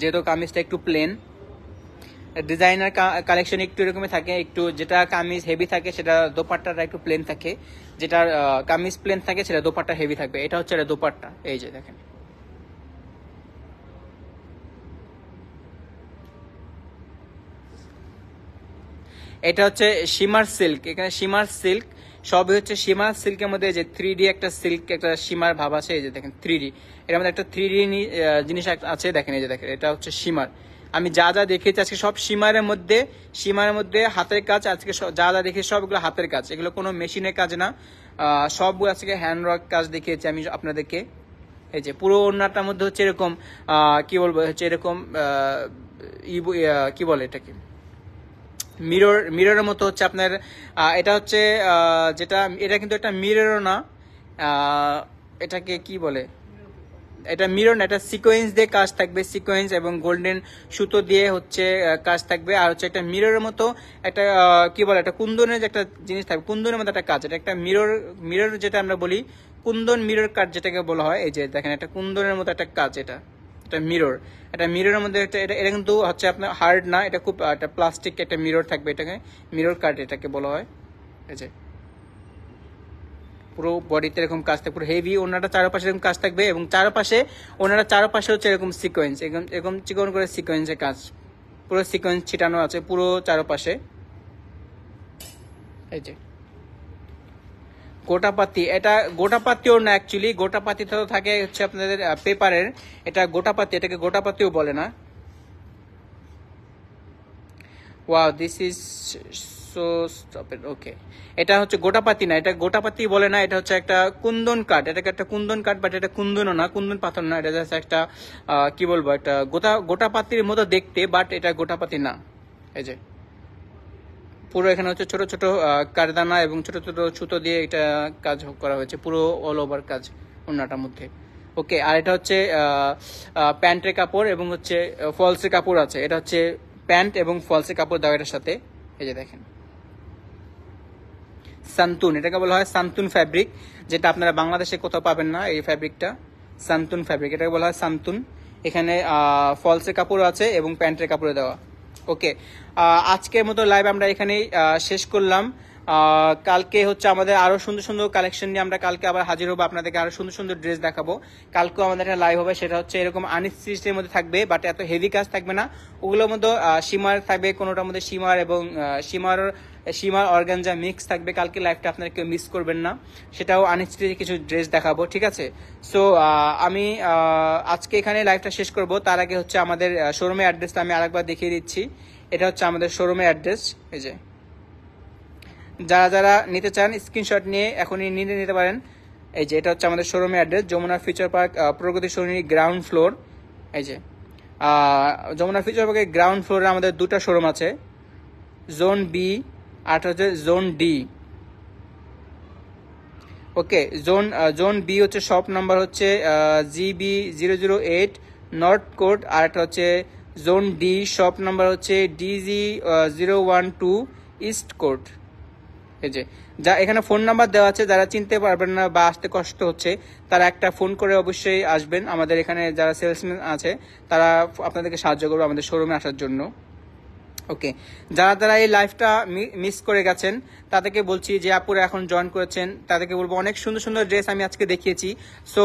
যেহেতু কামিজটা একটু প্লেন ডিজাইনার কালেকশন একটু এরকমই থাকে একটু যেটা কামিজ হেভি থাকে সেটা দোপাট্টা একটু প্লেন থাকে যেটা কামিজ প্লেন থাকে সেটা দোপাট্টা হেভি থাকবে এটা হচ্ছে এটা দোপাট্টা এই যে দেখেন এটা হচ্ছে সীমার সিল্ক এখানে সীমার সিল্ক সবই হচ্ছে সীমা সিল্কের মধ্যে যে থ্রি ডি একটা সিল্ক একটা সীমার ভাব আছে এই যে দেখেন থ্রি ডি এটার মধ্যে একটা থ্রি ডি জিনিস আছে দেখেন এই যে দেখেন এটা হচ্ছে সীমার আমি যা যা দেখেছি আজকে সব সীমারের মধ্যে সীমার মধ্যে হাতের কাজ আজকে যা যা দেখেছি সবগুলো হাতের কাজ এগুলো কোনো মেশিনের কাজ না সব আজকে হ্যান্ডওয়ার্ক কাজ দেখিয়েছি আমি আপনাদেরকে এই যে পুরো অন্যটার মধ্যে হচ্ছে এরকম কি বলবো হচ্ছে এরকম ই কি বলে এটাকে মিরর মিররের মতো হচ্ছে আপনার এটা হচ্ছে যেটা এটা কিন্তু একটা মিররও না এটাকে কি বলে এটা মিরর না এটা সিকোয়েন্স দিয়ে কাজ থাকবে সিকোয়েন্স এবং গোল্ডেন সুতো দিয়ে হচ্ছে কাজ থাকবে আর হচ্ছে একটা মিররের মতো একটা কি বলে একটা কুন্দনের যে একটা জিনিস থাকবে কুন্দনের মতো একটা কাজ এটা একটা মিরর মিরর যেটা আমরা বলি কুন্দন মিরর কাজ যেটাকে বলা হয় এই যে দেখেন একটা কুন্দনের মতো একটা কাজ এটা একটা মিরর একটা মিররের মধ্যে একটা এটা এটা কিন্তু হচ্ছে আপনার হার্ড না এটা খুব একটা প্লাস্টিক একটা মিরর থাকবে এটাকে মিরর কার্ড এটাকে বলা হয় এই যে পুরো বডিতে এরকম কাজ থাকবে পুরো হেভি ওনারটা চারপাশে এরকম কাজ থাকবে এবং চারপাশে ওনারা চারপাশে হচ্ছে এরকম সিকোয়েন্স এরকম এরকম চিকন করে সিকোয়েন্সে কাজ পুরো সিকোয়েন্স ছিটানো আছে পুরো চারপাশে এই যে গোটাপাতি এটা গোটাপাতিও না অ্যাকচুয়ালি গোটাপাতিটা তো থাকে হচ্ছে আপনাদের পেপারের এটা গোটাপাতি এটাকে গোটাপাতিও বলে না wow this is so stop it okay এটা হচ্ছে গোটাপাতি না এটা গোটাপাতি বলে না এটা হচ্ছে একটা কুন্দন কাঠ এটাকে একটা কুন্দন কাঠ বাট এটা কুন্দনও না কুন্দন পাথর না এটা জাস্ট একটা কি বলবো একটা গোটা গোটাপাতির মতো দেখতে বাট এটা গোটাপাতি না এই যে পুরো এখানে হচ্ছে ছোট ছোট কারদানা এবং ছোট ছোট ছুতো দিয়ে এটা কাজ করা হয়েছে পুরো অল ওভার কাজ ওনাটার মধ্যে ওকে আর এটা হচ্ছে প্যান্টের কাপড় এবং হচ্ছে ফলসের কাপড় আছে এটা হচ্ছে প্যান্ট এবং ফলসের কাপড় দেওয়া এটার সাথে এই যে দেখেন সান্তুন এটাকে বলা হয় সান্তুন ফ্যাব্রিক যেটা আপনারা বাংলাদেশে কোথাও পাবেন না এই ফ্যাব্রিকটা সান্তুন ফ্যাব্রিক এটাকে বলা হয় সান্তুন এখানে ফলসের কাপড় আছে এবং প্যান্টের কাপড়ে দেওয়া ওকে আজকের মতো লাইভ আমরা এখানেই শেষ করলাম কালকে হচ্ছে আমাদের আরো সুন্দর সুন্দর কালেকশন নিয়ে আমরা কালকে আবার হাজির হবো আপনাদেরকে আরো সুন্দর সুন্দর ড্রেস দেখাবো কালকেও আমাদের একটা লাইভ হবে সেটা হচ্ছে এরকম আনিস সিস্টের মধ্যে থাকবে বাট এত হেভি কাজ থাকবে না ওগুলোর মধ্যে সীমার থাকবে কোনোটার মধ্যে সীমার এবং সীমার অর্গান অর্গানজা মিক্স থাকবে কালকে লাইফটা আপনারা কেউ মিস করবেন না সেটাও আনস্টিচের কিছু ড্রেস দেখাবো ঠিক আছে সো আমি আজকে এখানে লাইফটা শেষ করব তার আগে হচ্ছে আমাদের শোরুমের অ্যাড্রেসটা আমি আরেকবার দেখিয়ে দিচ্ছি এটা হচ্ছে আমাদের শোরুমের অ্যাড্রেস এই যে যারা যারা নিতে চান স্ক্রিনশট নিয়ে এখনই নিয়ে নিতে পারেন এই যে এটা হচ্ছে আমাদের শোরুমের অ্যাড্রেস যমুনা ফিউচার পার্ক প্রগতি সরণী গ্রাউন্ড ফ্লোর এই যে যমুনা ফিউচার পার্কের গ্রাউন্ড ফ্লোরে আমাদের দুটা শোরুম আছে জোন বি আর হচ্ছে zone D okay zone zone B হচ্ছে শপ নাম্বার হচ্ছে GB zero zero eight north code আর একটা হচ্ছে জোন ডি শপ নাম্বার হচ্ছে DG zero one two east code এই যে যা এখানে ফোন নাম্বার দেওয়া আছে যারা চিনতে পারবেন না বা আসতে কষ্ট হচ্ছে তারা একটা ফোন করে অবশ্যই আসবেন আমাদের এখানে যারা সেলসম্যান আছে তারা আপনাদেরকে সাহায্য করবে আমাদের শোরুমে আসার জন্য ওকে যারা যারা এই লাইফটা মিস করে গেছেন তাদেরকে বলছি যে আপুরা এখন জয়েন করেছেন তাদেরকে বলবো অনেক সুন্দর সুন্দর ড্রেস আমি আজকে দেখিয়েছি সো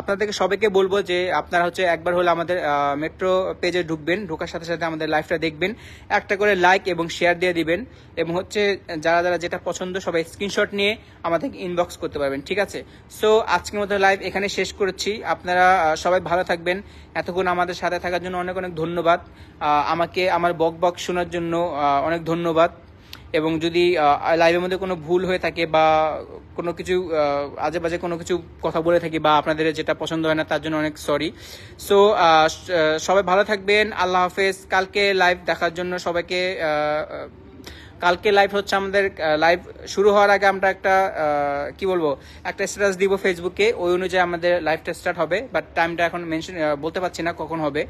আপনাদেরকে সবাইকে বলবো যে আপনারা হচ্ছে একবার হলে আমাদের মেট্রো পেজে ঢুকবেন ঢোকার সাথে সাথে আমাদের লাইফটা দেখবেন একটা করে লাইক এবং শেয়ার দিয়ে দিবেন এবং হচ্ছে যারা যারা যেটা পছন্দ সবাই স্ক্রিনশট নিয়ে আমাদেরকে ইনবক্স করতে পারবেন ঠিক আছে সো আজকের মতো লাইভ এখানে শেষ করেছি আপনারা সবাই ভালো থাকবেন এতক্ষণ আমাদের সাথে থাকার জন্য অনেক অনেক ধন্যবাদ আমাকে আমার বক বক শোনার জন্য অনেক ধন্যবাদ এবং যদি লাইভের মধ্যে কোনো ভুল হয়ে থাকে বা কোনো কিছু আজে বাজে কোনো কিছু কথা বলে থাকি বা আপনাদের যেটা পছন্দ হয় না তার জন্য অনেক সরি সো সবাই ভালো থাকবেন আল্লাহ হাফেজ কালকে লাইভ দেখার জন্য সবাইকে কালকে লাইভ হচ্ছে আমাদের লাইভ শুরু হওয়ার আগে আমরা একটা কি বলবো একটা স্ট্যাটাস দিব ফেসবুকে ওই অনুযায়ী আমাদের লাইভটা স্টার্ট হবে বাট টাইমটা এখন মেনশন বলতে পারছি না কখন হবে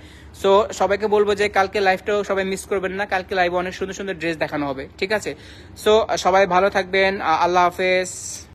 সো সবাইকে বলবো যে কালকে লাইভটাও সবাই মিস করবেন না কালকে লাইভে অনেক সুন্দর সুন্দর ড্রেস দেখানো হবে ঠিক আছে সো সবাই ভালো থাকবেন আল্লাহ হাফেজ